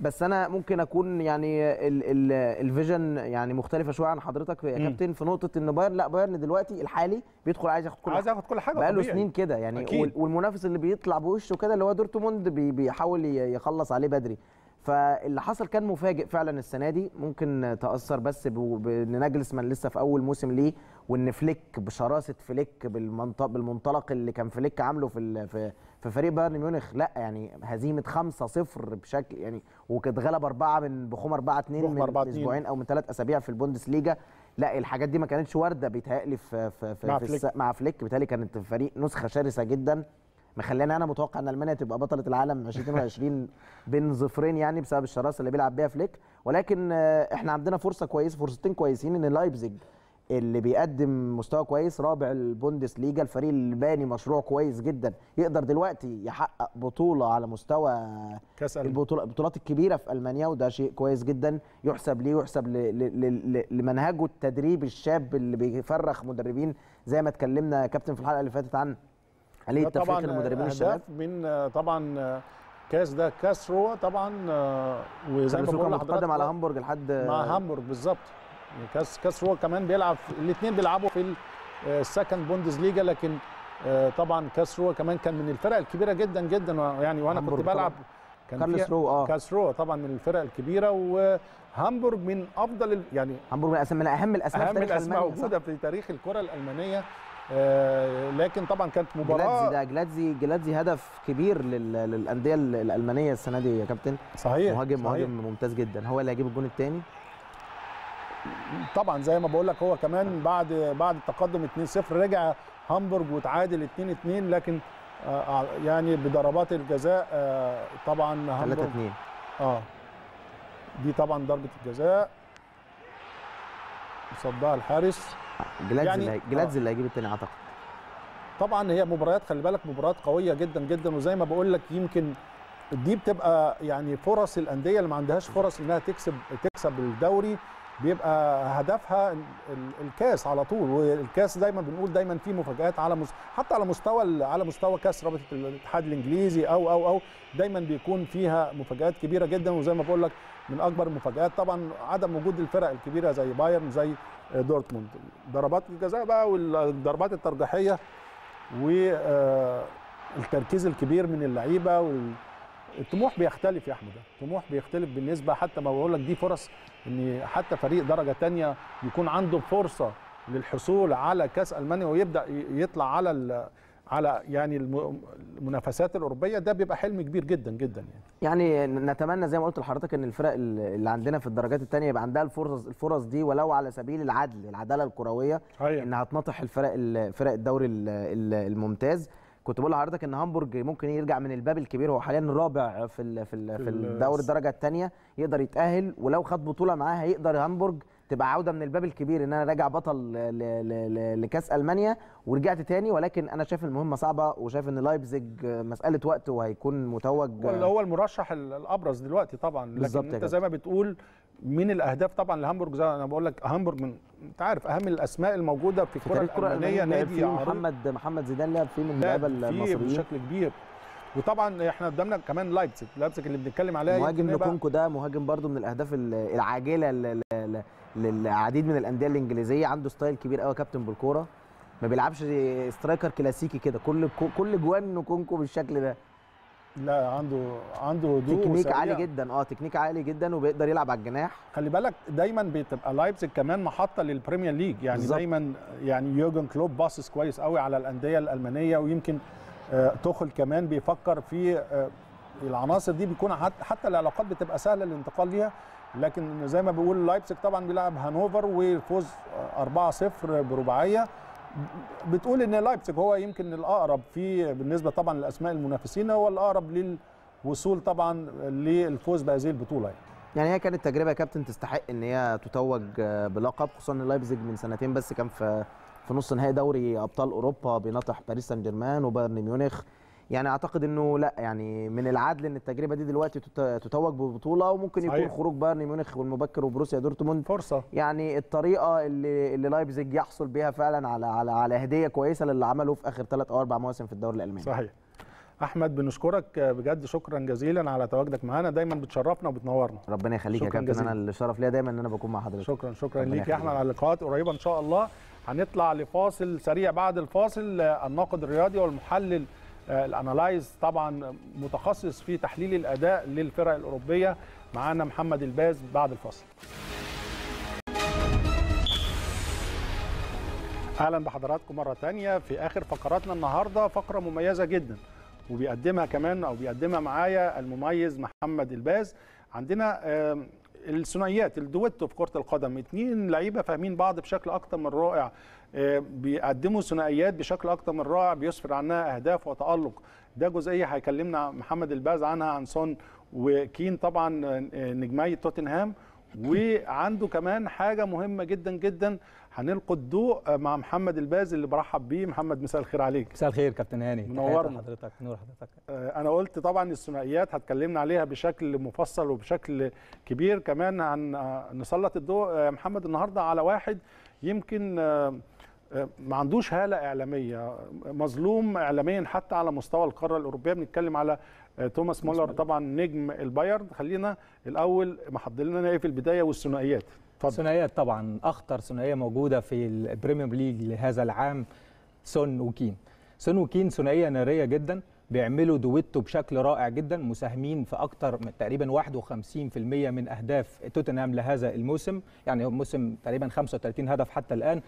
بس انا ممكن اكون يعني الفيجن يعني مختلفه شويه عن حضرتك يا كابتن في نقطه ان بايرن لا بايرن دلوقتي الحالي بيدخل عايز ياخد كل عايز ياخد كل حاجه بقاله سنين كده يعني أكيد. والمنافس اللي بيطلع بوشه كده اللي هو دورتموند بيحاول يخلص عليه بدري فاللي حصل كان مفاجئ فعلا السنه دي ممكن تاثر بس بان ناجلسمان لسه في اول موسم ليه وان فليك بشراسه فليك بالمنطق بالمنطلق اللي كان فليك عامله في في فريق بايرن ميونخ لا يعني هزيمه 5-0 بشكل يعني وكانت غلب اربعه من بخوم 4 2 من اسبوعين او من ثلاث اسابيع في البوندس ليجا لا الحاجات دي ما كانتش وارده بيتهيألي في في في مع في فليك, مع فليك بيتهيألي كانت الفريق نسخه شرسه جدا مخلاني انا متوقع ان المانيا تبقى بطله العالم 2022 [LAUGHS] بين ظفرين يعني بسبب الشراسه اللي بيلعب بيها فليك ولكن آه، احنا عندنا فرصه كويسه فرصتين كويسين ان لايبزيج اللي بيقدم مستوى كويس رابع البوندس ليجا الفريق اللي باني مشروع كويس جدا يقدر دلوقتي يحقق بطوله على مستوى كاس البطولات الكبيره في المانيا وده شيء كويس جدا يحسب ليه ويحسب لمنهجه التدريبي الشاب اللي بيفرخ مدربين زي ما اتكلمنا كابتن في الحلقه اللي فاتت عن عليه التفريق المدربين الشباب من آه، طبعا آه، كاس ده كاس روا طبعا آه، وزي ما بقول متقدم على هامبورج لحد مع هامبورج بالظبط كاس كاس روا كمان بيلعب الاثنين بيلعبوا في السكند بوندز ليجا لكن طبعا كاس روا كمان كان من الفرق الكبيره جدا جدا يعني وانا كنت بلعب كان كارلس رو اه روا طبعا من الفرق الكبيره وهامبورج من افضل يعني هامبورج من, من اهم الاسماء اهم الاسماء موجوده في تاريخ الكره الالمانيه آه، لكن طبعا كانت مباراه جلادزي ده جلادزي جلادزي هدف كبير للانديه الالمانيه السنه دي يا كابتن صحيح مهاجم صحيح. مهاجم ممتاز جدا هو اللي هيجيب الجون الثاني طبعا زي ما بقول لك هو كمان بعد بعد التقدم 2-0 رجع هامبورج وتعادل 2-2 لكن آه، آه، يعني بضربات الجزاء طبعا هامبورج 3-2 اه دي طبعا ضربه الجزاء صدها الحارس جلادز يعني اللي جلادز آه. اللي هيجيب الثاني اعتقد طبعا هي مباريات خلي بالك مباريات قويه جدا جدا وزي ما بقول لك يمكن دي بتبقى يعني فرص الانديه اللي ما عندهاش فرص انها تكسب تكسب الدوري بيبقى هدفها الكاس على طول والكاس دايما بنقول دايما في مفاجات على مس... حتى على مستوى على مستوى كاس رابطه الاتحاد الانجليزي او او او دايما بيكون فيها مفاجات كبيره جدا وزي ما بقول لك من اكبر المفاجات طبعا عدم وجود الفرق الكبيره زي بايرن زي دورتموند ضربات الجزاء بقى والضربات الترجيحيه والتركيز آه، الكبير من اللعيبه والطموح بيختلف يا احمد الطموح بيختلف بالنسبه حتى ما بقول لك دي فرص ان حتى فريق درجه ثانيه يكون عنده فرصه للحصول على كاس المانيا ويبدا يطلع على على يعني المنافسات الاوروبيه ده بيبقى حلم كبير جدا جدا يعني يعني نتمنى زي ما قلت لحضرتك ان الفرق اللي عندنا في الدرجات الثانيه يبقى عندها الفرص الفرص دي ولو على سبيل العدل العداله الكرويه هي. أيوة. انها تنطح الفرق فرق الدوري الممتاز كنت بقول لحضرتك ان هامبورج ممكن يرجع من الباب الكبير هو حاليا الرابع في في في الدوري الدرجه الثانيه يقدر يتاهل ولو خد بطوله معاها هيقدر هامبورج تبقى عوده من الباب الكبير ان انا راجع بطل لكاس المانيا ورجعت تاني ولكن انا شايف المهمه صعبه وشايف ان لايبزيج مساله وقت وهيكون متوج ولا هو المرشح الابرز دلوقتي طبعا لكن انت كده. زي ما بتقول من الاهداف طبعا لهامبورغ زي انا بقول لك هامبورج من انت عارف اهم الاسماء الموجوده في الكره الالمانيه نادي محمد محمد زيدان لعب فيه من اللعيبه المصريين بشكل كبير وطبعا احنا قدامنا كمان لايبزيج لايبزيج اللي بنتكلم عليها مهاجم نكونكو ده مهاجم برده من الاهداف العاجله للعديد من الانديه الانجليزيه عنده ستايل كبير قوي كابتن بالكوره ما بيلعبش سترايكر كلاسيكي كده كل كل جوان نكونكو بالشكل ده لا عنده عنده هدوء تكنيك عالي جدا اه تكنيك عالي جدا وبيقدر يلعب على الجناح خلي بالك دايما بتبقى لايبزيج كمان محطه للبريمير ليج يعني بالزبط. دايما يعني يورجن كلوب باصص كويس قوي على الانديه الالمانيه ويمكن آه توخل كمان بيفكر في آه العناصر دي بيكون حتى العلاقات بتبقى سهله الانتقال ليها لكن زي ما بيقول لايبسك طبعا بيلعب هانوفر وفوز 4-0 برباعيه بتقول ان لايبسك هو يمكن الاقرب في بالنسبه طبعا لاسماء المنافسين هو الاقرب للوصول طبعا للفوز بهذه البطوله يعني. يعني هي كانت تجربه يا كابتن تستحق ان هي تتوج بلقب خصوصا ان لايبزيج من سنتين بس كان في في نص نهائي دوري ابطال اوروبا بيناطح باريس سان جيرمان وبايرن ميونخ يعني اعتقد انه لا يعني من العدل ان التجربه دي دلوقتي تتوج ببطوله وممكن صحيح. يكون خروج بايرن ميونخ والمبكر وبروسيا دورتموند فرصه يعني الطريقه اللي اللي لايبزيج يحصل بيها فعلا على على على هديه كويسه للي عمله في اخر ثلاث او اربع مواسم في الدوري الالماني صحيح احمد بنشكرك بجد شكرا جزيلا على تواجدك معانا دايما بتشرفنا وبتنورنا ربنا يخليك يا كابتن انا الشرف ليا دايما ان انا بكون مع حضرتك شكرا شكرا ليك يا احمد على اللقاءات قريبه ان شاء الله هنطلع لفاصل سريع بعد الفاصل الناقد الرياضي والمحلل آه، الانالايز طبعا متخصص في تحليل الاداء للفرق الاوروبيه معانا محمد الباز بعد الفاصل اهلا بحضراتكم مره ثانيه في اخر فقراتنا النهارده فقره مميزه جدا وبيقدمها كمان او بيقدمها معايا المميز محمد الباز عندنا الثنائيات الدويتو في كره القدم اثنين لعيبه فاهمين بعض بشكل اكتر من رائع آه، بيقدموا ثنائيات بشكل اكتر من رائع بيسفر عنها اهداف وتالق ده جزئيه هيكلمنا محمد الباز عنها عن سون وكين طبعا آه، آه، نجمي توتنهام وعنده كمان حاجه مهمه جدا جدا هنلقي الضوء مع محمد الباز اللي برحب بيه محمد مساء الخير عليك مساء الخير كابتن هاني منورنا حضرتك نور حضرتك انا قلت طبعا الثنائيات هتكلمنا عليها بشكل مفصل وبشكل كبير كمان هنسلط الضوء محمد النهارده على واحد يمكن ما عندوش هاله اعلاميه مظلوم اعلاميا حتى على مستوى القاره الاوروبيه بنتكلم على آه، توماس مولر طبعا نجم البايرن خلينا الاول محضر لنا ايه في البدايه والثنائيات ثنائيات طبعا اخطر ثنائيه موجوده في البريمير ليج لهذا العام سون وكين سون وكين ثنائيه ناريه جدا بيعملوا دويتو بشكل رائع جدا مساهمين في اكتر من تقريبا 51% من اهداف توتنهام لهذا الموسم يعني موسم تقريبا 35 هدف حتى الان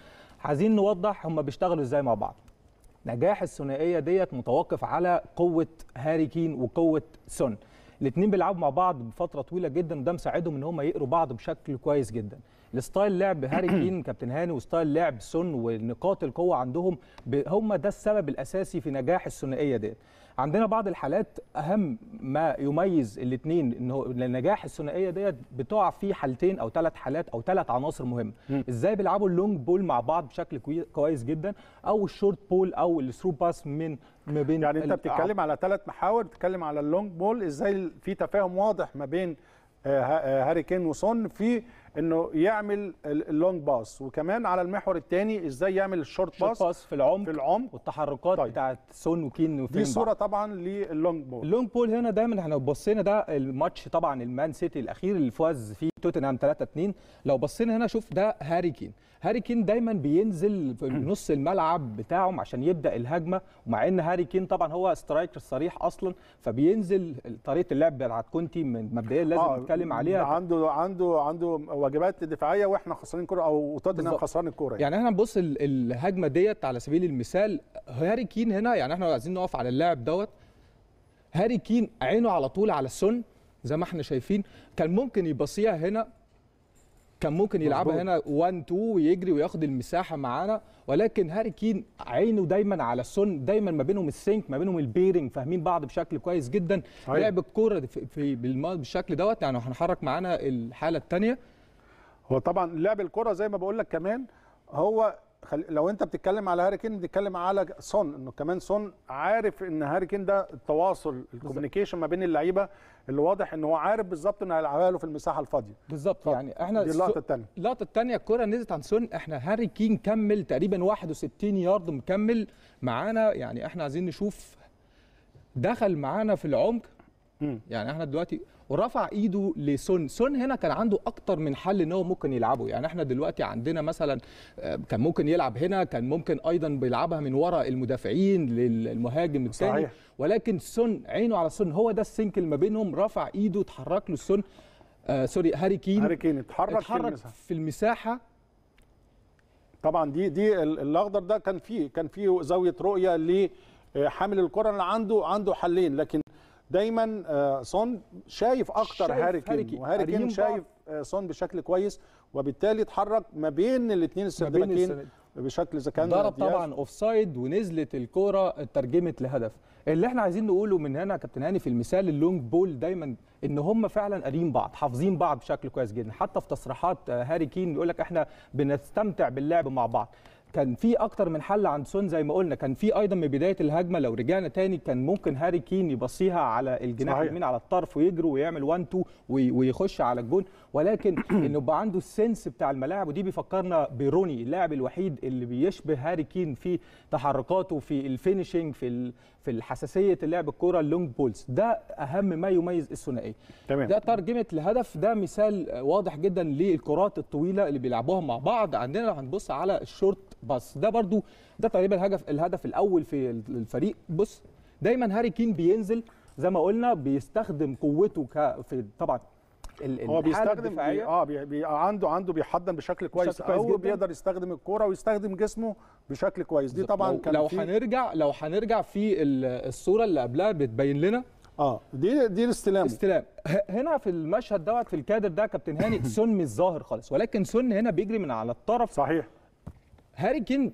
عايزين نوضح هما بيشتغلوا ازاي مع بعض نجاح الثنائيه ديت متوقف على قوه هاري كين وقوه سون الاثنين بيلعبوا مع بعض بفتره طويله جدا وده مساعدهم ان هما يقروا بعض بشكل كويس جدا الستايل لعب هاري [CLEARS THROAT] كين كابتن هاني وستايل لعب سون ونقاط القوه عندهم هما ده السبب الاساسي في نجاح الثنائيه ديت عندنا بعض الحالات اهم ما يميز الاثنين انه النجاح الثنائيه ديت بتقع في حالتين او ثلاث حالات او ثلاث عناصر مهمه ازاي بيلعبوا اللونج بول مع بعض بشكل كويس جدا او الشورت بول او الثرو باس من ما بين يعني انت بتتكلم آه. على ثلاث محاور بتتكلم على اللونج بول ازاي في تفاهم واضح ما بين آه، آه، هاري كين وسون في انه يعمل اللونج باس وكمان على المحور الثاني ازاي يعمل الشورت باس باس في العمق في العمق والتحركات طيب. بتاعت سون وكين وفين دي صوره طبعا للونج بول اللونج بول هنا دايما احنا بصينا ده الماتش طبعا المان سيتي الاخير اللي فاز فيه توتنهام 3 2 لو بصينا هنا شوف ده هاري كين هاري كين دايما بينزل في نص الملعب بتاعهم عشان يبدا الهجمه ومع ان هاري كين طبعا هو سترايكر صريح اصلا فبينزل طريقه اللعب بتاعت كونتي مبدئيا لازم آه نتكلم عليها عنده عنده عنده واجبات دفاعيه واحنا خسرانين كرة او توتنهام خسران الكوره يعني. يعني احنا نبص الهجمه ديت على سبيل المثال هاري كين هنا يعني احنا عايزين نقف على اللاعب دوت هاري كين عينه على طول على السن زي ما احنا شايفين كان ممكن يبصيها هنا كان ممكن يلعبها هنا 1 2 ويجري وياخد المساحه معانا ولكن هاري كين عينه دايما على السون دايما ما بينهم السينك ما بينهم البيرنج فاهمين بعض بشكل كويس جدا لعب الكوره في بالشكل دوت يعني هنحرك معانا الحاله الثانيه هو طبعا لعب الكره زي ما بقول لك كمان هو خل... لو انت بتتكلم على هاري كين بتتكلم على سون انه كمان سون عارف ان هاري كين ده التواصل الكوميونيكيشن ما بين اللعيبه اللي واضح ان هو عارف بالظبط انه هيلعبها له في المساحه الفاضيه بالظبط يعني احنا دي اللقطه الثانيه اللقطه الثانيه الكره نزلت عن سون احنا هاري كين كمل تقريبا 61 يارد مكمل معانا يعني احنا عايزين نشوف دخل معانا في العمق يعني احنا دلوقتي ورفع ايده لسون سون هنا كان عنده اكتر من حل ان هو ممكن يلعبه يعني احنا دلوقتي عندنا مثلا آه، كان ممكن يلعب هنا كان ممكن ايضا بيلعبها من ورا المدافعين للمهاجم الثاني صحيح. ولكن سون عينه على سون هو ده السنك اللي ما بينهم رفع ايده اتحرك له سون آه سوري هاري كين هاري كين اتحرك, اتحرك في المساحه, في المساحة طبعا دي دي الاخضر ده كان فيه كان فيه زاويه رؤيه لحامل الكره اللي عنده عنده حلين لكن دايما آه، سون شايف اكتر هاري كين وهاري كين شايف آه، سون بشكل كويس وبالتالي اتحرك ما بين الاثنين السردباكين بشكل كان ضرب طبعا اوف سايد ونزلت الكوره اترجمت لهدف اللي احنا عايزين نقوله من هنا كابتن هاني في المثال اللونج بول دايما ان هم فعلا قاريين بعض حافظين بعض بشكل كويس جدا حتى في تصريحات آه، هاري كين بيقول لك احنا بنستمتع باللعب مع بعض كان في اكتر من حل عند سون زي ما قلنا كان في ايضا من بدايه الهجمه لو رجعنا تاني كان ممكن هاري كين يبصيها على الجناح اليمين على الطرف ويجري ويعمل 1 2 ويخش على الجون ولكن [CLEARS THROAT] انه يبقى عنده السنس بتاع الملاعب ودي بيفكرنا بروني اللاعب الوحيد اللي بيشبه هاري كين في تحركاته في الفينشينج في في حساسيه لعب الكوره اللونج بولز ده اهم ما يميز الثنائيه تمام ده ترجمه لهدف ده مثال واضح جدا للكرات الطويله اللي بيلعبوها مع بعض عندنا لو هنبص على الشورت باس ده برضو ده تقريبا الهدف الهدف الاول في الفريق بص دايما هاري كين بينزل زي ما قلنا بيستخدم قوته ك... في طبعا هو بيستخدم اه بي بي آه، عنده عنده بيحضن بشكل كويس, بشكل كويس قوي بيقدر يستخدم الكوره ويستخدم جسمه بشكل كويس دي طبعا كان لو هنرجع لو هنرجع في الصوره اللي قبلها بتبين لنا اه دي دي الاستلام استلام هنا في المشهد دوت في الكادر ده كابتن هاني [COUGHS] سن مش ظاهر خالص ولكن سن هنا بيجري من على الطرف صحيح هاري كين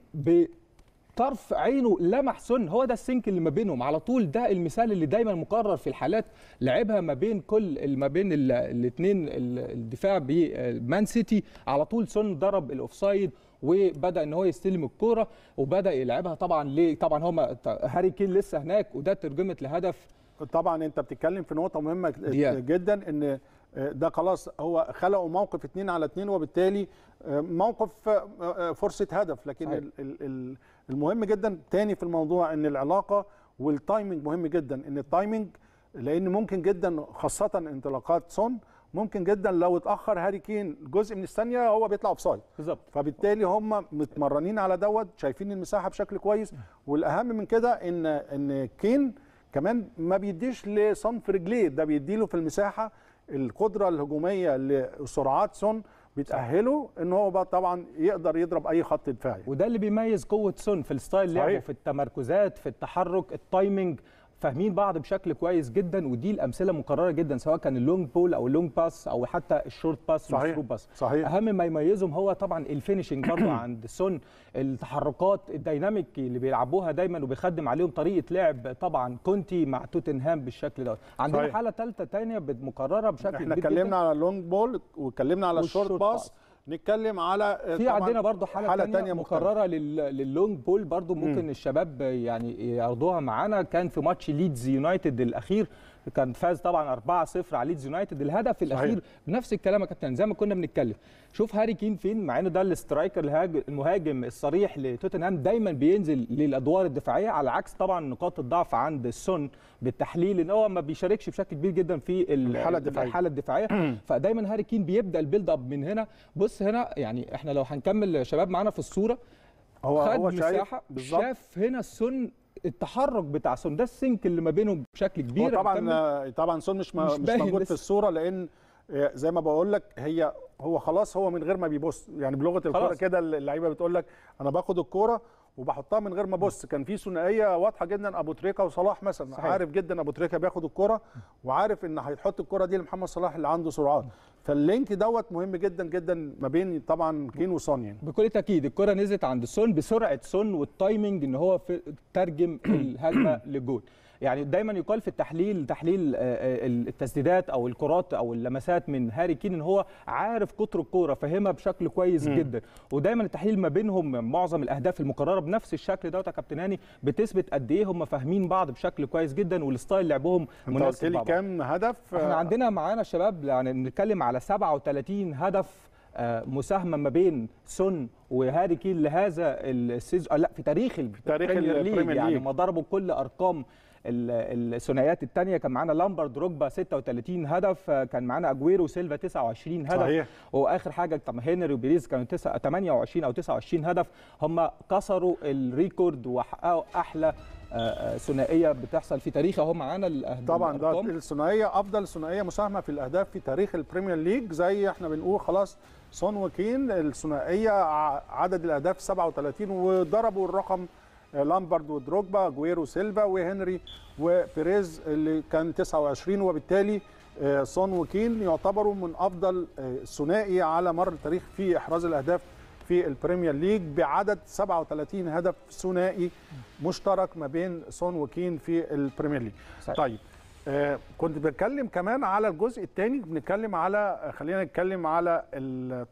طرف عينه لمح سن هو ده السنك اللي ما بينهم على طول ده المثال اللي دايما مقرر في الحالات لعبها ما بين كل ما بين الاثنين الدفاع بمان سيتي على طول سن ضرب الاوفسايد وبدا ان هو يستلم الكوره وبدا يلعبها طبعا ليه طبعا هو هاري كين لسه هناك وده ترجمت لهدف طبعا انت بتتكلم في نقطه مهمه جدا ان ده خلاص هو خلقوا موقف اتنين على اتنين وبالتالي موقف آه، آه، فرصه هدف لكن ال ال المهم جدا تاني في الموضوع ان العلاقه والتايمنج مهم جدا ان التايمنج لان ممكن جدا خاصه انطلاقات سون ممكن جدا لو اتاخر هاري كين جزء من الثانيه هو بيطلع اوف سايد بالظبط فبالتالي هم متمرنين على دوت شايفين المساحه بشكل كويس والاهم من كده ان ان كين كمان ما بيديش لصنف رجليه ده بيديله في المساحه القدره الهجوميه لسرعات سون بتاهله ان هو بقى طبعا يقدر يضرب اي خط دفاعي وده اللي بيميز قوه سون في الستايل لعبه في التمركزات في التحرك التايمنج فاهمين بعض بشكل كويس جدا ودي الامثله مكرره جدا سواء كان اللونج بول او اللونج باس او حتى الشورت باس والسرو باس صحيح. اهم ما يميزهم هو طبعا الفينشنج برضه [CLEARS THROAT] عند سون التحركات الديناميك اللي بيلعبوها دايما وبيخدم عليهم طريقه لعب طبعا كونتي مع توتنهام بالشكل دوت عندنا صحيح. حاله ثالثه ثانيه مكرره بشكل احنا اتكلمنا على اللونج بول واتكلمنا على الشورت باس, باس. نتكلم على آه، في عندنا برضو حاله, حالة تانية, تانية مكرره لللونج بول برضو ممكن م. الشباب يعني يعرضوها معانا كان في ماتش ليدز يونايتد الاخير كان فاز طبعا 4-0 على ليدز يونايتد الهدف الاخير صحيح. نفس الكلام يا كابتن زي ما كنا بنتكلم شوف هاري كين فين مع انه ده الاسترايكر المهاجم الصريح لتوتنهام دايما بينزل للادوار الدفاعيه على عكس طبعا نقاط الضعف عند السون بالتحليل ان هو ما بيشاركش بشكل كبير جدا في الحاله الدفاعيه الحاله الدفاعيه [CLEARS THROAT] فدايما هاري كين بيبدا البيلد اب من هنا بص هنا يعني احنا لو هنكمل شباب معانا في الصوره هو خد هو مساحه شاف هنا السن التحرك بتاع سون ده السنك اللي ما بينهم بشكل كبير طبعا طبعا سون مش, مش, مش موجود في الصوره لان آه، زي ما بقول لك هي هو خلاص هو من غير ما بيبص يعني بلغه الكوره كده اللعيبه بتقول لك انا باخد الكوره وبحطها من غير ما ابص كان في ثنائيه واضحه جدا ابو تريكه وصلاح مثلا صحيح. عارف جدا ابو تريكه بياخد الكره وعارف ان هيحط الكره دي لمحمد صلاح اللي عنده سرعات فاللينك دوت مهم جدا جدا ما بين طبعا كين وسون يعني بكل تاكيد الكره نزلت عند سون بسرعه سون والتايمنج ان هو ترجم الهجمه لجول يعني دايما يقال في التحليل تحليل آه، آه، التسديدات او الكرات او اللمسات من هاري كين ان هو عارف قطر الكوره فاهمها بشكل كويس م. جدا ودايما التحليل ما بينهم معظم الاهداف المقرره بنفس الشكل دوت يا كابتن هاني بتثبت قد ايه هم فاهمين بعض بشكل كويس جدا والستايل لعبهم مناسب قلت لي كام هدف احنا عندنا معانا الشباب يعني بنتكلم على 37 هدف آه، مساهمه ما بين سون وهاري كين لهذا السيزون لا في تاريخ البريمير ليج يعني ما ضربوا كل ارقام الثنائيات الثانيه كان معانا لامبرد روجبا 36 هدف كان معانا اجويرو سيلفا 29 هدف صحيح. واخر حاجه طب هنري وبيريز كانوا 28 او 29 هدف هم كسروا الريكورد وحققوا احلى آه، آه، ثنائيه بتحصل في تاريخ اهو معانا الاهداف طبعا ده الثنائيه افضل ثنائيه مساهمه في الاهداف في تاريخ البريمير ليج زي احنا بنقول خلاص سون وكين الثنائيه عدد الاهداف 37 وضربوا الرقم لامبرد ودروجبا جويرو سيلفا وهنري وبيريز اللي كان 29 وبالتالي آه، سون وكين يعتبروا من افضل آه، ثنائي على مر التاريخ في احراز الاهداف في البريمير ليج بعدد 37 هدف ثنائي مشترك ما بين سون وكين في البريمير ليج صحيح. طيب آه، كنت بتكلم كمان على الجزء الثاني بنتكلم على خلينا نتكلم على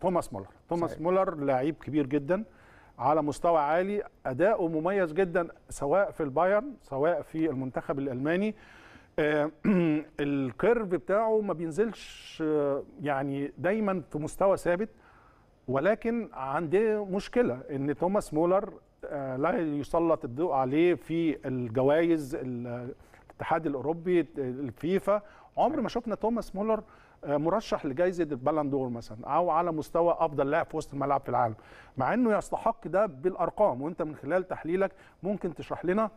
توماس مولر توماس مولر لعيب كبير جدا على مستوى عالي أداؤه مميز جدا سواء في البايرن سواء في المنتخب الألماني [CLEARS THROAT] الكيرف بتاعه ما بينزلش يعني دايما في مستوى ثابت ولكن عنده مشكلة أن توماس مولر آه، لا يسلط الضوء عليه في الجوائز الاتحاد الأوروبي الفيفا عمر ما شفنا توماس مولر آه، مرشح لجائزه البالندور مثلا او على مستوى افضل لاعب في وسط الملعب في العالم مع انه يستحق ده بالارقام وانت من خلال تحليلك ممكن تشرح لنا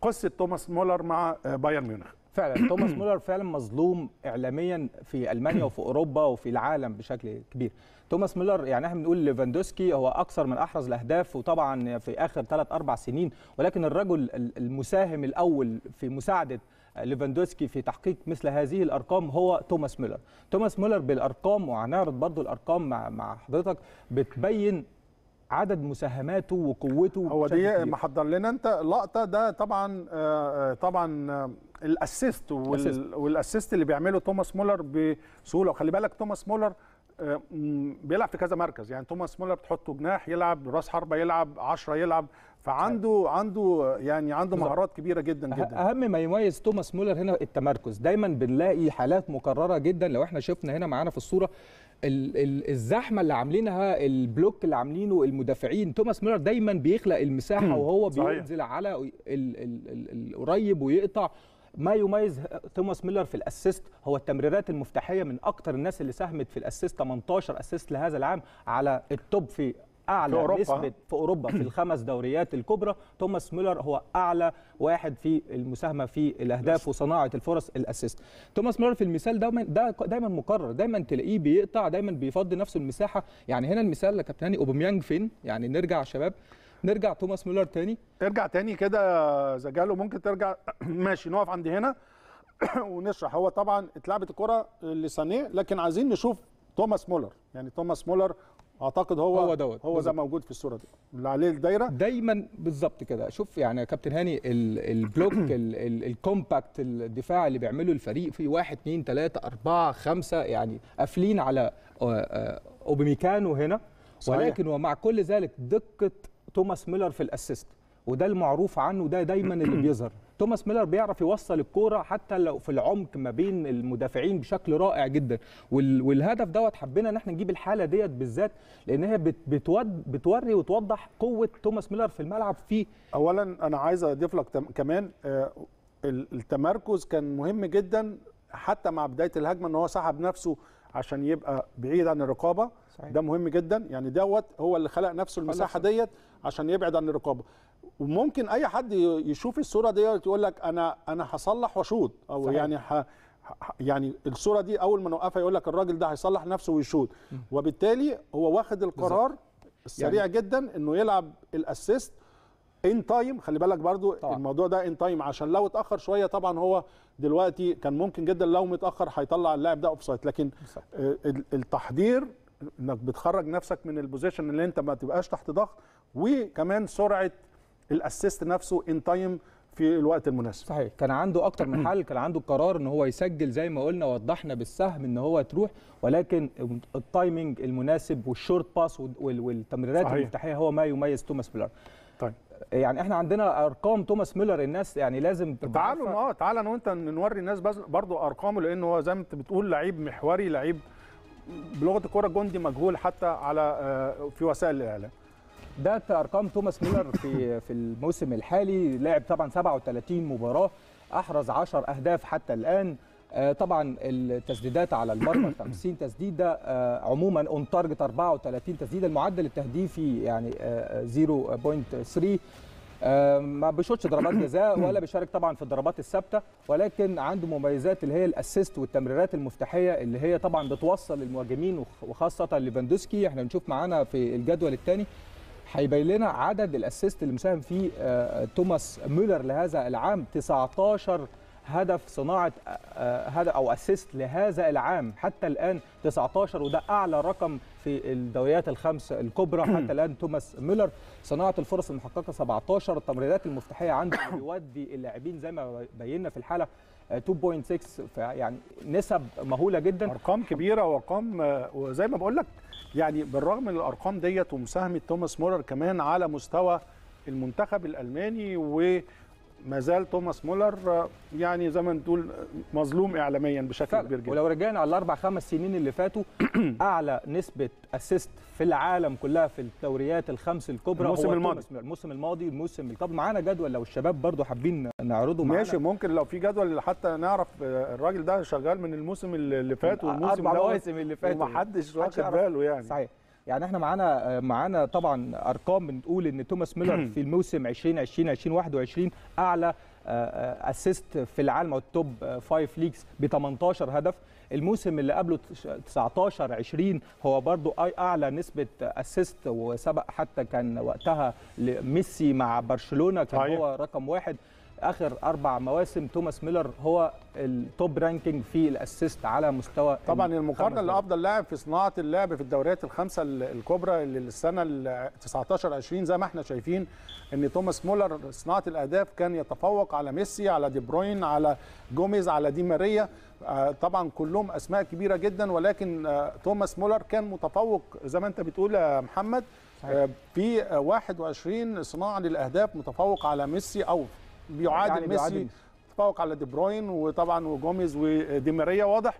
قصه توماس مولر مع آه، بايرن ميونخ فعلا توماس مولر فعلا مظلوم اعلاميا في المانيا وفي اوروبا وفي العالم بشكل كبير توماس مولر يعني احنا بنقول ليفاندوسكي هو اكثر من احرز الاهداف وطبعا في اخر ثلاث اربع سنين ولكن الرجل المساهم الاول في مساعده ليفاندوسكي في تحقيق مثل هذه الارقام هو توماس ميلر توماس ميلر بالارقام وهنعرض برضو الارقام مع مع حضرتك بتبين عدد مساهماته وقوته هو دي محضر لنا انت لقطه ده طبعا آه، آه، طبعا آه، الاسيست والاسيست اللي بيعمله توماس مولر بسهوله وخلي بالك توماس مولر آه، بيلعب في كذا مركز يعني توماس مولر بتحطه جناح يلعب راس حربه يلعب 10 يلعب فعنده عنده يعني عنده مهارات كبيره جدا أه، جدا اهم ما يميز توماس مولر هنا التمركز دايما بنلاقي حالات مكرره جدا لو احنا شفنا هنا معانا في الصوره الزحمه اللي عاملينها البلوك اللي عاملينه المدافعين توماس مولر دايما بيخلق المساحه وهو بينزل على القريب ويقطع ما يميز توماس ميلر في الاسيست هو التمريرات المفتاحيه من اكتر الناس اللي ساهمت في الاسيست 18 اسيست لهذا العام على التوب في اعلى في أوروبا. نسبه في اوروبا في [CLEARS THROAT] الخمس دوريات الكبرى توماس ميلر هو اعلى واحد في المساهمه في الاهداف وصناعه الفرص الاسيست توماس ميلر في المثال دايما دا دايما مكرر دايما تلاقيه بيقطع دايما بيفضي نفسه المساحه يعني هنا المثال لكابتن هاني اوباميانج فين يعني نرجع شباب نرجع توماس مولر تاني ارجع تاني كده زجاله ممكن ترجع [CLEARS THROAT] ماشي نقف عند هنا [CLEARS THROAT] ونشرح هو طبعا اتلعبت الكره لسانيه لكن عايزين نشوف توماس مولر يعني توماس مولر اعتقد هو هو دوت هو ده موجود في الصوره دي اللي عليه الدايره دايما بالظبط كده شوف يعني يا كابتن هاني البلوك [CLEARS THROAT] الكومباكت الدفاع اللي بيعمله الفريق في 1 2 3 4 5 يعني قافلين على اوبيميكانو هنا ولكن ومع كل ذلك دقه توماس ميلر في الاسيست وده المعروف عنه ده دايما اللي [CLEARS THROAT] بيظهر توماس ميلر بيعرف يوصل الكوره حتى لو في العمق ما بين المدافعين بشكل رائع جدا والهدف دوت حبينا ان احنا نجيب الحاله ديت بالذات لان هي بتوري وتوضح قوه توماس ميلر في الملعب فيه اولا انا عايز اضيف لك كمان آه، التمركز كان مهم جدا حتى مع بدايه الهجمه ان هو سحب نفسه عشان يبقى بعيد عن الرقابه صحيح. ده مهم جدا يعني دوت هو اللي خلق نفسه المساحه ديت عشان يبعد عن الرقابه وممكن اي حد يشوف الصوره ديت يقول لك انا انا هصلح واشوط او صحيح. يعني ح... يعني الصوره دي اول ما نوقفها يقول لك الراجل ده هيصلح نفسه ويشوط وبالتالي هو واخد القرار بالزبط. السريع يعني جدا انه يلعب الاسيست ان تايم خلي بالك برضو طبعا. الموضوع ده ان تايم عشان لو اتاخر شويه طبعا هو دلوقتي كان ممكن جدا لو متاخر هيطلع اللاعب ده اوف سايد لكن بالزبط. آه، التحضير انك بتخرج نفسك من البوزيشن اللي انت ما تبقاش تحت ضغط وكمان سرعه الاسيست نفسه ان تايم في الوقت المناسب صحيح كان عنده اكتر من حل كان عنده قرار ان هو يسجل زي ما قلنا وضحنا بالسهم ان هو تروح ولكن التايمنج المناسب والشورت باس والتمريرات صحيح. المفتاحيه هو ما يميز توماس ميلر طيب يعني احنا عندنا ارقام توماس ميلر الناس يعني لازم تعالوا اه تعالى انا وانت نوري الناس برضو ارقامه لان هو زي ما انت بتقول لعيب محوري لعيب بلغه الكوره جندي مجهول حتى على آه، في وسائل الاعلام ده ارقام توماس ميلر في في الموسم الحالي لعب طبعا 37 مباراه احرز 10 اهداف حتى الان آه، طبعا التسديدات على المرمى 50 [COUGHS] تسديده آه، عموما اون تارجت 34 تسديده المعدل التهديفي يعني 0.3 ما بيشوطش ضربات جزاء ولا بيشارك طبعا في الضربات الثابته ولكن عنده مميزات اللي هي الاسيست والتمريرات المفتاحيه اللي هي طبعا بتوصل للمهاجمين وخاصه ليفاندوسكي احنا بنشوف معانا في الجدول الثاني هيبين لنا عدد الاسيست اللي مساهم فيه آه، توماس مولر لهذا العام 19 هدف صناعه آه، آه، هدف او اسيست لهذا العام حتى الان 19 وده اعلى رقم في الدوريات الخمس الكبرى حتى [CLEARS THROAT] الان توماس ميلر صناعه الفرص المحققه 17 التمريرات المفتاحيه عنده [CLEARS THROAT] بيودي اللاعبين زي ما بينا في الحاله 2.6 آه، يعني نسب مهوله جدا ارقام كبيره وارقام وزي ما بقول لك يعني بالرغم من الارقام ديت ومساهمه توماس مولر كمان على مستوى المنتخب الالماني و ما زال توماس مولر يعني زي ما نقول مظلوم اعلاميا بشكل كبير جدا ولو رجعنا على الاربع خمس سنين اللي فاتوا [CLEARS THROAT] اعلى نسبه اسيست في العالم كلها في الدوريات الخمس الكبرى الموسم الماضي الموسم الماضي الموسم طب معانا جدول لو الشباب برضو حابين نعرضه معانا ماشي ممكن لو في جدول حتى نعرف آه، الراجل ده شغال من الموسم اللي فات والموسم اللي, اللي فات ومحدش واخد باله يعني صحيح يعني احنا معانا معانا طبعا ارقام بنقول ان توماس ميلر [CLEARS THROAT] في الموسم 2020 2021 اعلى آه، اسيست في العالم او التوب 5 ليجز ب 18 هدف الموسم اللي قبله 19 20 هو برضو اعلى نسبه اسيست وسبق حتى كان وقتها لميسي مع برشلونه كان هو رقم واحد اخر اربع مواسم توماس ميلر هو التوب رانكينج في الاسيست على مستوى طبعا المقارنه لافضل لاعب في صناعه اللعب في الدوريات الخمسه الكبرى للسنه ال 19 20 زي ما احنا شايفين ان توماس مولر صناعه الاهداف كان يتفوق على ميسي على دي بروين على جوميز على دي ماريا آه، طبعا كلهم اسماء كبيره جدا ولكن آه، توماس مولر كان متفوق زي ما انت بتقول يا محمد آه، في 21 صناعه للاهداف متفوق على ميسي او بيعادل يعني ميسي تفوق على دي بروين وطبعا وجوميز ودي ماريا واضح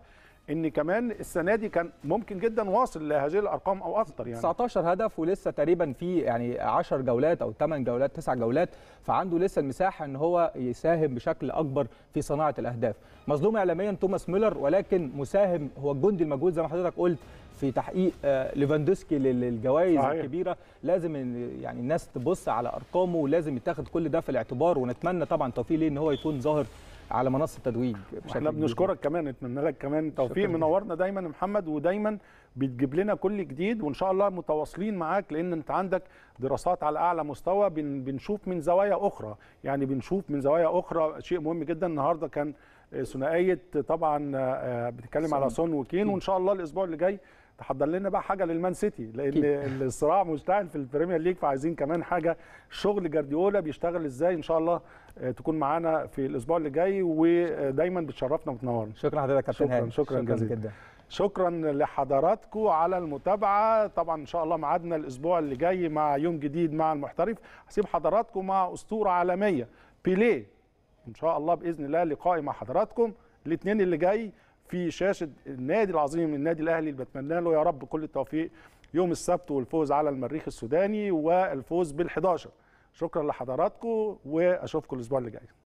ان كمان السنه دي كان ممكن جدا واصل لهذه الارقام او اكثر يعني 19 هدف ولسه تقريبا في يعني 10 جولات او 8 جولات 9 جولات فعنده لسه المساحه ان هو يساهم بشكل اكبر في صناعه الاهداف مظلوم اعلاميا توماس ميلر ولكن مساهم هو الجندي المجهول زي ما حضرتك قلت في تحقيق آه، ليفاندوسكي للجوائز الكبيره لازم يعني الناس تبص على ارقامه ولازم يتاخد كل ده في الاعتبار ونتمنى طبعا توفيق ليه ان هو يكون ظاهر على منصه التتويج احنا بنشكرك كمان نتمنى لك كمان توفيق منورنا دايما يا محمد ودايما بتجيب لنا كل جديد وان شاء الله متواصلين معاك لان انت عندك دراسات على اعلى مستوى بنشوف من زوايا اخرى يعني بنشوف من زوايا اخرى شيء مهم جدا النهارده كان ثنائيه طبعا آه، بتتكلم على سون وكين وان شاء الله الاسبوع اللي جاي تحضر لنا بقى حاجه للمان سيتي لان [LAUGHS] الصراع مشتعل في البريمير ليج فعايزين كمان حاجه شغل جارديولا بيشتغل ازاي ان شاء الله آه، تكون معانا في الاسبوع اللي جاي ودايما بتشرفنا وتنورنا شكرا لحضرتك كابتن شكرا شكرا, شكرا جزيلا جدا شكرا لحضراتكم على المتابعه طبعا ان شاء الله ميعادنا الاسبوع اللي جاي مع يوم جديد مع المحترف هسيب حضراتكم مع اسطوره عالميه بيليه ان شاء الله باذن الله لقائي مع حضراتكم الاثنين اللي جاي في شاشه النادي العظيم النادي الاهلي اللي بتمنى له يا رب كل التوفيق يوم السبت والفوز على المريخ السوداني والفوز بال11 شكرا لحضراتكم واشوفكم الاسبوع اللي جاي